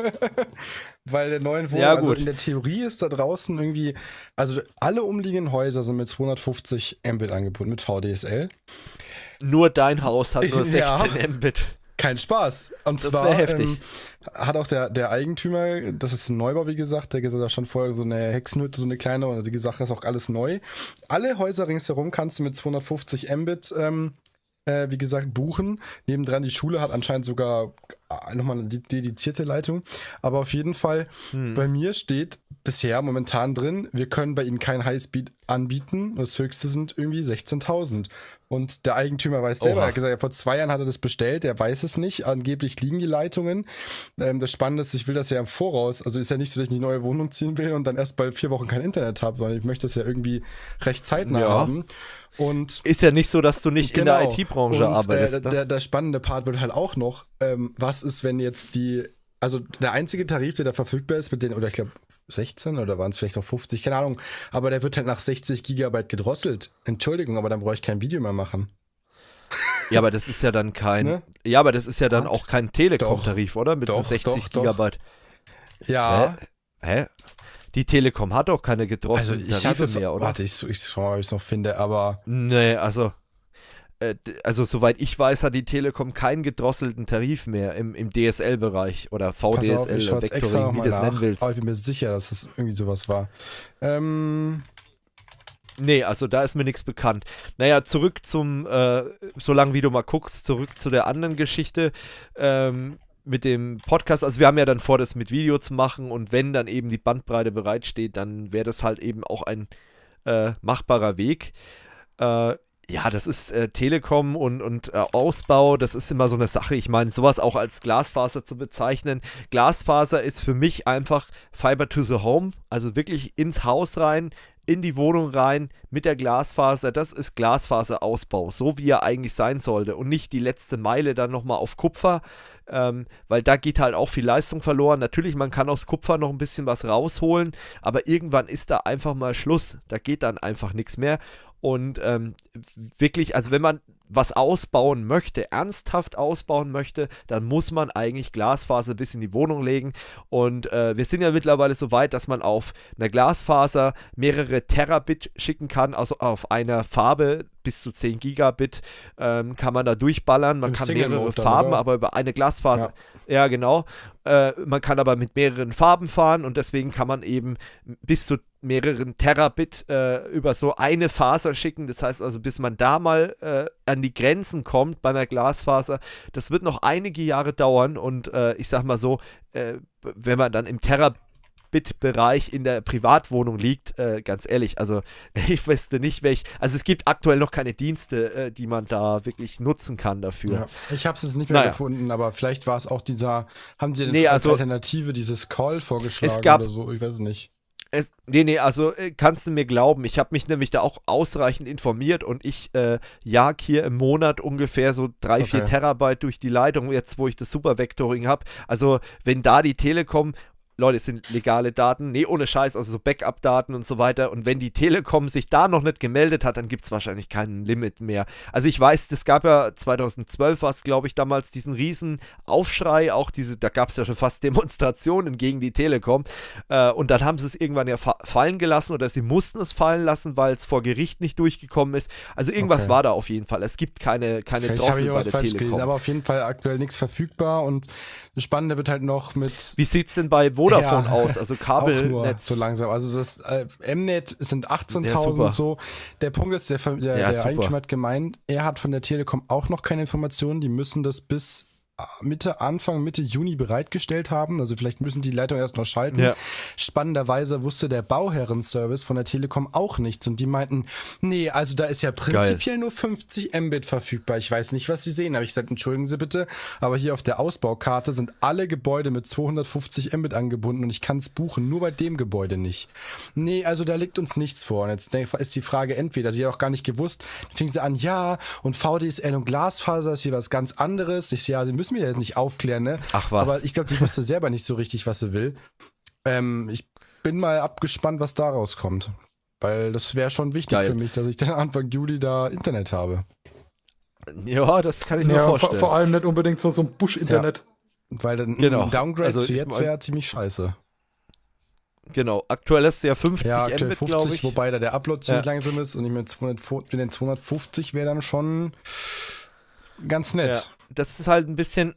weil der neuen Wohnung, ja, also in der Theorie ist da draußen irgendwie, also alle umliegenden Häuser sind mit 250 Mbit angeboten, mit VDSL. Nur dein Haus hat nur 16 ja. Mbit. Kein Spaß. Und das zwar heftig. Ähm, hat auch der, der Eigentümer, das ist ein Neubau, wie gesagt, der gesagt, hat schon vorher so eine Hexenhütte, so eine kleine, und die gesagt, das ist auch alles neu. Alle Häuser ringsherum kannst du mit 250 Mbit ähm, äh, wie gesagt, buchen. Nebendran die Schule hat anscheinend sogar äh, nochmal eine dedizierte Leitung. Aber auf jeden Fall, hm. bei mir steht bisher momentan drin, wir können bei ihnen kein Highspeed anbieten. Das höchste sind irgendwie 16.000. Und der Eigentümer weiß selber, er hat gesagt, ja, vor zwei Jahren hat er das bestellt, er weiß es nicht. Angeblich liegen die Leitungen. Ähm, das Spannende ist, ich will das ja im Voraus. Also ist ja nicht so, dass ich eine neue Wohnung ziehen will und dann erst bei vier Wochen kein Internet habe, sondern ich möchte das ja irgendwie recht zeitnah ja. haben. Und ist ja nicht so, dass du nicht genau. in der genau. IT-Branche äh, arbeitest. Äh, ne? der, der, spannende Part wird halt auch noch, ähm, was ist, wenn jetzt die, also der einzige Tarif, der da verfügbar ist, mit den, oder ich glaube 16 oder waren es vielleicht auch 50, keine Ahnung, aber der wird halt nach 60 Gigabyte gedrosselt. Entschuldigung, aber dann brauche ich kein Video mehr machen. Ja, aber das ist ja dann kein, ne? ja, aber das ist ja dann auch kein Telekom-Tarif, oder? Mit doch, 60 doch, Gigabyte. Doch. Ja. Hä? Hä? Die Telekom hat auch keine getroffenen also ich Tarife mehr, oder? Warte, ich, ich schaue mal, ob ich es noch finde, aber. Nee, also. Äh, also, soweit ich weiß, hat die Telekom keinen gedrosselten Tarif mehr im, im DSL-Bereich oder VDSL, auf, ich Vectoring, wie du es nennen willst. Aber ich bin mir sicher, dass das irgendwie sowas war. Ähm, Nee, also da ist mir nichts bekannt. Naja, zurück zum, äh, solange wie du mal guckst, zurück zu der anderen Geschichte. Ähm, mit dem Podcast, also wir haben ja dann vor, das mit Video zu machen und wenn dann eben die Bandbreite bereitsteht, dann wäre das halt eben auch ein äh, machbarer Weg. Äh, ja, das ist äh, Telekom und, und äh, Ausbau, das ist immer so eine Sache. Ich meine, sowas auch als Glasfaser zu bezeichnen. Glasfaser ist für mich einfach Fiber to the Home, also wirklich ins Haus rein, in die Wohnung rein mit der Glasfaser. Das ist Glasfaserausbau, so wie er eigentlich sein sollte und nicht die letzte Meile dann nochmal auf Kupfer ähm, weil da geht halt auch viel Leistung verloren. Natürlich, man kann aus Kupfer noch ein bisschen was rausholen, aber irgendwann ist da einfach mal Schluss. Da geht dann einfach nichts mehr. Und ähm, wirklich, also wenn man was ausbauen möchte, ernsthaft ausbauen möchte, dann muss man eigentlich Glasfaser bis in die Wohnung legen. Und äh, wir sind ja mittlerweile so weit, dass man auf einer Glasfaser mehrere Terabit schicken kann, also auf einer Farbe bis zu 10 Gigabit ähm, kann man da durchballern. Man Im kann Single mehrere Farben, dann, aber über eine Glasfaser. Ja. Ja, genau. Äh, man kann aber mit mehreren Farben fahren und deswegen kann man eben bis zu mehreren Terabit äh, über so eine Faser schicken. Das heißt also, bis man da mal äh, an die Grenzen kommt bei einer Glasfaser, das wird noch einige Jahre dauern und äh, ich sag mal so, äh, wenn man dann im Terabit 8-Bit-Bereich in der Privatwohnung liegt, äh, ganz ehrlich, also ich wüsste nicht, welch. Also es gibt aktuell noch keine Dienste, äh, die man da wirklich nutzen kann dafür. Ja, ich habe es jetzt nicht mehr naja. gefunden, aber vielleicht war es auch dieser. Haben Sie denn nee, als also, Alternative dieses Call vorgeschlagen gab, oder so? Ich weiß es nicht. Es, nee, nee, also äh, kannst du mir glauben, ich habe mich nämlich da auch ausreichend informiert und ich äh, jag hier im Monat ungefähr so drei, okay. vier Terabyte durch die Leitung, jetzt wo ich das Supervectoring habe. Also wenn da die Telekom Leute, es sind legale Daten. Nee, ohne Scheiß, also so Backup-Daten und so weiter. Und wenn die Telekom sich da noch nicht gemeldet hat, dann gibt es wahrscheinlich kein Limit mehr. Also ich weiß, es gab ja 2012 war es, glaube ich, damals diesen riesen Aufschrei, auch diese, da gab es ja schon fast Demonstrationen gegen die Telekom. Äh, und dann haben sie es irgendwann ja fa fallen gelassen oder sie mussten es fallen lassen, weil es vor Gericht nicht durchgekommen ist. Also irgendwas okay. war da auf jeden Fall. Es gibt keine, keine Drossel bei der Telekom. Gelesen, aber auf jeden Fall aktuell nichts verfügbar und das Spannende wird halt noch mit... Wie sieht es denn bei Vodafone Vodafone ja, aus, also Kabelnetz. So langsam. Also das äh, Mnet sind 18.000 ja, so. Der Punkt ist, der, der, der, der Eigentümer hat gemeint, er hat von der Telekom auch noch keine Informationen. Die müssen das bis Mitte, Anfang, Mitte Juni bereitgestellt haben. Also vielleicht müssen die Leitungen erst noch schalten. Ja. Spannenderweise wusste der Bauherrenservice von der Telekom auch nichts und die meinten, nee, also da ist ja prinzipiell Geil. nur 50 Mbit verfügbar. Ich weiß nicht, was sie sehen. Aber ich gesagt, entschuldigen Sie bitte, aber hier auf der Ausbaukarte sind alle Gebäude mit 250 Mbit angebunden und ich kann es buchen, nur bei dem Gebäude nicht. Nee, also da liegt uns nichts vor. Und jetzt ist die Frage entweder, sie hat auch gar nicht gewusst, dann fing sie an, ja, und VDSL und Glasfaser ist hier was ganz anderes. Ich, ja, sie müssen willst mich ja jetzt nicht aufklären, ne? Ach was. Aber ich glaube, die wusste selber nicht so richtig, was sie will. Ähm, ich bin mal abgespannt, was daraus kommt. Weil das wäre schon wichtig Geil. für mich, dass ich dann Anfang Juli da Internet habe. Ja, das kann ich mir ja, vorstellen. Vor, vor, allem nicht unbedingt so, so ein Busch-Internet. Ja. Weil dann genau. ein Downgrade also zu jetzt wäre ziemlich scheiße. Genau, aktuell ist ja 50 ja, aktuell Mbit, 50, wobei da der Upload ziemlich ja. langsam ist und ich mit, 200, 250 wäre dann schon ganz nett das ist halt ein bisschen,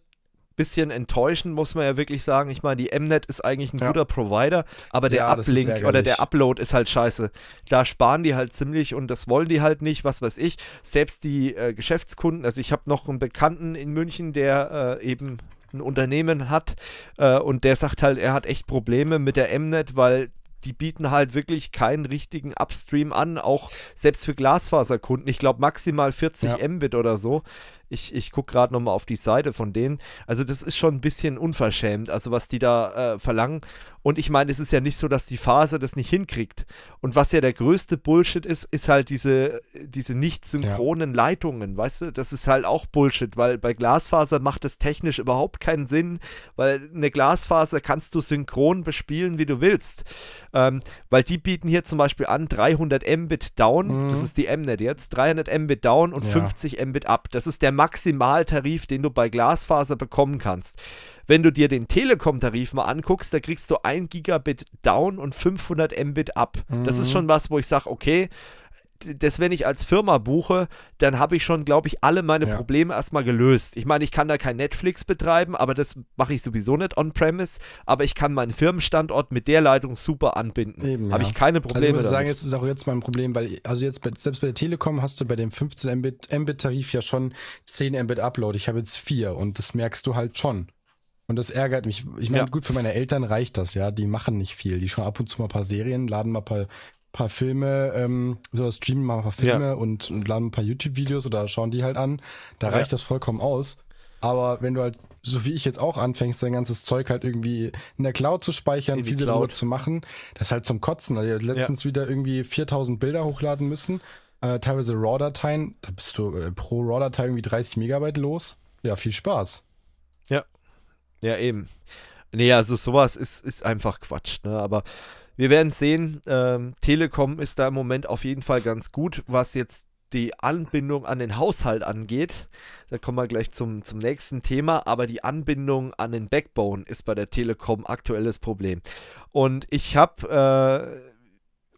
bisschen enttäuschend, muss man ja wirklich sagen. Ich meine, die Mnet ist eigentlich ein ja. guter Provider, aber der ja, Uplink oder der Upload ist halt scheiße. Da sparen die halt ziemlich und das wollen die halt nicht, was weiß ich. Selbst die äh, Geschäftskunden, also ich habe noch einen Bekannten in München, der äh, eben ein Unternehmen hat äh, und der sagt halt, er hat echt Probleme mit der Mnet, weil die bieten halt wirklich keinen richtigen Upstream an, auch selbst für Glasfaserkunden. Ich glaube maximal 40 ja. Mbit oder so. Ich, ich gucke gerade nochmal auf die Seite von denen. Also das ist schon ein bisschen unverschämt, also was die da äh, verlangen. Und ich meine, es ist ja nicht so, dass die Phase das nicht hinkriegt. Und was ja der größte Bullshit ist, ist halt diese, diese nicht synchronen ja. Leitungen, weißt du? Das ist halt auch Bullshit, weil bei Glasfaser macht das technisch überhaupt keinen Sinn, weil eine Glasfaser kannst du synchron bespielen, wie du willst. Ähm, weil die bieten hier zum Beispiel an 300 Mbit down, mhm. das ist die Mnet jetzt, 300 Mbit down und ja. 50 Mbit up. Das ist der Max Maximaltarif, den du bei Glasfaser bekommen kannst. Wenn du dir den Telekom-Tarif mal anguckst, da kriegst du 1 Gigabit down und 500 Mbit up. Mhm. Das ist mhm. schon was, wo ich sage, okay, das, wenn ich als Firma buche, dann habe ich schon, glaube ich, alle meine ja. Probleme erstmal gelöst. Ich meine, ich kann da kein Netflix betreiben, aber das mache ich sowieso nicht on-premise. Aber ich kann meinen Firmenstandort mit der Leitung super anbinden. Eben, habe ich keine Probleme. Also ich muss sagen, jetzt ist auch jetzt mein Problem, weil, also jetzt, bei, selbst bei der Telekom hast du bei dem 15 Mbit-Tarif ja schon 10 Mbit Upload. Ich habe jetzt vier und das merkst du halt schon. Und das ärgert mich. Ich meine, ja. gut, für meine Eltern reicht das, ja. Die machen nicht viel. Die schauen ab und zu mal ein paar Serien, laden mal ein paar paar Filme, ähm, so streamen mal ein paar Filme ja. und, und, laden ein paar YouTube-Videos oder schauen die halt an. Da ja. reicht das vollkommen aus. Aber wenn du halt, so wie ich jetzt auch anfängst, dein ganzes Zeug halt irgendwie in der Cloud zu speichern, in viele Cloud. zu machen, das ist halt zum Kotzen. Also letztens ja. wieder irgendwie 4000 Bilder hochladen müssen, äh, teilweise RAW-Dateien, da bist du äh, pro RAW-Datei irgendwie 30 Megabyte los. Ja, viel Spaß. Ja. Ja, eben. Nee, also sowas ist, ist einfach Quatsch, ne? Aber wir werden sehen. Ähm, Telekom ist da im Moment auf jeden Fall ganz gut, was jetzt die Anbindung an den Haushalt angeht. Da kommen wir gleich zum, zum nächsten Thema. Aber die Anbindung an den Backbone ist bei der Telekom aktuelles Problem. Und ich habe. Äh,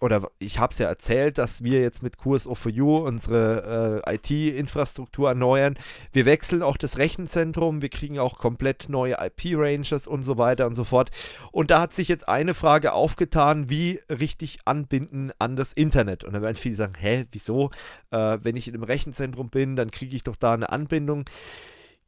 oder ich habe es ja erzählt, dass wir jetzt mit QSO4U unsere äh, IT-Infrastruktur erneuern. Wir wechseln auch das Rechenzentrum, wir kriegen auch komplett neue IP-Ranges und so weiter und so fort. Und da hat sich jetzt eine Frage aufgetan, wie richtig anbinden an das Internet. Und da werden viele sagen, hä, wieso? Äh, wenn ich in einem Rechenzentrum bin, dann kriege ich doch da eine Anbindung.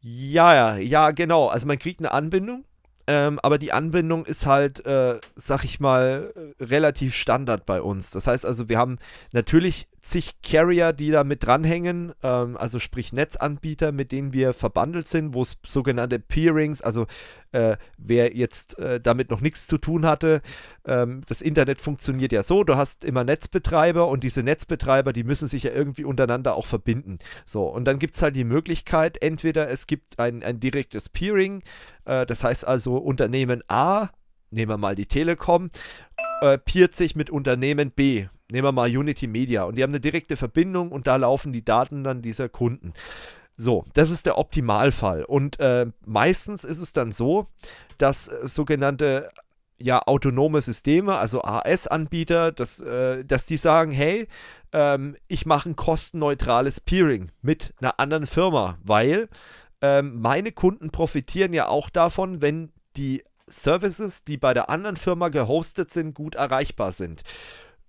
Ja, ja, ja, genau. Also man kriegt eine Anbindung, ähm, aber die Anbindung ist halt, äh, sag ich mal, äh, relativ Standard bei uns. Das heißt also, wir haben natürlich zig Carrier, die da mit dranhängen, ähm, also sprich Netzanbieter, mit denen wir verbandelt sind, wo es sogenannte Peerings, also äh, wer jetzt äh, damit noch nichts zu tun hatte, ähm, das Internet funktioniert ja so, du hast immer Netzbetreiber und diese Netzbetreiber, die müssen sich ja irgendwie untereinander auch verbinden. So, und dann gibt es halt die Möglichkeit, entweder es gibt ein, ein direktes Peering, äh, das heißt also Unternehmen A, nehmen wir mal die Telekom, äh, peert sich mit Unternehmen B, nehmen wir mal Unity Media und die haben eine direkte Verbindung und da laufen die Daten dann dieser Kunden. So, das ist der Optimalfall. Und äh, meistens ist es dann so, dass äh, sogenannte ja, autonome Systeme, also AS-Anbieter, dass, äh, dass die sagen, hey, ähm, ich mache ein kostenneutrales Peering mit einer anderen Firma, weil ähm, meine Kunden profitieren ja auch davon, wenn die Services, die bei der anderen Firma gehostet sind, gut erreichbar sind.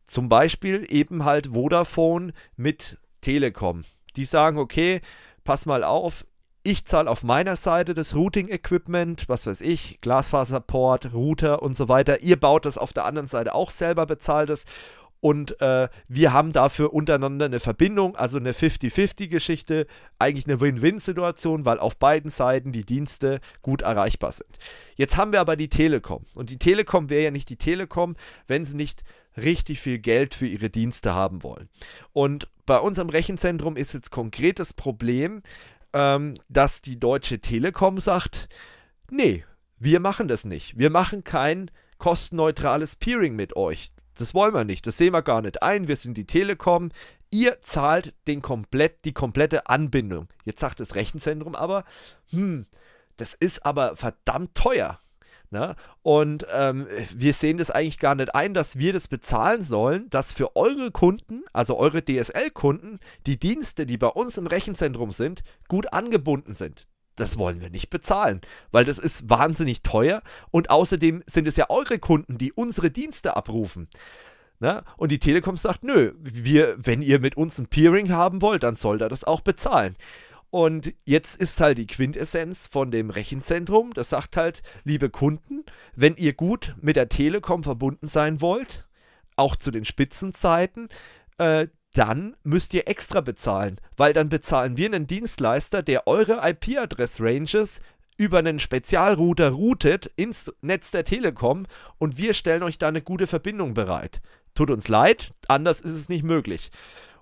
Zum Beispiel eben halt Vodafone mit Telekom. Die sagen, okay, pass mal auf, ich zahle auf meiner Seite das Routing-Equipment, was weiß ich, Glasfaserport, Router und so weiter. Ihr baut das auf der anderen Seite auch selber, bezahlt es und äh, wir haben dafür untereinander eine Verbindung, also eine 50-50-Geschichte, eigentlich eine Win-Win-Situation, weil auf beiden Seiten die Dienste gut erreichbar sind. Jetzt haben wir aber die Telekom und die Telekom wäre ja nicht die Telekom, wenn sie nicht richtig viel Geld für ihre Dienste haben wollen. Und bei unserem Rechenzentrum ist jetzt konkretes Problem, ähm, dass die Deutsche Telekom sagt, nee, wir machen das nicht. Wir machen kein kostenneutrales Peering mit euch. Das wollen wir nicht, das sehen wir gar nicht ein. Wir sind die Telekom. Ihr zahlt den komplett, die komplette Anbindung. Jetzt sagt das Rechenzentrum aber, hm, das ist aber verdammt teuer. Ne? Und ähm, wir sehen das eigentlich gar nicht ein, dass wir das bezahlen sollen, dass für eure Kunden, also eure DSL-Kunden, die Dienste, die bei uns im Rechenzentrum sind, gut angebunden sind das wollen wir nicht bezahlen, weil das ist wahnsinnig teuer und außerdem sind es ja eure Kunden, die unsere Dienste abrufen. Na? Ne? Und die Telekom sagt, nö, wir, wenn ihr mit uns ein Peering haben wollt, dann sollt ihr das auch bezahlen. Und jetzt ist halt die Quintessenz von dem Rechenzentrum, das sagt halt, liebe Kunden, wenn ihr gut mit der Telekom verbunden sein wollt, auch zu den Spitzenzeiten, äh, dann müsst ihr extra bezahlen, weil dann bezahlen wir einen Dienstleister, der eure IP-Adress-Ranges über einen Spezialrouter routet ins Netz der Telekom und wir stellen euch da eine gute Verbindung bereit. Tut uns leid, anders ist es nicht möglich.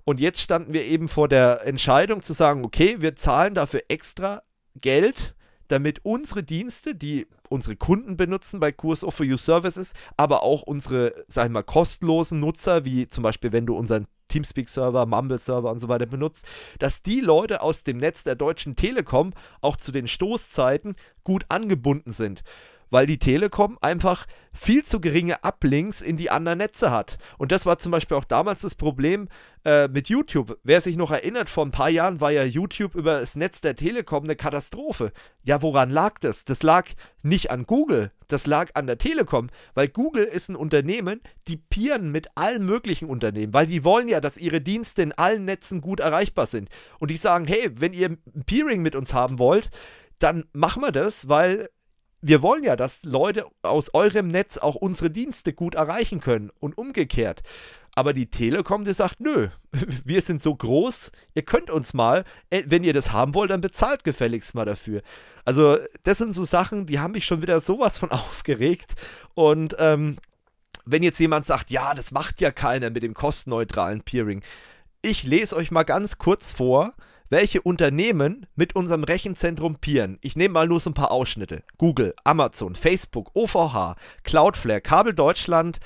Und jetzt standen wir eben vor der Entscheidung zu sagen, okay, wir zahlen dafür extra Geld damit unsere Dienste, die unsere Kunden benutzen bei Kurs Offer You Services, aber auch unsere, sag ich mal, kostenlosen Nutzer, wie zum Beispiel, wenn du unseren Teamspeak-Server, Mumble-Server und so weiter benutzt, dass die Leute aus dem Netz der Deutschen Telekom auch zu den Stoßzeiten gut angebunden sind weil die Telekom einfach viel zu geringe Uplinks in die anderen Netze hat. Und das war zum Beispiel auch damals das Problem äh, mit YouTube. Wer sich noch erinnert, vor ein paar Jahren war ja YouTube über das Netz der Telekom eine Katastrophe. Ja, woran lag das? Das lag nicht an Google, das lag an der Telekom, weil Google ist ein Unternehmen, die pieren mit allen möglichen Unternehmen, weil die wollen ja, dass ihre Dienste in allen Netzen gut erreichbar sind. Und die sagen, hey, wenn ihr ein Peering mit uns haben wollt, dann machen wir das, weil wir wollen ja, dass Leute aus eurem Netz auch unsere Dienste gut erreichen können und umgekehrt. Aber die Telekom, die sagt, nö, wir sind so groß, ihr könnt uns mal, äh, wenn ihr das haben wollt, dann bezahlt gefälligst mal dafür. Also das sind so Sachen, die haben mich schon wieder sowas von aufgeregt. Und ähm, wenn jetzt jemand sagt, ja, das macht ja keiner mit dem kostenneutralen Peering, ich lese euch mal ganz kurz vor, welche Unternehmen mit unserem Rechenzentrum pieren. Ich nehme mal nur so ein paar Ausschnitte. Google, Amazon, Facebook, OVH, Cloudflare, Kabel Deutschland,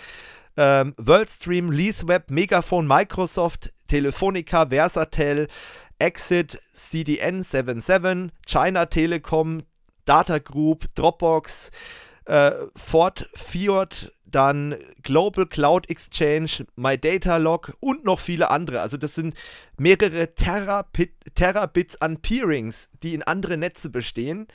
ähm, WorldStream, LeaseWeb, Megafon, Microsoft, Telefonica, Versatel, Exit, CDN77, China Telekom, Data Group, Dropbox, äh, Ford, Fiat, dann Global Cloud Exchange, My Data Log und noch viele andere. Also das sind mehrere Terabit, Terabits an Peerings, die in andere Netze bestehen,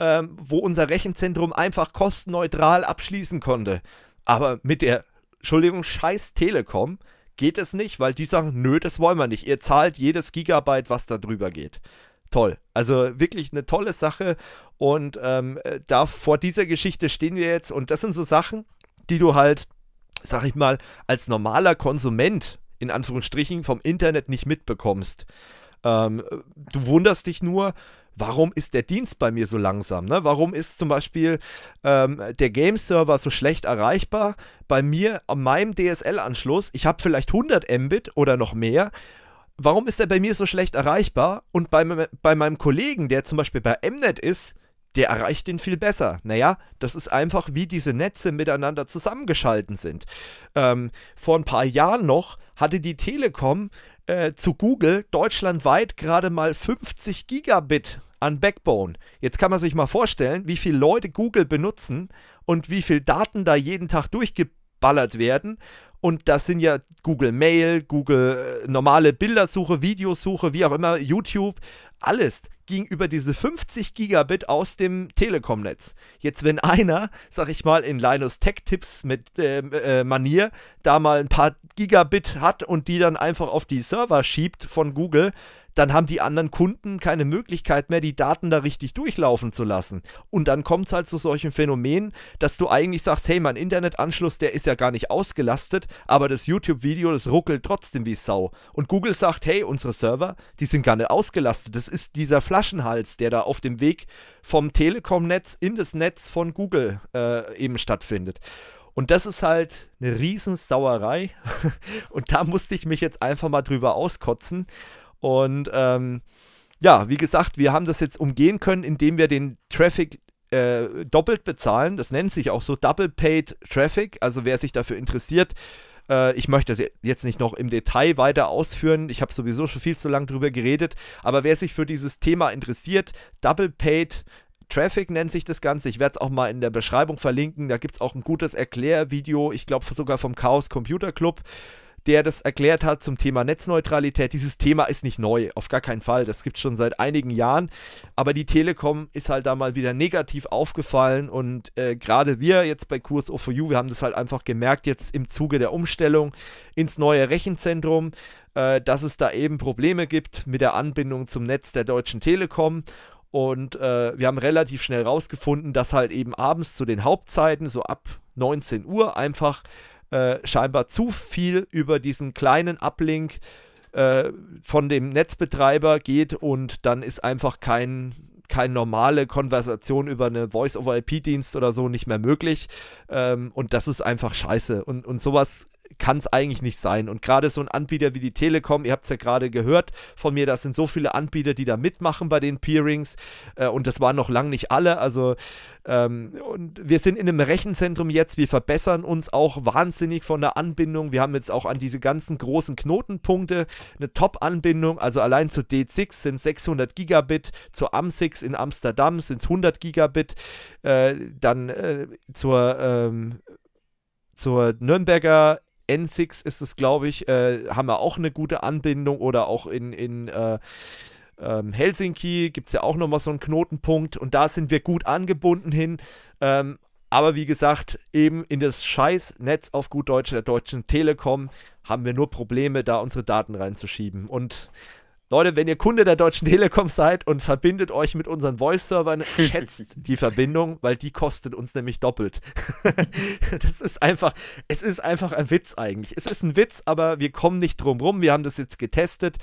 ähm, wo unser Rechenzentrum einfach kostenneutral abschließen konnte. Aber mit der, Entschuldigung, scheiß Telekom geht es nicht, weil die sagen, nö, das wollen wir nicht. Ihr zahlt jedes Gigabyte, was da drüber geht toll. Also wirklich eine tolle Sache. Und ähm, äh, da vor dieser Geschichte stehen wir jetzt. Und das sind so Sachen, die du halt, sag ich mal, als normaler Konsument in Anführungsstrichen vom Internet nicht mitbekommst. Ähm, du wunderst dich nur, warum ist der Dienst bei mir so langsam? Ne? Warum ist zum Beispiel ähm, der Game-Server so schlecht erreichbar bei mir an meinem DSL-Anschluss? Ich habe vielleicht 100 Mbit oder noch mehr. Warum ist er bei mir so schlecht erreichbar und bei, bei meinem Kollegen, der zum Beispiel bei Mnet ist, der erreicht ihn viel besser. Naja, das ist einfach, wie diese Netze miteinander zusammengeschalten sind. Ähm, vor ein paar Jahren noch hatte die Telekom äh, zu Google deutschlandweit gerade mal 50 Gigabit an Backbone. Jetzt kann man sich mal vorstellen, wie viele Leute Google benutzen und wie viele Daten da jeden Tag durchgeballert werden. Und das sind ja Google Mail, Google äh, normale Bildersuche, Videosuche, wie auch immer, YouTube, alles ging über diese 50 Gigabit aus dem Telekom-Netz. Jetzt, wenn einer, sag ich mal, in Linus Tech Tips mit äh, äh, Manier da mal ein paar Gigabit hat und die dann einfach auf die Server schiebt von Google, dann haben die anderen Kunden keine Möglichkeit mehr, die Daten da richtig durchlaufen zu lassen. Und dann kommt es halt zu solchen Phänomenen, dass du eigentlich sagst, hey, mein Internetanschluss, der ist ja gar nicht ausgelastet, aber das YouTube-Video, das ruckelt trotzdem wie Sau. Und Google sagt, hey, unsere Server, die sind gar nicht ausgelastet. Das ist dieser Flaschenhals, der da auf dem Weg vom Telekom-Netz in das Netz von Google äh, eben stattfindet. Und das ist halt eine Riesensauerei. Und da musste ich mich jetzt einfach mal drüber auskotzen. Und ähm, ja, wie gesagt, wir haben das jetzt umgehen können, indem wir den Traffic äh, doppelt bezahlen. Das nennt sich auch so Double Paid Traffic. Also wer sich dafür interessiert, äh, ich möchte das jetzt nicht noch im Detail weiter ausführen. Ich habe sowieso schon viel zu lange darüber geredet. Aber wer sich für dieses Thema interessiert, Double Paid Traffic nennt sich das Ganze. Ich werde es auch mal in der Beschreibung verlinken. Da gibt es auch ein gutes Erklärvideo, ich glaube sogar vom Chaos Computer Club der das erklärt hat zum Thema Netzneutralität. Dieses Thema ist nicht neu, auf gar keinen Fall. Das gibt es schon seit einigen Jahren. Aber die Telekom ist halt da mal wieder negativ aufgefallen und äh, gerade wir jetzt bei Kurs O4U, wir haben das halt einfach gemerkt, jetzt im Zuge der Umstellung ins neue Rechenzentrum, äh, dass es da eben Probleme gibt mit der Anbindung zum Netz der Deutschen Telekom. Und äh, wir haben relativ schnell rausgefunden, dass halt eben abends zu den Hauptzeiten, so ab 19 Uhr, einfach äh, scheinbar zu viel über diesen kleinen Uplink äh, von dem Netzbetreiber geht und dann ist einfach kein, keine normale Konversation über eine Voice-over-IP-Dienst oder so nicht mehr möglich. Ähm, und das ist einfach scheiße. Und, und sowas kann es eigentlich nicht sein. Und gerade so ein Anbieter wie die Telekom, ihr habt es ja gerade gehört von mir, da sind so viele Anbieter, die da mitmachen bei den Peerings. Äh, und das waren noch lang nicht alle. Also ähm, und wir sind in einem Rechenzentrum jetzt. Wir verbessern uns auch wahnsinnig von der Anbindung. Wir haben jetzt auch an diese ganzen großen Knotenpunkte eine Top-Anbindung. Also allein zu D6 sind 600 Gigabit, zu AM6 in Amsterdam sind es 100 Gigabit, äh, dann äh, zur... Ähm, zur Nürnberger N6 ist es, glaube ich, äh, haben wir auch eine gute Anbindung oder auch in, in äh, ähm, Helsinki gibt es ja auch nochmal so einen Knotenpunkt und da sind wir gut angebunden hin. Ähm, aber wie gesagt, eben in das Scheißnetz auf gut Deutsch der Deutschen Telekom haben wir nur Probleme, da unsere Daten reinzuschieben. Und Leute, wenn ihr Kunde der Deutschen Telekom seid und verbindet euch mit unseren Voice-Servern, schätzt die Verbindung, weil die kostet uns nämlich doppelt. das ist einfach, es ist einfach ein Witz eigentlich. Es ist ein Witz, aber wir kommen nicht drum rum. Wir haben das jetzt getestet.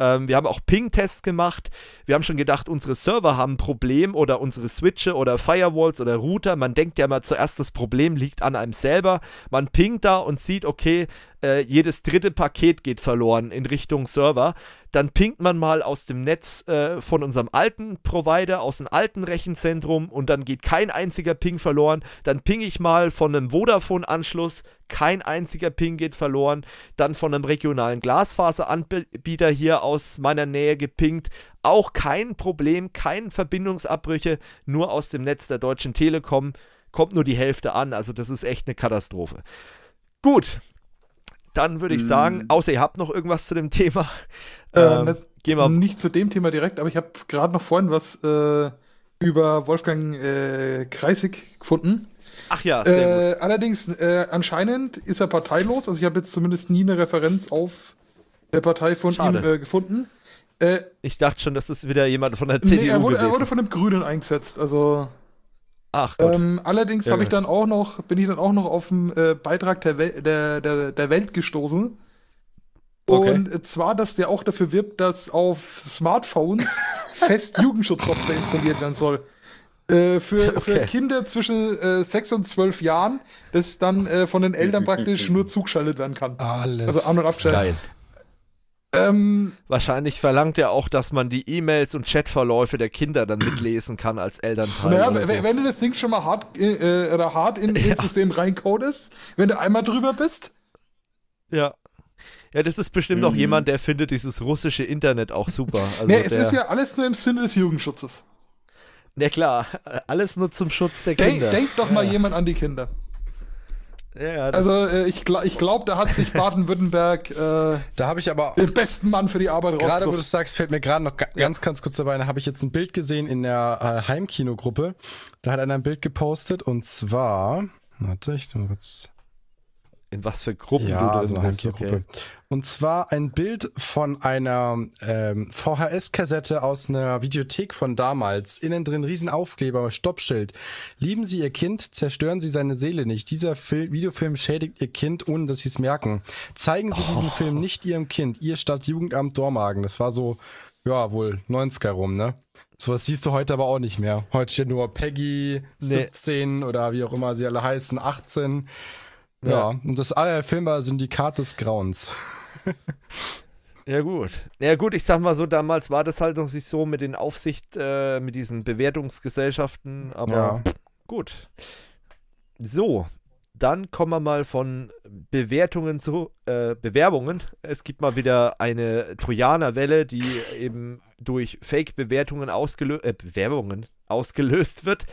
Ähm, wir haben auch Ping-Tests gemacht. Wir haben schon gedacht, unsere Server haben ein Problem oder unsere Switche oder Firewalls oder Router. Man denkt ja immer zuerst, das Problem liegt an einem selber. Man pingt da und sieht, okay, äh, jedes dritte Paket geht verloren in Richtung Server. Dann pingt man mal aus dem Netz äh, von unserem alten Provider, aus dem alten Rechenzentrum und dann geht kein einziger Ping verloren. Dann ping ich mal von einem Vodafone-Anschluss, kein einziger Ping geht verloren. Dann von einem regionalen Glasfaseranbieter hier aus meiner Nähe gepinkt. Auch kein Problem, keine Verbindungsabbrüche, nur aus dem Netz der Deutschen Telekom kommt nur die Hälfte an. Also das ist echt eine Katastrophe. Gut, dann würde ich mm. sagen, außer ihr habt noch irgendwas zu dem Thema. Äh, ähm, äh, gehen wir nicht zu dem Thema direkt, aber ich habe gerade noch vorhin was äh, über Wolfgang äh, Kreisig gefunden. Ach ja, sehr äh, gut. Allerdings, äh, anscheinend ist er parteilos. Also ich habe jetzt zumindest nie eine Referenz auf der Partei von Schade. ihm äh, gefunden. Äh, ich dachte schon, das ist wieder jemand von der CDU. Nee, er wurde, er wurde von einem Grünen eingesetzt, also. Ach, Gott. Ähm, allerdings ja, habe ich dann auch noch, bin ich dann auch noch auf einen äh, Beitrag der, Wel der, der, der Welt gestoßen. Okay. Und zwar, dass der auch dafür wirbt, dass auf Smartphones fest Jugendschutzsoftware installiert werden soll. Äh, für, okay. für Kinder zwischen äh, 6 und 12 Jahren, das dann äh, von den Eltern praktisch nur zugeschaltet werden kann. Alles also an- und abgeschaltet. Ähm, Wahrscheinlich verlangt er auch, dass man die E-Mails und Chatverläufe der Kinder dann mitlesen kann als Elternteil. Naja, so. wenn du das Ding schon mal hart, äh, äh oder hart in, ja. ins System reincodest, wenn du einmal drüber bist. Ja. Ja, das ist bestimmt mhm. auch jemand, der findet dieses russische Internet auch super. Also nee, es ist ja alles nur im Sinne des Jugendschutzes. Na klar, alles nur zum Schutz der Kinder. Denk, denk doch mal jemand an die Kinder. Ja, also äh, ich, gl ich glaube, da hat sich Baden-Württemberg äh, den besten Mann für die Arbeit rausgesucht. Gerade wo du sagst, fällt mir gerade noch ga ja. ganz ganz kurz dabei, da habe ich jetzt ein Bild gesehen in der äh, Heimkinogruppe. Da hat einer ein Bild gepostet und zwar, warte, ich muss kurz in was für Gruppen ja, du drin so eine Okay. Und zwar ein Bild von einer ähm, VHS-Kassette aus einer Videothek von damals. Innen drin Riesenaufkleber, Stoppschild. Lieben Sie Ihr Kind, zerstören Sie seine Seele nicht. Dieser Fil Videofilm schädigt Ihr Kind, ohne dass Sie es merken. Zeigen Sie oh. diesen Film oh. nicht Ihrem Kind. Ihr Stadtjugendamt Dormagen. Das war so, ja, wohl 90er rum, ne? Sowas siehst du heute aber auch nicht mehr. Heute steht nur Peggy, nee. 17 oder wie auch immer sie alle heißen, 18. Ja, ja. und das ah, Film war Syndikat des Grauens. Ja, gut. Ja, gut, ich sag mal so, damals war das halt noch sich so mit den Aufsicht, äh, mit diesen Bewertungsgesellschaften, aber ja. gut. So, dann kommen wir mal von Bewertungen zu äh, Bewerbungen. Es gibt mal wieder eine Trojanerwelle, die eben durch Fake-Bewertungen ausgelöst, äh, Bewerbungen ausgelöst wird.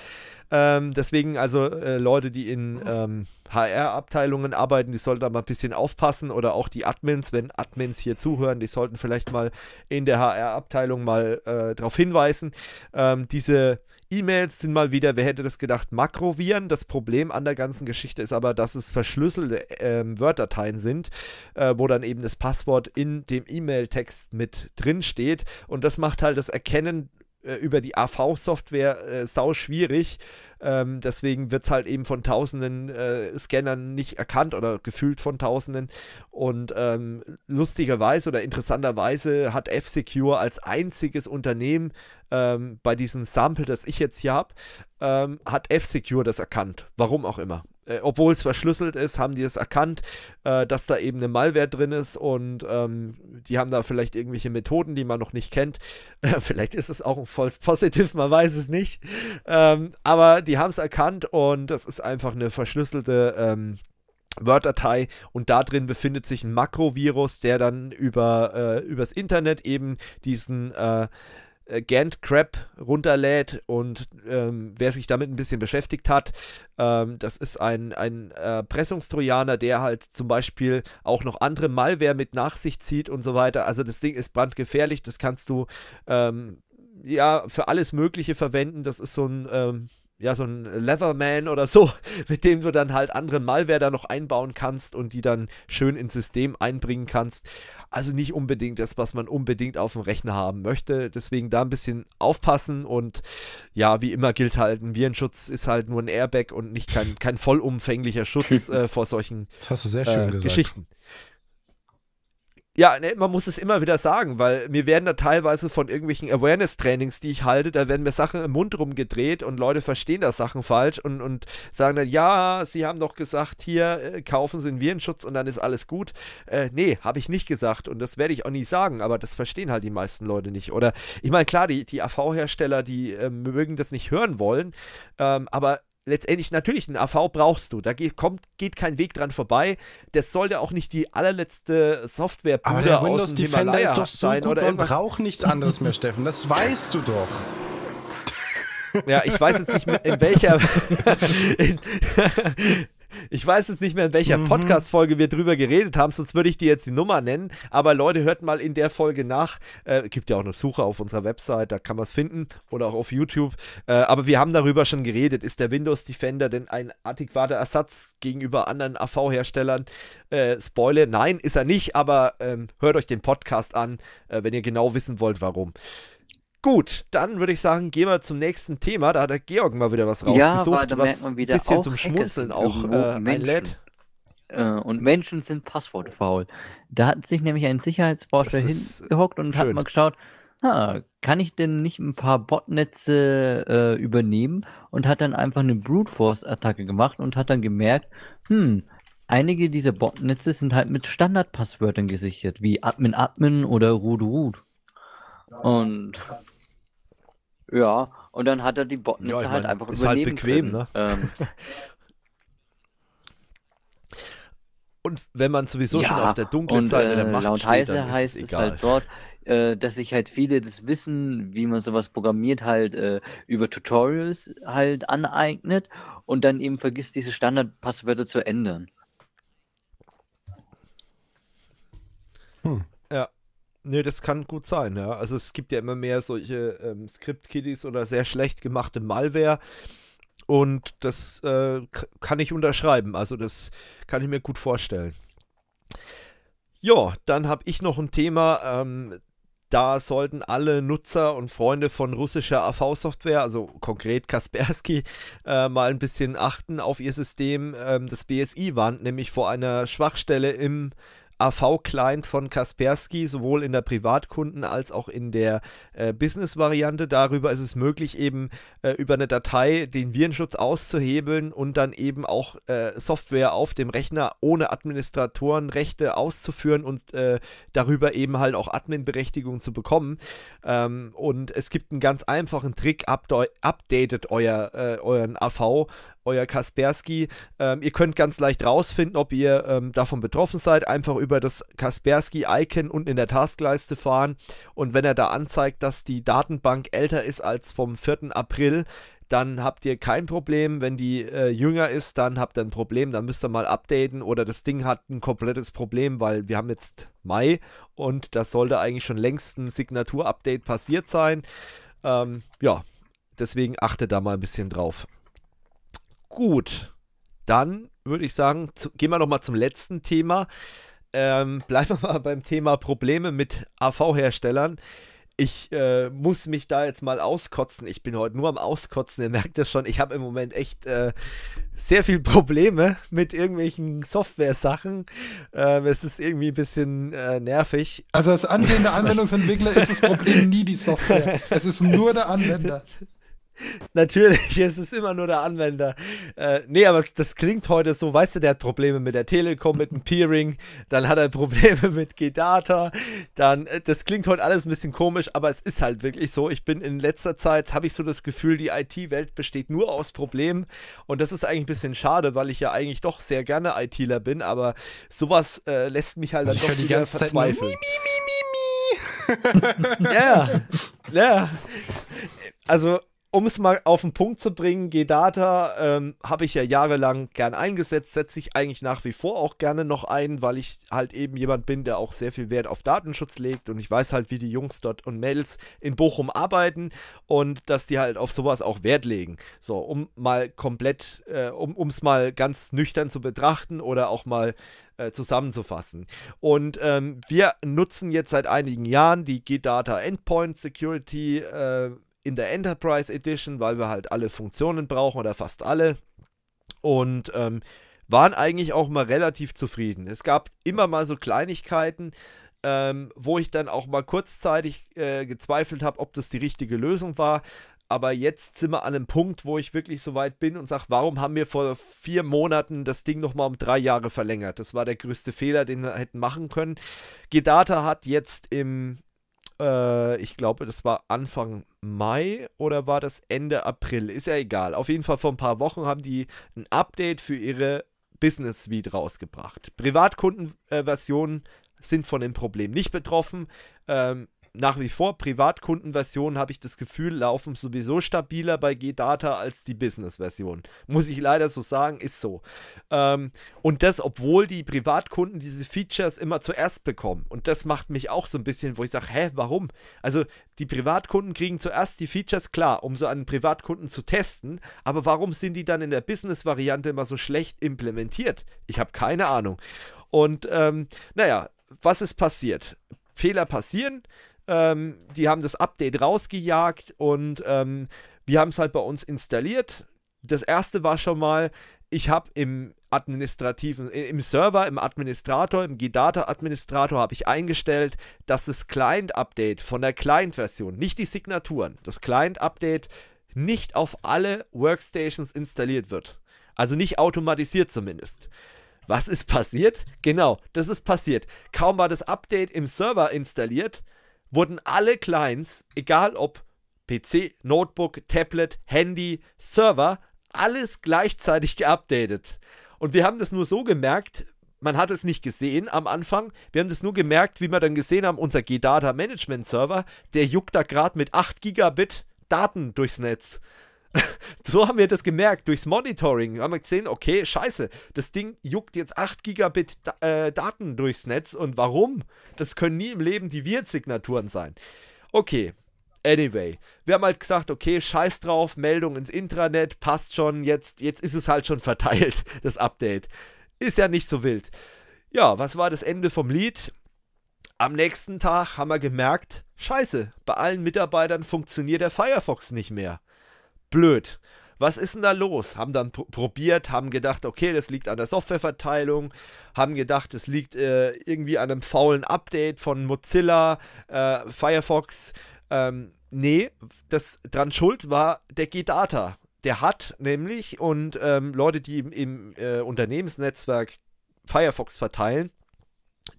Ähm, deswegen also äh, Leute, die in ähm, HR-Abteilungen arbeiten, die sollten da mal ein bisschen aufpassen oder auch die Admins, wenn Admins hier zuhören, die sollten vielleicht mal in der HR-Abteilung mal äh, darauf hinweisen. Ähm, diese E-Mails sind mal wieder, wer hätte das gedacht, Makroviren. Das Problem an der ganzen Geschichte ist aber, dass es verschlüsselte äh, Word-Dateien sind, äh, wo dann eben das Passwort in dem E-Mail-Text mit drin steht und das macht halt das Erkennen äh, über die AV-Software äh, sau schwierig. Ähm, deswegen wird es halt eben von tausenden äh, Scannern nicht erkannt oder gefühlt von tausenden. Und ähm, lustigerweise oder interessanterweise hat F-Secure als einziges Unternehmen ähm, bei diesem Sample, das ich jetzt hier habe, ähm, hat F-Secure das erkannt. Warum auch immer. Äh, obwohl es verschlüsselt ist, haben die es erkannt, äh, dass da eben eine Malware drin ist und ähm, die haben da vielleicht irgendwelche Methoden, die man noch nicht kennt. Äh, vielleicht ist es auch ein False Positive, man weiß es nicht. Ähm, aber die haben es erkannt und das ist einfach eine verschlüsselte ähm, Word-Datei und da drin befindet sich ein Makrovirus, der dann über äh, übers Internet eben diesen äh, äh, Gantt Crap runterlädt und ähm, wer sich damit ein bisschen beschäftigt hat, ähm, das ist ein, ein äh, Pressungstrojaner, der halt zum Beispiel auch noch andere Malware mit nach sich zieht und so weiter. Also das Ding ist brandgefährlich, das kannst du ähm, ja für alles Mögliche verwenden. Das ist so ein ähm, ja, so ein Leatherman oder so, mit dem du dann halt andere Malware da noch einbauen kannst und die dann schön ins System einbringen kannst. Also nicht unbedingt das, was man unbedingt auf dem Rechner haben möchte. Deswegen da ein bisschen aufpassen und ja, wie immer gilt halt, ein Virenschutz ist halt nur ein Airbag und nicht kein, kein vollumfänglicher Schutz äh, vor solchen das hast du sehr schön äh, gesagt. Geschichten. Ja, nee, man muss es immer wieder sagen, weil mir werden da teilweise von irgendwelchen Awareness-Trainings, die ich halte, da werden mir Sachen im Mund rumgedreht und Leute verstehen da Sachen falsch und, und sagen dann, ja, sie haben doch gesagt, hier äh, kaufen Sie einen Virenschutz und dann ist alles gut. Äh, nee, habe ich nicht gesagt und das werde ich auch nie sagen, aber das verstehen halt die meisten Leute nicht. Oder ich meine, klar, die, die AV-Hersteller, die äh, mögen das nicht hören wollen, ähm, aber letztendlich natürlich ein AV brauchst du. Da geht, kommt, geht kein Weg dran vorbei. Das sollte auch nicht die allerletzte software Aber der Windows Defender Himalaya ist doch so sein gut, oder man braucht nichts anderes mehr, Steffen. Das weißt du doch. Ja, ich weiß jetzt nicht, mehr, in welcher. in, ich weiß jetzt nicht mehr, in welcher mhm. Podcast-Folge wir drüber geredet haben, sonst würde ich dir jetzt die Nummer nennen. Aber Leute, hört mal in der Folge nach. Äh, gibt ja auch eine Suche auf unserer Website, da kann man es finden oder auch auf YouTube. Äh, aber wir haben darüber schon geredet. Ist der Windows Defender denn ein adäquater Ersatz gegenüber anderen AV-Herstellern? Äh, Spoiler, nein, ist er nicht. Aber ähm, hört euch den Podcast an, äh, wenn ihr genau wissen wollt, warum. Gut, dann würde ich sagen, gehen wir zum nächsten Thema. Da hat der Georg mal wieder was rausgesucht, ja, aber da was man wieder ein bisschen zum Schmunzeln auch äh, einlädt. Äh, und Menschen sind passwortfaul. Da hat sich nämlich ein Sicherheitsforscher hingehockt und schön. hat mal geschaut, ah, kann ich denn nicht ein paar Botnetze äh, übernehmen? Und hat dann einfach eine Brute Force-Attacke gemacht und hat dann gemerkt, hm, einige dieser Botnetze sind halt mit Standardpasswörtern gesichert, wie Admin Admin oder Root Root. Und ja, und dann hat er die Botnitzer ja, halt meine, einfach ist halt übernehmen halt bequem, können. ne? Ähm. und wenn man sowieso ja, schon auf der dunklen und, Seite der äh, Macht laut steht, Heise dann heißt es halt dort, äh, dass sich halt viele das Wissen, wie man sowas programmiert, halt äh, über Tutorials halt aneignet und dann eben vergisst, diese Standardpasswörter zu ändern. Hm. Ja, Nee, das kann gut sein, ja. Also es gibt ja immer mehr solche ähm, Script-Kiddies oder sehr schlecht gemachte Malware. Und das äh, kann ich unterschreiben. Also das kann ich mir gut vorstellen. Ja, dann habe ich noch ein Thema. Ähm, da sollten alle Nutzer und Freunde von russischer AV-Software, also konkret Kaspersky, äh, mal ein bisschen achten auf ihr System. Ähm, das BSI warnt nämlich vor einer Schwachstelle im AV-Client von Kaspersky, sowohl in der Privatkunden- als auch in der äh, Business-Variante. Darüber ist es möglich, eben äh, über eine Datei den Virenschutz auszuhebeln und dann eben auch äh, Software auf dem Rechner ohne Administratorenrechte auszuführen und äh, darüber eben halt auch admin berechtigung zu bekommen. Ähm, und es gibt einen ganz einfachen Trick, updatet euer, äh, euren AV euer Kaspersky. Ähm, ihr könnt ganz leicht rausfinden, ob ihr ähm, davon betroffen seid. Einfach über das Kaspersky-Icon unten in der Taskleiste fahren. Und wenn er da anzeigt, dass die Datenbank älter ist als vom 4. April, dann habt ihr kein Problem. Wenn die äh, jünger ist, dann habt ihr ein Problem. Dann müsst ihr mal updaten oder das Ding hat ein komplettes Problem, weil wir haben jetzt Mai und das sollte eigentlich schon längst ein Signatur-Update passiert sein. Ähm, ja, deswegen achtet da mal ein bisschen drauf. Gut, dann würde ich sagen, zu, gehen wir nochmal zum letzten Thema. Ähm, bleiben wir mal beim Thema Probleme mit AV-Herstellern. Ich äh, muss mich da jetzt mal auskotzen. Ich bin heute nur am Auskotzen. Ihr merkt das schon. Ich habe im Moment echt äh, sehr viel Probleme mit irgendwelchen Software-Sachen. Ähm, es ist irgendwie ein bisschen äh, nervig. Also als angehender Anwendungsentwickler ist das Problem nie die Software. Es ist nur der Anwender. Natürlich, es ist immer nur der Anwender. Äh, nee, aber das klingt heute so, weißt du, der hat Probleme mit der Telekom, mit dem Peering, dann hat er Probleme mit G-Data, dann, äh, das klingt heute alles ein bisschen komisch, aber es ist halt wirklich so. Ich bin in letzter Zeit, habe ich so das Gefühl, die IT-Welt besteht nur aus Problemen und das ist eigentlich ein bisschen schade, weil ich ja eigentlich doch sehr gerne ITler bin, aber sowas äh, lässt mich halt also dann doch die ganze verzweifeln. Ja, ja. Yeah. Yeah. Also um es mal auf den Punkt zu bringen, G-Data ähm, habe ich ja jahrelang gern eingesetzt, setze ich eigentlich nach wie vor auch gerne noch ein, weil ich halt eben jemand bin, der auch sehr viel Wert auf Datenschutz legt und ich weiß halt, wie die Jungs dort und Mädels in Bochum arbeiten und dass die halt auf sowas auch Wert legen. So, um mal komplett, äh, um es mal ganz nüchtern zu betrachten oder auch mal äh, zusammenzufassen. Und ähm, wir nutzen jetzt seit einigen Jahren die G-Data Endpoint Security äh, in der Enterprise Edition, weil wir halt alle Funktionen brauchen oder fast alle. Und ähm, waren eigentlich auch mal relativ zufrieden. Es gab immer mal so Kleinigkeiten, ähm, wo ich dann auch mal kurzzeitig äh, gezweifelt habe, ob das die richtige Lösung war. Aber jetzt sind wir an einem Punkt, wo ich wirklich so weit bin und sage, warum haben wir vor vier Monaten das Ding nochmal um drei Jahre verlängert? Das war der größte Fehler, den wir hätten machen können. Gedata hat jetzt im äh, ich glaube, das war Anfang Mai oder war das Ende April, ist ja egal. Auf jeden Fall vor ein paar Wochen haben die ein Update für ihre Business Suite rausgebracht. Privatkundenversionen äh, sind von dem Problem nicht betroffen. Ähm, nach wie vor Privatkundenversion habe ich das Gefühl, laufen sowieso stabiler bei G-Data als die Business-Version. Muss ich leider so sagen, ist so. Ähm, und das, obwohl die Privatkunden diese Features immer zuerst bekommen. Und das macht mich auch so ein bisschen, wo ich sage, hä, warum? Also die Privatkunden kriegen zuerst die Features, klar, um so einen Privatkunden zu testen. Aber warum sind die dann in der Business-Variante immer so schlecht implementiert? Ich habe keine Ahnung. Und ähm, naja, was ist passiert? Fehler passieren. Ähm, die haben das Update rausgejagt und ähm, wir haben es halt bei uns installiert. Das erste war schon mal, ich habe im administrativen, im Server, im Administrator, im GData-Administrator habe ich eingestellt, dass das Client-Update von der Client-Version, nicht die Signaturen, das Client-Update nicht auf alle Workstations installiert wird. Also nicht automatisiert zumindest. Was ist passiert? Genau, das ist passiert. Kaum war das Update im Server installiert, wurden alle Clients, egal ob PC, Notebook, Tablet, Handy, Server, alles gleichzeitig geupdatet. Und wir haben das nur so gemerkt, man hat es nicht gesehen am Anfang. Wir haben das nur gemerkt, wie wir dann gesehen haben, unser G-Data Management Server, der juckt da gerade mit 8 Gigabit Daten durchs Netz. so haben wir das gemerkt durchs Monitoring. Haben wir gesehen, okay, scheiße, das Ding juckt jetzt 8 Gigabit äh, Daten durchs Netz und warum? Das können nie im Leben die Virensignaturen sein. Okay, Anyway, wir haben halt gesagt, okay, scheiß drauf, Meldung ins Intranet, passt schon, jetzt, jetzt ist es halt schon verteilt, das Update. Ist ja nicht so wild. Ja, was war das Ende vom Lied? Am nächsten Tag haben wir gemerkt, scheiße, bei allen Mitarbeitern funktioniert der Firefox nicht mehr blöd. Was ist denn da los? Haben dann pr probiert, haben gedacht, okay, das liegt an der Softwareverteilung, haben gedacht, es liegt äh, irgendwie an einem faulen Update von Mozilla, äh, Firefox. Ähm, nee, das dran schuld war der G-Data. Der hat nämlich und ähm, Leute, die im, im äh, Unternehmensnetzwerk Firefox verteilen,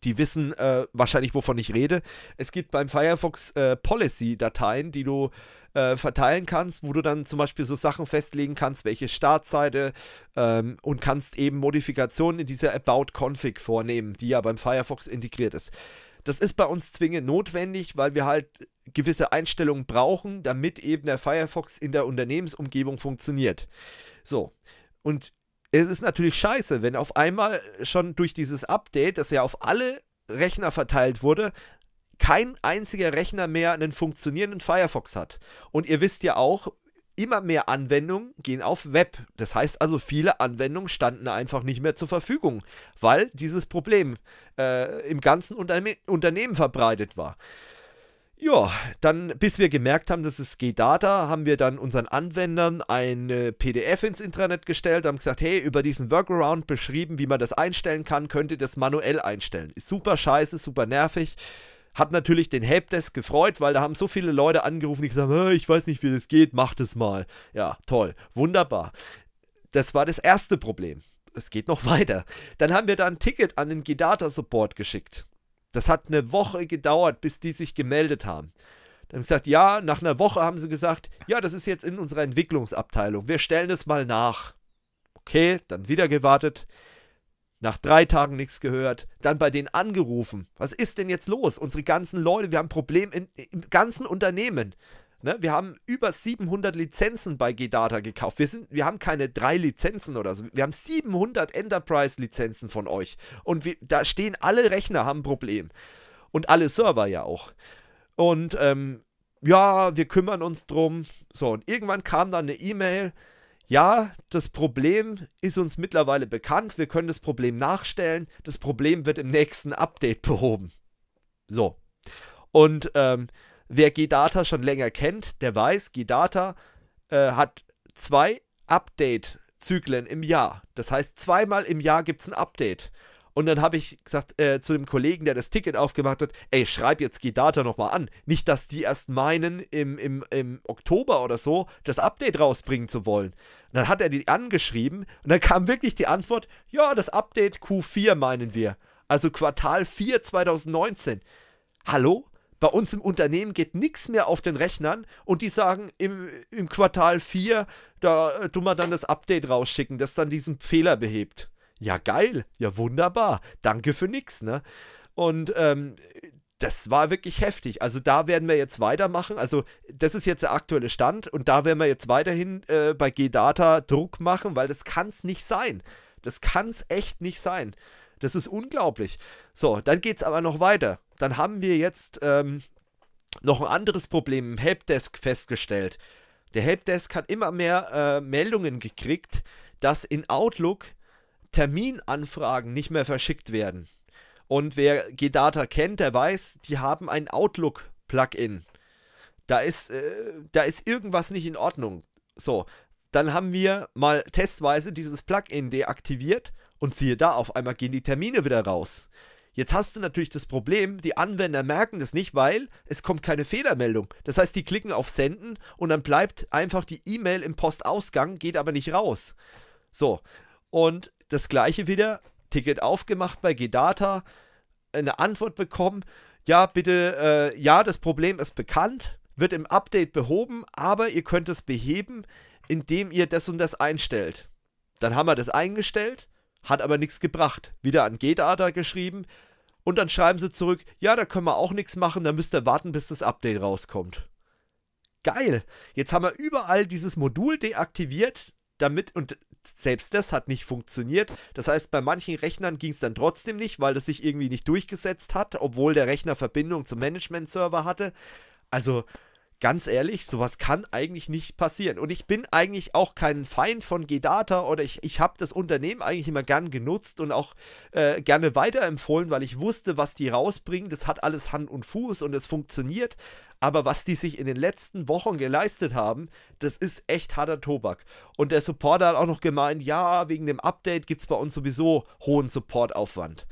die wissen äh, wahrscheinlich, wovon ich rede. Es gibt beim Firefox äh, Policy-Dateien, die du äh, verteilen kannst, wo du dann zum Beispiel so Sachen festlegen kannst, welche Startseite ähm, und kannst eben Modifikationen in dieser About Config vornehmen, die ja beim Firefox integriert ist. Das ist bei uns zwingend notwendig, weil wir halt gewisse Einstellungen brauchen, damit eben der Firefox in der Unternehmensumgebung funktioniert. So. Und es ist natürlich scheiße, wenn auf einmal schon durch dieses Update, das ja auf alle Rechner verteilt wurde, kein einziger Rechner mehr einen funktionierenden Firefox hat. Und ihr wisst ja auch, immer mehr Anwendungen gehen auf Web. Das heißt also, viele Anwendungen standen einfach nicht mehr zur Verfügung, weil dieses Problem äh, im ganzen Unterne Unternehmen verbreitet war. Ja, dann, bis wir gemerkt haben, dass es G-Data, haben wir dann unseren Anwendern ein PDF ins Intranet gestellt, haben gesagt, hey, über diesen Workaround beschrieben, wie man das einstellen kann, könnt ihr das manuell einstellen. Ist super scheiße, super nervig. Hat natürlich den Helpdesk gefreut, weil da haben so viele Leute angerufen, die gesagt haben, ich weiß nicht, wie das geht, macht es mal. Ja, toll, wunderbar. Das war das erste Problem. Es geht noch weiter. Dann haben wir da ein Ticket an den G-Data Support geschickt das hat eine Woche gedauert, bis die sich gemeldet haben. Dann haben gesagt, ja, nach einer Woche haben sie gesagt, ja, das ist jetzt in unserer Entwicklungsabteilung. Wir stellen es mal nach. Okay, dann wieder gewartet. Nach drei Tagen nichts gehört. Dann bei denen angerufen. Was ist denn jetzt los? Unsere ganzen Leute, wir haben ein Problem in, im ganzen Unternehmen. Ne? Wir haben über 700 Lizenzen bei GData gekauft. Wir, sind, wir haben keine drei Lizenzen oder so. Wir haben 700 Enterprise-Lizenzen von euch. Und wir, da stehen alle Rechner, haben ein Problem. Und alle Server ja auch. Und ähm, ja, wir kümmern uns drum. So, und irgendwann kam dann eine E-Mail. Ja, das Problem ist uns mittlerweile bekannt. Wir können das Problem nachstellen. Das Problem wird im nächsten Update behoben. So. Und ähm, Wer G-Data schon länger kennt, der weiß, G-Data äh, hat zwei Update-Zyklen im Jahr. Das heißt, zweimal im Jahr gibt es ein Update. Und dann habe ich gesagt äh, zu dem Kollegen, der das Ticket aufgemacht hat, ey, schreib jetzt G-Data nochmal an. Nicht, dass die erst meinen, im, im, im Oktober oder so das Update rausbringen zu wollen. Und dann hat er die angeschrieben und dann kam wirklich die Antwort, ja, das Update Q4 meinen wir. Also Quartal 4 2019. Hallo? bei uns im Unternehmen geht nichts mehr auf den Rechnern und die sagen, im, im Quartal 4, da tun äh, wir dann das Update rausschicken, das dann diesen Fehler behebt. Ja, geil, ja, wunderbar, danke für nichts. ne? Und ähm, das war wirklich heftig. Also da werden wir jetzt weitermachen. Also das ist jetzt der aktuelle Stand und da werden wir jetzt weiterhin äh, bei G-Data Druck machen, weil das kann es nicht sein. Das kann es echt nicht sein. Das ist unglaublich. So, dann geht es aber noch weiter dann haben wir jetzt ähm, noch ein anderes Problem im Helpdesk festgestellt. Der Helpdesk hat immer mehr äh, Meldungen gekriegt, dass in Outlook Terminanfragen nicht mehr verschickt werden. Und wer GData kennt, der weiß, die haben ein Outlook-Plugin. Da ist, äh, da ist irgendwas nicht in Ordnung. So, dann haben wir mal testweise dieses Plugin deaktiviert und siehe da, auf einmal gehen die Termine wieder raus. Jetzt hast du natürlich das Problem, die Anwender merken das nicht, weil es kommt keine Fehlermeldung. Das heißt, die klicken auf Senden und dann bleibt einfach die E-Mail im Postausgang, geht aber nicht raus. So, und das gleiche wieder, Ticket aufgemacht bei GData, eine Antwort bekommen, ja, bitte, äh, ja, das Problem ist bekannt, wird im Update behoben, aber ihr könnt es beheben, indem ihr das und das einstellt. Dann haben wir das eingestellt hat aber nichts gebracht. Wieder an GData geschrieben. Und dann schreiben sie zurück, ja, da können wir auch nichts machen, da müsst ihr warten, bis das Update rauskommt. Geil. Jetzt haben wir überall dieses Modul deaktiviert, damit, und selbst das hat nicht funktioniert. Das heißt, bei manchen Rechnern ging es dann trotzdem nicht, weil das sich irgendwie nicht durchgesetzt hat, obwohl der Rechner Verbindung zum Management-Server hatte. Also, ganz ehrlich, sowas kann eigentlich nicht passieren. Und ich bin eigentlich auch kein Feind von G-Data oder ich, ich habe das Unternehmen eigentlich immer gern genutzt und auch äh, gerne weiterempfohlen, weil ich wusste, was die rausbringen. Das hat alles Hand und Fuß und es funktioniert. Aber was die sich in den letzten Wochen geleistet haben, das ist echt harter Tobak. Und der Supporter hat auch noch gemeint, ja, wegen dem Update gibt es bei uns sowieso hohen Supportaufwand.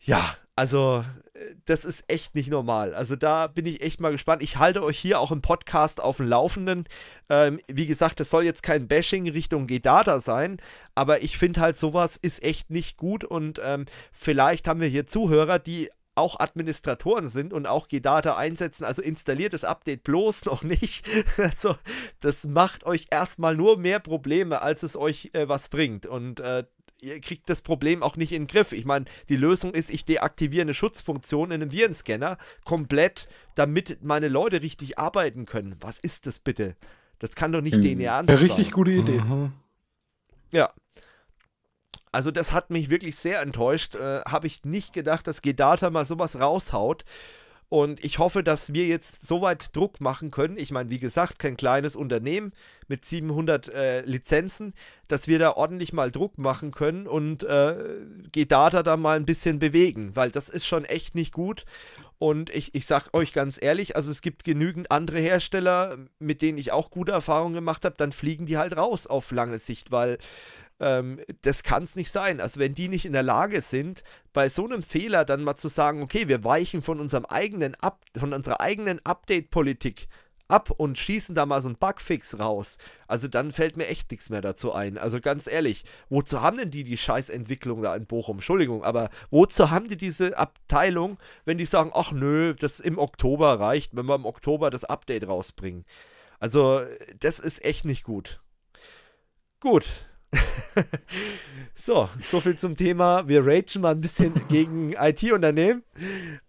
Ja, also, äh, das ist echt nicht normal. Also, da bin ich echt mal gespannt. Ich halte euch hier auch im Podcast auf dem Laufenden. Ähm, wie gesagt, das soll jetzt kein Bashing Richtung Gedata sein, aber ich finde halt, sowas ist echt nicht gut und ähm, vielleicht haben wir hier Zuhörer, die auch Administratoren sind und auch GData einsetzen. Also installiert das Update bloß noch nicht. Also das macht euch erstmal nur mehr Probleme, als es euch äh, was bringt. Und äh, ihr kriegt das Problem auch nicht in den Griff. Ich meine, die Lösung ist, ich deaktiviere eine Schutzfunktion in einem Virenscanner komplett, damit meine Leute richtig arbeiten können. Was ist das bitte? Das kann doch nicht mhm. denen ernst sein. Richtig gute Idee. Mhm. Ja. Also das hat mich wirklich sehr enttäuscht. Äh, Habe ich nicht gedacht, dass G-Data mal sowas raushaut. Und ich hoffe, dass wir jetzt soweit Druck machen können. Ich meine, wie gesagt, kein kleines Unternehmen mit 700 äh, Lizenzen, dass wir da ordentlich mal Druck machen können und äh, G-Data da mal ein bisschen bewegen, weil das ist schon echt nicht gut. Und ich, ich sage euch ganz ehrlich, also es gibt genügend andere Hersteller, mit denen ich auch gute Erfahrungen gemacht habe, dann fliegen die halt raus auf lange Sicht, weil ähm, das kann es nicht sein. Also wenn die nicht in der Lage sind, bei so einem Fehler dann mal zu sagen, okay, wir weichen von unserem eigenen Up von unserer eigenen Update-Politik ab und schießen da mal so einen Bugfix raus. Also dann fällt mir echt nichts mehr dazu ein. Also ganz ehrlich, wozu haben denn die die Scheißentwicklung da in Bochum? Entschuldigung, aber wozu haben die diese Abteilung, wenn die sagen, ach nö, das im Oktober reicht, wenn wir im Oktober das Update rausbringen? Also das ist echt nicht gut. Gut, so, so viel zum Thema. Wir ragen mal ein bisschen gegen IT-Unternehmen.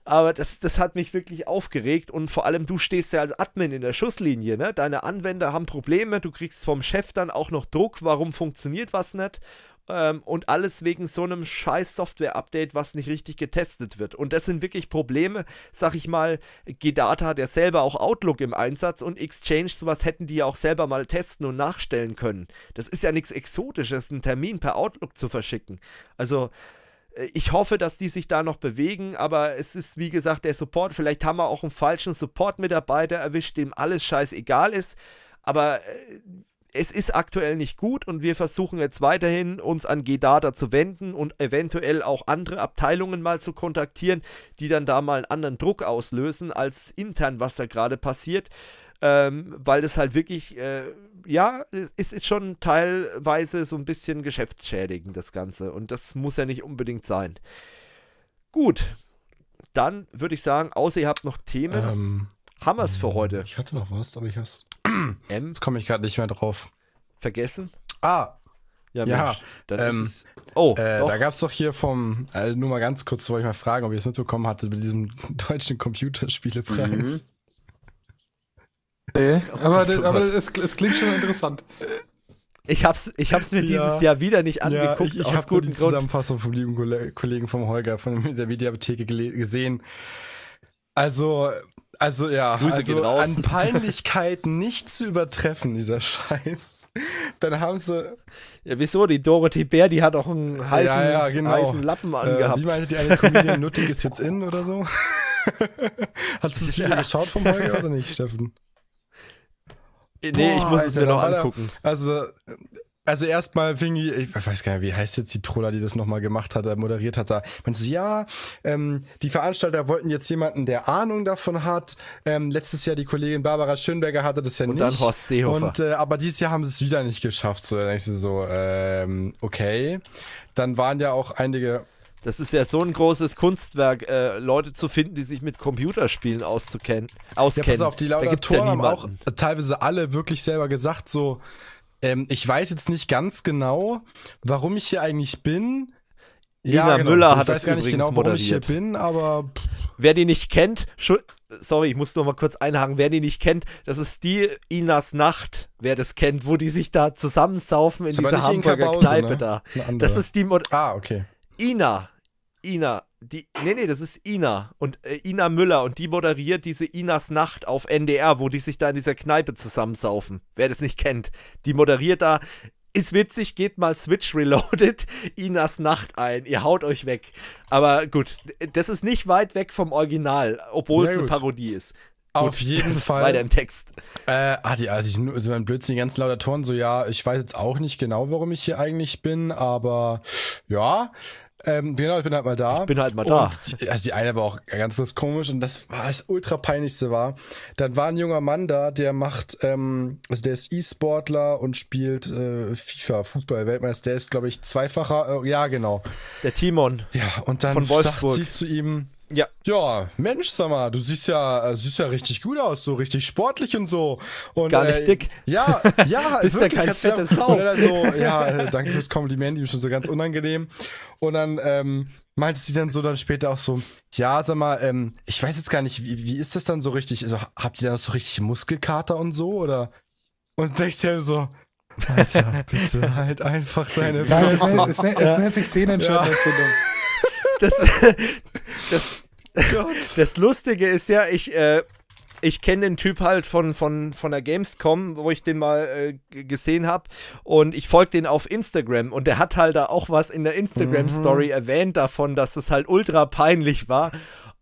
Aber das, das hat mich wirklich aufgeregt und vor allem du stehst ja als Admin in der Schusslinie. Ne? Deine Anwender haben Probleme, du kriegst vom Chef dann auch noch Druck, warum funktioniert was nicht. Ähm, und alles wegen so einem scheiß Software-Update, was nicht richtig getestet wird. Und das sind wirklich Probleme, sag ich mal, G-Data hat ja selber auch Outlook im Einsatz und Exchange, sowas hätten die ja auch selber mal testen und nachstellen können. Das ist ja nichts Exotisches, einen Termin per Outlook zu verschicken. Also, äh, ich hoffe, dass die sich da noch bewegen, aber es ist wie gesagt der Support. Vielleicht haben wir auch einen falschen Support-Mitarbeiter erwischt, dem alles scheißegal ist. Aber äh, es ist aktuell nicht gut und wir versuchen jetzt weiterhin uns an GData zu wenden und eventuell auch andere Abteilungen mal zu kontaktieren, die dann da mal einen anderen Druck auslösen als intern, was da gerade passiert. Ähm, weil das halt wirklich, äh, ja, es ist schon teilweise so ein bisschen geschäftsschädigend, das Ganze. Und das muss ja nicht unbedingt sein. Gut, dann würde ich sagen, außer ihr habt noch Themen, ähm, haben wir es für ähm, heute. Ich hatte noch was, aber ich hab's. M? Jetzt komme ich gerade nicht mehr drauf. Vergessen? Ah. Ja, Mensch, ja ähm, Oh, äh, da gab es doch hier vom, äh, nur mal ganz kurz, wollte ich mal fragen, ob ihr es mitbekommen hattet mit diesem deutschen Computerspielepreis. Mhm. nee, oh aber, das, oh aber es, es klingt schon interessant. Ich hab's, ich hab's mir ja. dieses Jahr wieder nicht angeguckt. Ja, ich ich habe die Zusammenfassung vom lieben Kollegen vom Holger von der Mediatheke gesehen. Also also ja, Grüße also an Peinlichkeiten nicht zu übertreffen, dieser Scheiß. Dann haben sie. Ja, wieso? Die Dorothy Bär, die hat auch einen heißen, ja, ja, genau. heißen Lappen äh, angehabt. Äh, wie meinte die eine Comedian, Nuttig ist jetzt in oder so? Hast du das Video ja. geschaut von heute oder nicht, Steffen? Nee, Boah, ich muss es mir noch angucken. Also, also erstmal fing ich, ich weiß gar nicht, wie heißt jetzt die Troller, die das nochmal gemacht hat, äh, moderiert hat, da meinte sie, ja, ähm, die Veranstalter wollten jetzt jemanden, der Ahnung davon hat. Ähm, letztes Jahr die Kollegin Barbara Schönberger hatte das ja und nicht. Und dann Horst Seehofer. Und, äh, aber dieses Jahr haben sie es wieder nicht geschafft. So, dann ich so, ähm, okay. Dann waren ja auch einige das ist ja so ein großes Kunstwerk, äh, Leute zu finden, die sich mit Computerspielen auszukennen, auskennen. Ja, pass auf, die Laudatoren ja haben auch teilweise alle wirklich selber gesagt, so, ähm, ich weiß jetzt nicht ganz genau, warum ich hier eigentlich bin. Lina ja, genau. Müller also hat das übrigens genau, moderiert. Bin, aber wer die nicht kennt, sorry, ich muss noch mal kurz einhaken. Wer die nicht kennt, das ist die Inas Nacht. Wer das kennt, wo die sich da zusammensaufen in dieser Hamburger in Kneipe ne? da. Das ist die Mod Ah, okay. Ina, Ina, die, nee, nee, das ist Ina und äh, Ina Müller und die moderiert diese Inas Nacht auf NDR, wo die sich da in dieser Kneipe zusammensaufen. Wer das nicht kennt, die moderiert da. Ist witzig, geht mal Switch Reloaded Inas Nacht ein. Ihr haut euch weg. Aber gut, das ist nicht weit weg vom Original, obwohl es eine Parodie ist. Gut, auf jeden Fall. Bei deinem Text. Äh, ah, die, also ich, also mein Blödsinn, die ganzen Laudatoren, so ja, ich weiß jetzt auch nicht genau, warum ich hier eigentlich bin, aber ja, ähm, genau, ich bin halt mal da. Ich bin halt mal da. also die eine war auch ganz, ganz komisch und das war das ultra peinlichste war. Dann war ein junger Mann da, der macht, ähm, also der ist E-Sportler und spielt äh, FIFA, Fußball, Weltmeister. Der ist, glaube ich, zweifacher, äh, ja genau. Der Timon. Ja, und dann sagt sie zu ihm, ja. Ja, Mensch, sag mal, du siehst ja, äh, siehst ja richtig gut aus, so richtig sportlich und so. Und, Gar nicht äh, dick. Ja, ja, Bist wirklich, ja kein fettes ja, dann halt so, ja, äh, danke fürs Kompliment, ihm schon so ganz unangenehm. Und dann ähm, meinte sie dann so dann später auch so, ja, sag mal, ähm, ich weiß jetzt gar nicht, wie, wie ist das dann so richtig? Also, habt ihr dann so richtig Muskelkater und so oder? Und denkst dir halt so, Alter, bitte halt einfach deine Fresse. Ja, es, es, es, nennt sich Sehnenscheidenentzündung. Ja das, das, das, Lustige ist ja, ich, äh, ich kenne den Typ halt von, von, von der Gamescom, wo ich den mal äh, gesehen habe. Und ich folge den auf Instagram. Und der hat halt da auch was in der Instagram-Story mhm. erwähnt davon, dass es halt ultra peinlich war.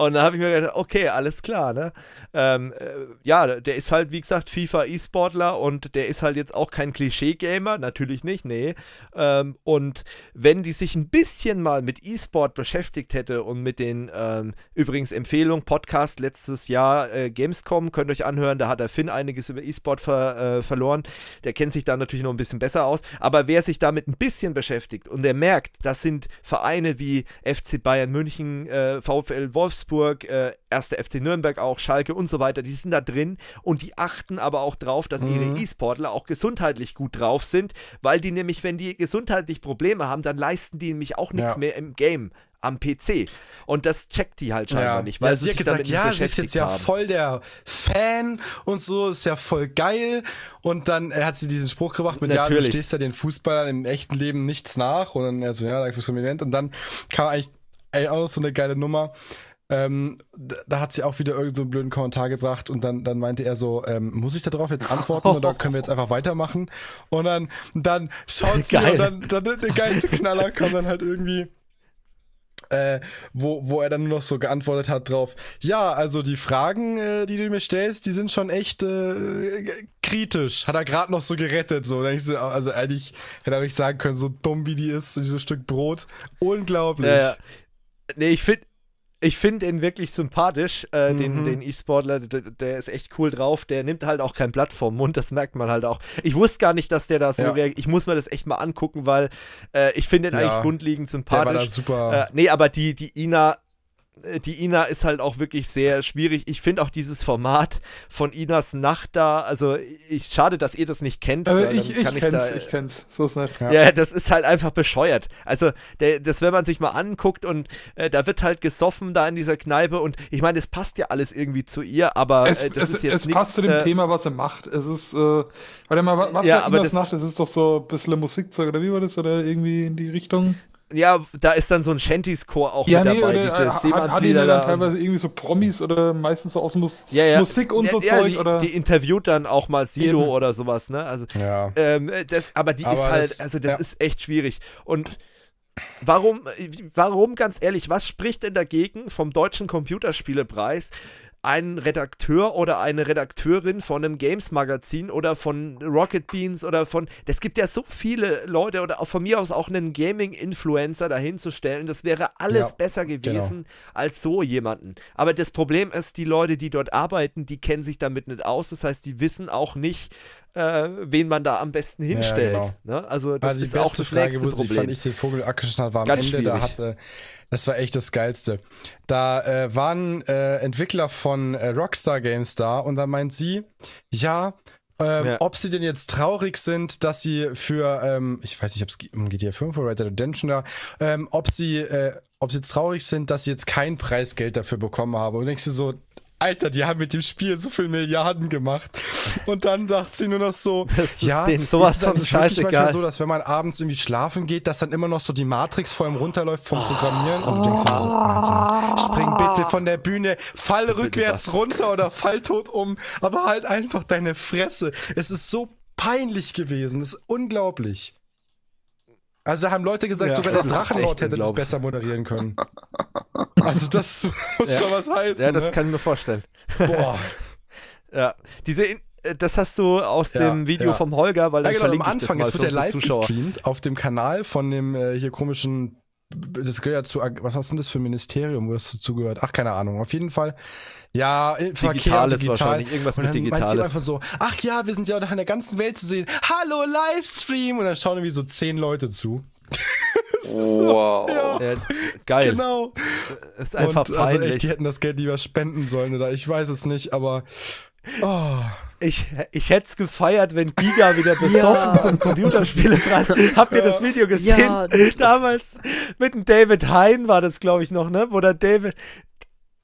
Und da habe ich mir gedacht, okay, alles klar, ne? Ähm, äh, ja, der ist halt, wie gesagt, FIFA-E-Sportler und der ist halt jetzt auch kein Klischee-Gamer, natürlich nicht, nee. Ähm, und wenn die sich ein bisschen mal mit E-Sport beschäftigt hätte und mit den, ähm, übrigens Empfehlung, Podcast letztes Jahr, äh, Gamescom, könnt ihr euch anhören, da hat der Finn einiges über E-Sport ver, äh, verloren. Der kennt sich da natürlich noch ein bisschen besser aus. Aber wer sich damit ein bisschen beschäftigt und der merkt, das sind Vereine wie FC Bayern München, äh, VfL Wolfsburg, Wolfsburg, äh, FC Nürnberg auch, Schalke und so weiter, die sind da drin und die achten aber auch drauf, dass mhm. ihre E-Sportler auch gesundheitlich gut drauf sind, weil die nämlich, wenn die gesundheitlich Probleme haben, dann leisten die nämlich auch nichts ja. mehr im Game am PC. Und das checkt die halt scheinbar ja. nicht. Weil ja, sie hat gesagt, ja, sie ist jetzt ja haben. voll der Fan und so, ist ja voll geil. Und dann hat sie diesen Spruch gemacht mit, Natürlich. ja, du stehst ja den Fußballern im echten Leben nichts nach. Und dann, also, ja, danke fürs Und dann kam eigentlich ey, auch so eine geile Nummer. Ähm, da hat sie auch wieder irgendeinen so blöden Kommentar gebracht und dann, dann meinte er so, ähm, muss ich darauf jetzt antworten oder können wir jetzt einfach weitermachen? Und dann, dann schaut sie Geil. und dann, dann der geilste Knaller kommt dann halt irgendwie. Äh, wo, wo er dann nur noch so geantwortet hat drauf, ja, also die Fragen, äh, die du mir stellst, die sind schon echt äh, kritisch. Hat er gerade noch so gerettet. So. also eigentlich hätte er euch sagen können, so dumm wie die ist, dieses Stück Brot. Unglaublich. Ja, ja. Nee, ich finde ich finde ihn wirklich sympathisch, äh, mhm. den E-Sportler. E der, der, ist echt cool drauf. Der nimmt halt auch kein Blatt vom Mund, das merkt man halt auch. Ich wusste gar nicht, dass der da so ja. reagiert. Ich muss mir das echt mal angucken, weil äh, ich finde ihn ja. eigentlich grundlegend sympathisch. Der war da super. Äh, nee, aber die, die Ina äh, die Ina ist halt auch wirklich sehr schwierig. Ich finde auch dieses Format von Inas Nacht da, also ich, schade, dass ihr das nicht kennt. Äh, ich, ich, ich, kenn's, da, ich kenn's. So ist nicht. Ja. ja, das ist halt einfach bescheuert. Also der, das, wenn man sich mal anguckt und äh, da wird halt gesoffen da in dieser Kneipe und ich meine, es passt ja alles irgendwie zu ihr, aber es, äh, das es, ist jetzt Es nichts, passt zu dem äh, Thema, was er macht. Es ist, äh, warte mal, was ja, war Inas das, Nacht? Es ist doch so ein bisschen Musikzeug oder wie war das? Oder irgendwie in die Richtung? ja, da ist dann so ein Shanties-Chor auch ja, mit dabei. Oder, diese äh, hat, hat die dann da teilweise irgendwie so Promis oder meistens so aus Mus ja, ja. Musik und so Zeug. Die, oder? die interviewt dann auch mal Sido Eben. oder sowas, ne? Also, ja. Ähm, äh, das, aber die aber ist halt, also das ist echt schwierig. Und Warum, warum, ganz ehrlich, was spricht denn dagegen vom Deutschen Computerspielepreis ein Redakteur oder eine Redakteurin von einem Games-Magazin oder von Rocket Beans oder von. Es gibt ja so viele Leute oder auch von mir aus auch einen Gaming-Influencer dahinzustellen. Das wäre alles ja, besser genau. gewesen genau. als so jemanden. Aber das Problem ist, die Leute, die dort arbeiten, die kennen sich damit nicht aus. Das heißt, die wissen auch nicht, äh, wen man da am besten hinstellt. Ja, genau. ne? Also das also ist auch das Frage, wo sie Ich fand ich den Vogel abgeschossen hat, war am Ganz Ende, schwierig. da hatte äh, das war echt das Geilste. Da äh, waren äh, Entwickler von äh, Rockstar Games da und da meint sie, ja, ähm, ja. ob sie denn jetzt traurig sind, dass sie für, ähm, ich weiß nicht, ob es um GTA 5 oder Red Dead Redemption da, ähm, ob sie, äh, ob sie jetzt traurig sind, dass sie jetzt kein Preisgeld dafür bekommen haben. Und denkst du so, Alter, die haben mit dem Spiel so viel Milliarden gemacht. Und dann dachte sie nur noch so, das ja, ist sowas ist dann nicht wirklich egal. manchmal so, dass wenn man abends irgendwie schlafen geht, dass dann immer noch so die Matrix vor ihm runterläuft vom Programmieren und du denkst immer so, Alter, spring bitte von der Bühne, fall rückwärts runter oder fall tot um, aber halt einfach deine Fresse. Es ist so peinlich gewesen, es ist unglaublich. Also haben Leute gesagt, ja, sogar der Drachenlord hätte das besser moderieren können. Also das muss ja. schon was heißen. Ja, das ne? kann ich mir vorstellen. Boah. ja, diese In äh, das hast du aus ja, dem Video ja. vom Holger, weil dann ja, genau, verlinke am Anfang, ich das mal jetzt wird der live gestreamt auf dem Kanal von dem äh, hier komischen das gehört zu, was ist denn das für ein Ministerium, wo das dazugehört? Ach, keine Ahnung. Auf jeden Fall, ja, Verkehr, digital. wahrscheinlich, irgendwas und dann mit Digitales. einfach so, ach ja, wir sind ja auch in der ganzen Welt zu sehen. Hallo, Livestream! Und dann schauen irgendwie so zehn Leute zu. so, wow. Ja. Äh, geil. Genau. Das ist einfach und, peinlich. Also echt, die hätten das Geld lieber spenden sollen oder ich weiß es nicht, aber... Oh ich, ich hätte es gefeiert, wenn Giga wieder besoffen ja. zum Computerspielepreis. Habt ihr das Video gesehen? Ja, das Damals mit dem David Hein war das, glaube ich, noch, ne? Wo der David,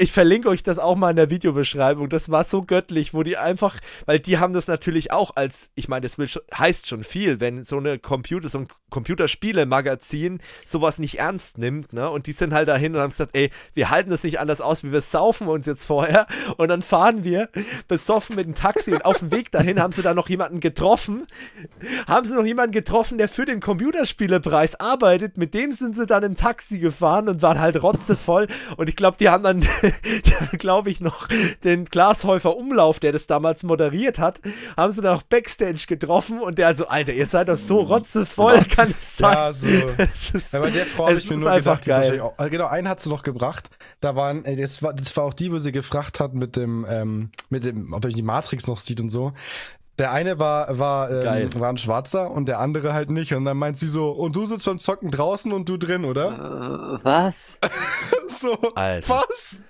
ich verlinke euch das auch mal in der Videobeschreibung. Das war so göttlich, wo die einfach, weil die haben das natürlich auch als, ich meine, das will, heißt schon viel, wenn so eine Computer, so ein Computerspiele-Magazin sowas nicht ernst nimmt, ne? Und die sind halt dahin und haben gesagt, ey, wir halten das nicht anders aus, wie wir saufen uns jetzt vorher und dann fahren wir besoffen mit dem Taxi und auf dem Weg dahin haben sie da noch jemanden getroffen, haben sie noch jemanden getroffen, der für den Computerspielepreis arbeitet. Mit dem sind sie dann im Taxi gefahren und waren halt rotzevoll und ich glaube, die haben dann glaube ich, noch den Glashäufer Umlauf, der das damals moderiert hat, haben sie dann auch Backstage getroffen und der also, Alter, ihr seid doch so mhm. rotzevoll, genau. ja. kann es sein. Ja, so. ist, ja, bei der Frau habe ich mir nur gedacht, geil. Auch, genau, einen hat sie noch gebracht. Da waren, äh, das war, das war auch die, wo sie gefragt hat mit dem, ähm, mit dem, ob er die Matrix noch sieht und so. Der eine war, war, ähm, war ein Schwarzer und der andere halt nicht. Und dann meint sie so, und du sitzt beim Zocken draußen und du drin, oder? Uh, was? so, Alter. was?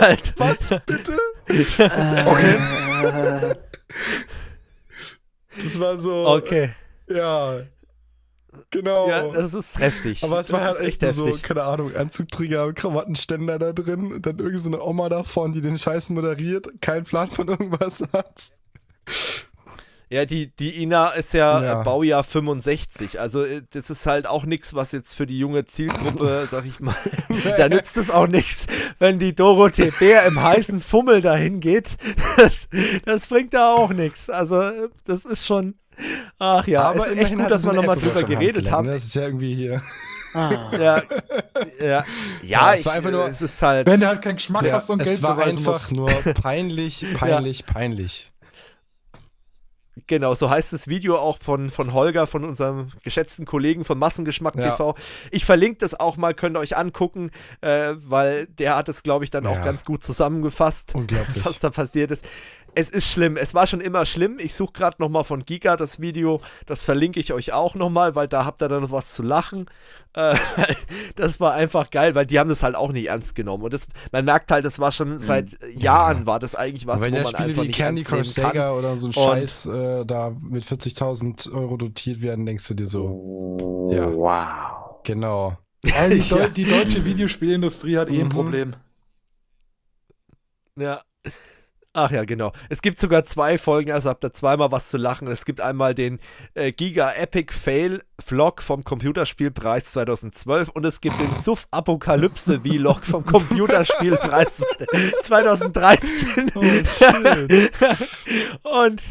Alter. Was bitte? Äh, okay. das war so. Okay. Äh, ja. Genau. Ja, das ist heftig. Aber es das war halt echt, echt so, keine Ahnung, Anzugträger, Krawattenständer da drin und dann irgendeine so Oma da vorne, die den Scheiß moderiert, keinen Plan von irgendwas hat. Ja, die, die Ina ist ja, äh, ja. Baujahr 65. Also, äh, das ist halt auch nichts, was jetzt für die junge Zielgruppe, sag ich mal, da nützt es auch nichts, wenn die Dorothee Bär im heißen Fummel dahin geht. Das, das bringt da auch nichts. Also, äh, das ist schon. Ach ja, aber ist echt gut, dass wir nochmal drüber geredet haben. Ne? Das ist ja irgendwie hier. Ah. Ja, ja. ja, ja ich, nur, es ist halt. Wenn du halt keinen Geschmack ja, hast und Geld Es war einfach nur peinlich, peinlich, ja. peinlich. Genau, so heißt das Video auch von, von Holger, von unserem geschätzten Kollegen von Massengeschmack ja. TV. Ich verlinke das auch mal, könnt ihr euch angucken, äh, weil der hat es, glaube ich, dann ja. auch ganz gut zusammengefasst, was da passiert ist es ist schlimm. Es war schon immer schlimm. Ich suche gerade nochmal von Giga das Video. Das verlinke ich euch auch nochmal, weil da habt ihr dann noch was zu lachen. Äh, das war einfach geil, weil die haben das halt auch nicht ernst genommen. Und das, man merkt halt, das war schon mm, seit Jahren war das eigentlich was, wenn wo man Spiele einfach wie nicht Candy Crush Sega oder so ein Scheiß äh, da mit 40.000 Euro dotiert werden, denkst du dir so. Ja. Wow. Genau. Also ja. Die deutsche Videospielindustrie hat eh ein mhm. Problem. Ja. Ach ja, genau. Es gibt sogar zwei Folgen, also habt ihr zweimal was zu lachen. Es gibt einmal den äh, Giga Epic Fail Vlog vom Computerspielpreis 2012 und es gibt den Suff Apokalypse Vlog vom Computerspielpreis 2013. Oh, und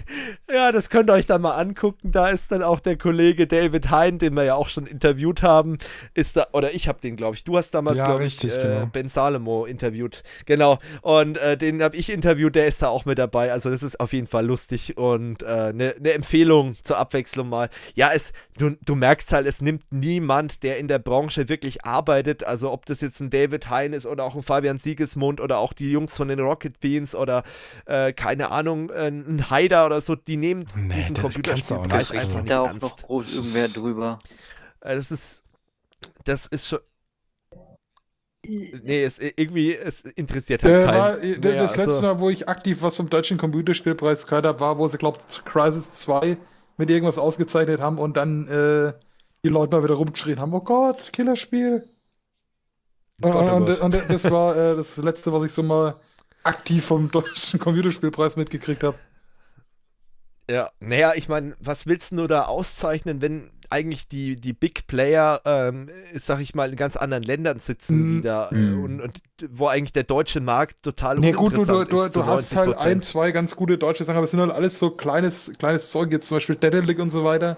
ja, das könnt ihr euch dann mal angucken. Da ist dann auch der Kollege David Hein, den wir ja auch schon interviewt haben, ist da oder ich habe den, glaube ich. Du hast damals ja, glaube ich äh, genau. Ben Salomo interviewt. Genau. Und äh, den habe ich interviewt. Der ist da auch mit dabei. Also das ist auf jeden Fall lustig und eine äh, ne, ne Empfehlung zur Abwechslung mal. Ja, es du, du du merkst halt, es nimmt niemand, der in der Branche wirklich arbeitet. Also ob das jetzt ein David Hein ist oder auch ein Fabian Siegesmund oder auch die Jungs von den Rocket Beans oder äh, keine Ahnung, äh, ein Haider oder so, die nehmen nee, diesen Computerspielpreis also, einfach nicht da auch ernst. noch groß irgendwer drüber. Äh, das ist, das ist schon, äh. Nee, es, irgendwie, es interessiert halt keinen. Äh, das letzte also. Mal, wo ich aktiv was vom Deutschen Computerspielpreis gehört habe, war, wo sie glaubt, Crisis 2 mit irgendwas ausgezeichnet haben und dann äh, die Leute mal wieder rumgeschrien haben: Oh Gott, Killerspiel. Oh und, oh und, und, und, das war äh, das letzte, was ich so mal aktiv vom deutschen Computerspielpreis mitgekriegt habe. Ja, naja, ich meine, was willst du nur da auszeichnen, wenn eigentlich die, die Big Player, ähm, sag ich mal, in ganz anderen Ländern sitzen, die mhm. da mm. Und, und, wo eigentlich der deutsche Markt total nee, gut, du, du, du, du hast halt ein, zwei ganz gute deutsche Sachen, aber es sind halt alles so kleines, kleines Zeug, jetzt zum Beispiel Dedelic und so weiter.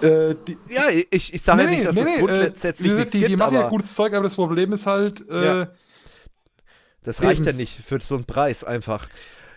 Äh, die, ja, ich, ich sage nee, ja nicht, dass nee, es grundsätzlich nee, äh, die, gibt, die machen ja gutes Zeug, aber das Problem ist halt. Äh, ja. Das reicht eben. ja nicht für so einen Preis einfach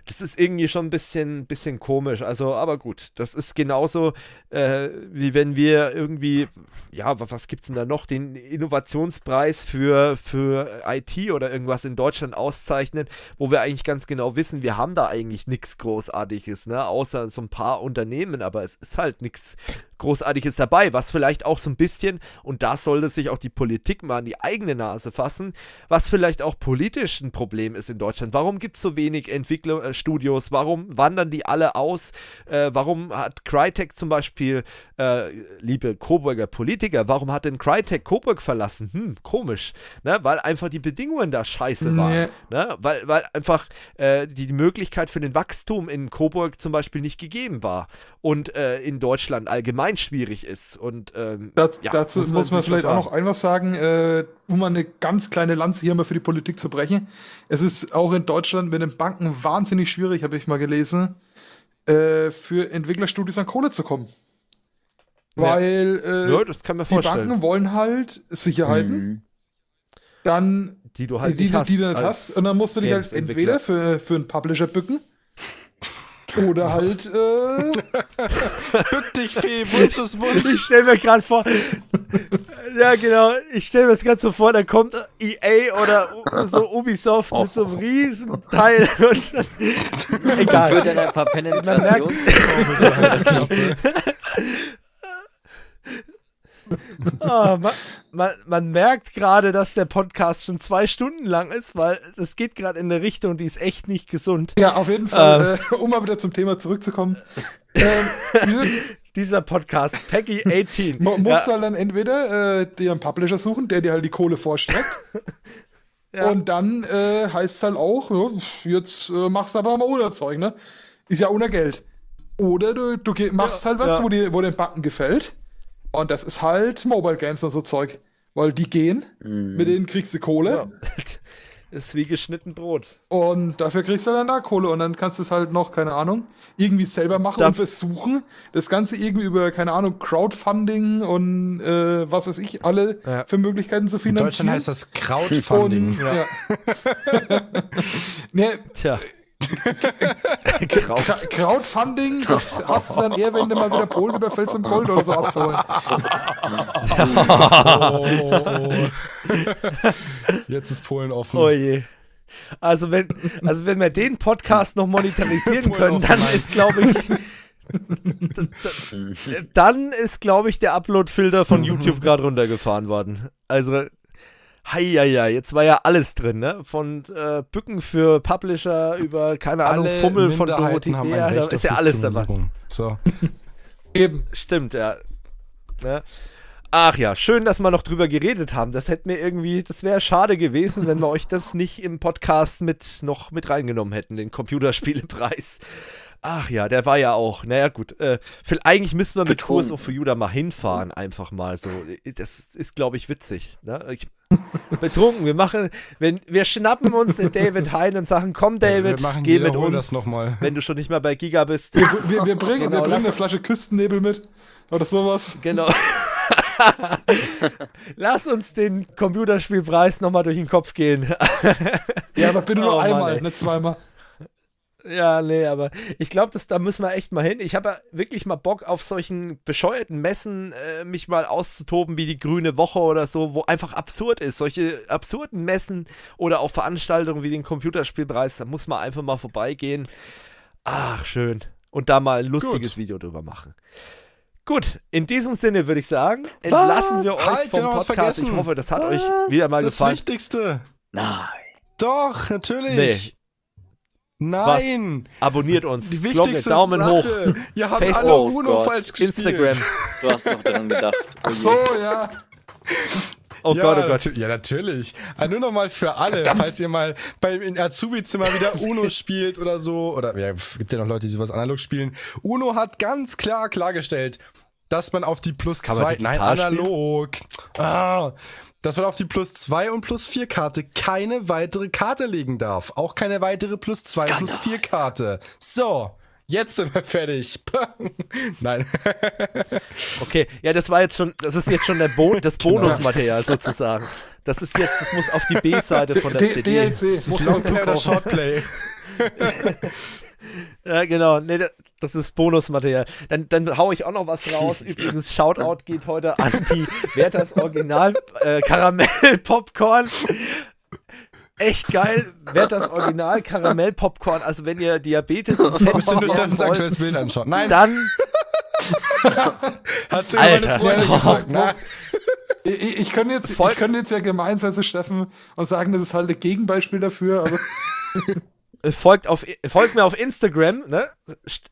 das ist irgendwie schon ein bisschen, bisschen komisch. Also, aber gut, das ist genauso äh, wie wenn wir irgendwie, ja, was gibt es denn da noch, den Innovationspreis für, für IT oder irgendwas in Deutschland auszeichnen, wo wir eigentlich ganz genau wissen, wir haben da eigentlich nichts Großartiges, ne? außer so ein paar Unternehmen, aber es ist halt nichts Großartiges dabei, was vielleicht auch so ein bisschen, und da sollte sich auch die Politik mal an die eigene Nase fassen, was vielleicht auch politisch ein Problem ist in Deutschland. Warum gibt es so wenig Entwicklungsstudios? Äh, warum wandern die alle aus? Äh, warum hat Crytek zum Beispiel, äh, liebe Coburger Politiker, warum hat denn Crytek Coburg verlassen? Hm, komisch, ne? weil einfach die Bedingungen da scheiße nee. waren. Ne? Weil, weil einfach äh, die, die Möglichkeit für den Wachstum in Coburg zum Beispiel nicht gegeben war und äh, in Deutschland allgemein allgemein schwierig ist. Und ähm, das, ja, dazu muss man, muss man vielleicht auch noch ein was sagen, äh, um mal eine ganz kleine Lanze hier mal für die Politik zu brechen. Es ist auch in Deutschland mit den Banken wahnsinnig schwierig, habe ich mal gelesen, äh, für Entwicklerstudios an Kohle zu kommen. Weil äh, ja, die Banken wollen halt Sicherheiten, mhm. dann die du halt die, nicht die, hast, die du nicht hast. Und dann musst du dich halt entweder für, für einen Publisher bücken oder halt, äh. Bück dich, Fee, Wunsch ist Wunsch. Ich stell mir gerade vor. ja, genau. Ich stelle mir das gerade so vor, da kommt EA oder so Ubisoft mit so einem oh. riesen Teil. Und dann, egal. Wird dann ein paar Penetrationsklappe. Oh, ah, man, man, man, merkt gerade, dass der Podcast schon zwei Stunden lang ist, weil es geht gerade in eine Richtung, die ist echt nicht gesund. Ja, auf jeden Fall, ähm, äh, um mal wieder zum Thema zurückzukommen. ähm, dieser Podcast, Peggy 18. Man muss ja. dann entweder äh, dir einen Publisher suchen, der dir halt die Kohle vorstreckt. ja. Und dann äh, heißt es halt auch, jetzt äh, machst du aber mal ohne Zeug, ne? Ist ja ohne Geld. Oder du, du machst halt was, wo, dir, wo den Backen gefällt. Und das ist halt Mobile Games und so Zeug. Weil die gehen, mhm. mit denen kriegst du Kohle. Ja. ist wie geschnitten Brot. Und dafür kriegst du dann da Kohle und dann kannst du es halt noch, keine Ahnung, irgendwie selber machen Darf und versuchen. Das Ganze irgendwie über, keine Ahnung, Crowdfunding und äh, was weiß ich, alle ja. für Möglichkeiten zu finanzieren. In Deutschland heißt das Crowdfunding. Und, ja. ja. nee, Tja. Crowdfunding, das hast du dann eher, wenn du mal wieder Polen überfällst im Gold oder so abzuholen. oh. Jetzt ist Polen offen. Oh je. Also wenn, also wenn wir den Podcast noch monetarisieren können, dann ist, glaube ich, dann ist, glaube ich, der Upload-Filter von YouTube gerade runtergefahren worden. Also ja, jetzt war ja alles drin, ne? Von äh, Bücken für Publisher über, keine Alle Ahnung, Fummel von Dorothea, haben ein Recht da ist ja alles dabei. So. Eben. Stimmt, ja. Ne? Ach ja, schön, dass wir noch drüber geredet haben. Das hätte mir irgendwie, das wäre schade gewesen, wenn wir euch das nicht im Podcast mit noch mit reingenommen hätten, den Computerspielepreis. Ach ja, der war ja auch. Naja, gut. Äh, eigentlich müssen wir mit Tours of Juda mal hinfahren, einfach mal so. Äh, das ist, glaube ich, witzig. Ne? Ich, betrunken, wir machen, wenn, wir schnappen uns den David Hein und sagen, komm David, ja, geh mit uns, Das wenn du schon nicht mal bei Giga bist. Wir, wir, wir bringen, genau, wir bringen eine Flasche Küstennebel mit oder sowas. Genau. Lass uns den Computerspielpreis nochmal durch den Kopf gehen. ja, aber bitte oh nur oh, einmal, Mann, nicht zweimal. Ja, nee, aber ich glaube, da müssen wir echt mal hin. Ich habe ja wirklich mal Bock auf solchen bescheuerten Messen, äh, mich mal auszutoben, wie die Grüne Woche oder so, wo einfach absurd ist. Solche absurden Messen oder auch Veranstaltungen wie den Computerspielpreis, da muss man einfach mal vorbeigehen. Ach, schön. Und da mal ein lustiges Gut. Video drüber machen. Gut, in diesem Sinne würde ich sagen, entlassen Was? wir euch halt, vom Podcast. Vergessen. Ich hoffe, das hat Was? euch wieder mal das gefallen. Das Wichtigste. Nein. Doch, natürlich. Nee. Nein! Was? Abonniert uns. Die wichtigste Glocke, Daumen Sache. hoch. Ihr habt Facebook, alle Uno oh falsch gespielt. Instagram. Du hast noch daran gedacht. Ach so, ja. Oh ja, Gott, oh Gott. Ja, natürlich. Also nur nochmal für alle, Verdammt. falls ihr mal beim Azubi-Zimmer wieder Uno spielt oder so. Oder ja, gibt ja noch Leute, die sowas analog spielen. Uno hat ganz klar klargestellt, dass man auf die plus 2. Nein, analog. Spielen? Ah dass man auf die plus 2 und plus 4 Karte keine weitere Karte legen darf. Auch keine weitere plus 2 Skandal. plus 4 Karte. So. Jetzt sind wir fertig. Nein. okay, ja, das war jetzt schon, das ist jetzt schon der Bo das genau. Bonusmaterial genau. sozusagen. Das ist jetzt, das muss auf die B-Seite von der D CD. DLC, muss laut oder Shortplay. Ja, genau. Nee, das ist Bonusmaterial. Dann, dann hau ich auch noch was raus. Übrigens, Shoutout geht heute an die Werthers Original äh, Karamell Popcorn. Echt geil, Werthers Original Karamell Popcorn. Also, wenn ihr Diabetes und Fett habt. Müsst ihr nur Steffens aktuelles Bild anschauen. Nein. Dann. Hat sie meine Freundin gesagt. Nein. Ich, ich, kann jetzt, ich jetzt ja gemeinsam zu Steffen und sagen, das ist halt ein Gegenbeispiel dafür, aber. Äh, folgt, auf, äh, folgt mir auf Instagram, ne?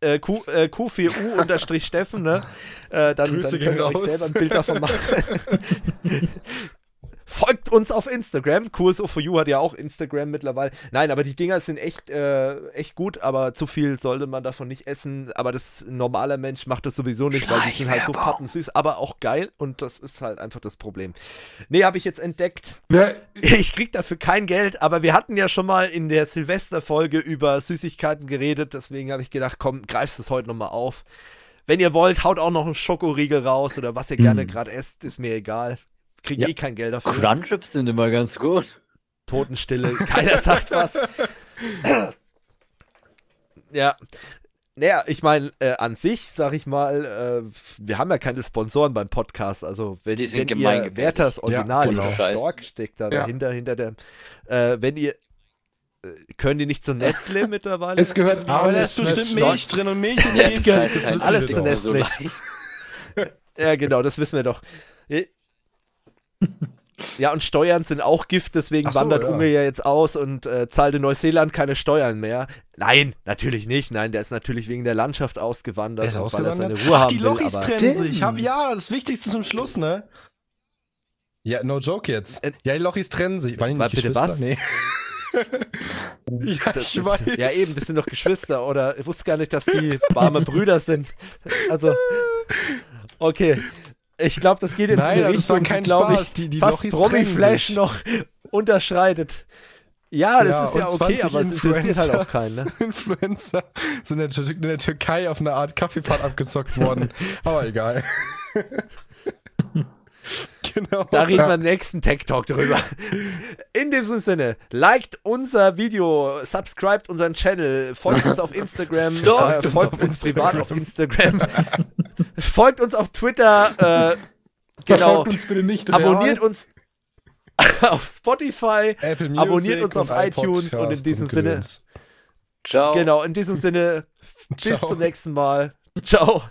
Äh, Q, äh, Q4U-Steffen, ne? Äh, dann, Grüße dann können wir euch selber ein Bild davon machen. Folgt uns auf Instagram. QSO 4 u hat ja auch Instagram mittlerweile. Nein, aber die Dinger sind echt, äh, echt gut, aber zu viel sollte man davon nicht essen. Aber das normaler Mensch macht das sowieso nicht, weil die sind halt so pappensüß, aber auch geil und das ist halt einfach das Problem. Nee, habe ich jetzt entdeckt. Ja. Ich krieg dafür kein Geld, aber wir hatten ja schon mal in der Silvesterfolge über Süßigkeiten geredet, deswegen habe ich gedacht, komm, greifst es heute nochmal auf. Wenn ihr wollt, haut auch noch einen Schokoriegel raus oder was ihr gerne mhm. gerade esst, ist mir egal kriege ja. eh kein Geld dafür. Crunchips sind immer ganz gut. Totenstille, keiner sagt was. ja. Naja, ich meine, äh, an sich, sag ich mal, äh, wir haben ja keine Sponsoren beim Podcast. Also, wenn, Die sind wenn ihr Werthers Original, ja, genau. genau. Stork steckt da ja. dahinter, hinter der, äh, wenn ihr, äh, können die nicht zu Nestle mittlerweile? Es gehört aber da Milch drin und Milch ist eh giftig. Das, das alles zu Nestle. ja, genau, das wissen wir doch. Ja, und Steuern sind auch Gift, deswegen so, wandert ja. Unge ja jetzt aus und äh, zahlt in Neuseeland keine Steuern mehr. Nein, natürlich nicht. Nein, der ist natürlich wegen der Landschaft ausgewandert, ist ausgewandert? weil er seine Ruhe Ach, haben die Lochis will, trennen sich. Hab, ja, das Wichtigste zum Schluss, ne? Ja, no joke jetzt. Äh, ja, die Lochis trennen sich. War, war bitte was? Nee. ja, das, ich weiß. Ja, eben, das sind doch Geschwister, oder? Ich wusste gar nicht, dass die warme Brüder sind. Also, okay. Ich glaube, das geht jetzt Nein, in die also Richtung, das war kein die, Spaß. die, die fast Robbie Flash noch unterschreitet. Ja, das ja, ist ja okay, aber es interessiert halt auch keinen. Ne? Influencer sind in der, Türkei auf eine Art Kaffeepart abgezockt worden. aber egal. Genau. Da reden wir im nächsten Tech Talk drüber. In diesem Sinne, liked unser Video, subscribed unseren Channel, folgt uns auf Instagram, äh, folgt uns, auf uns Instagram. privat auf Instagram, folgt uns auf Twitter, äh, genau. Uns nicht, abonniert uns auf Spotify, Music, abonniert uns auf iTunes und in diesem Sinne. Ciao. Genau, in diesem Sinne, bis Ciao. zum nächsten Mal. Ciao.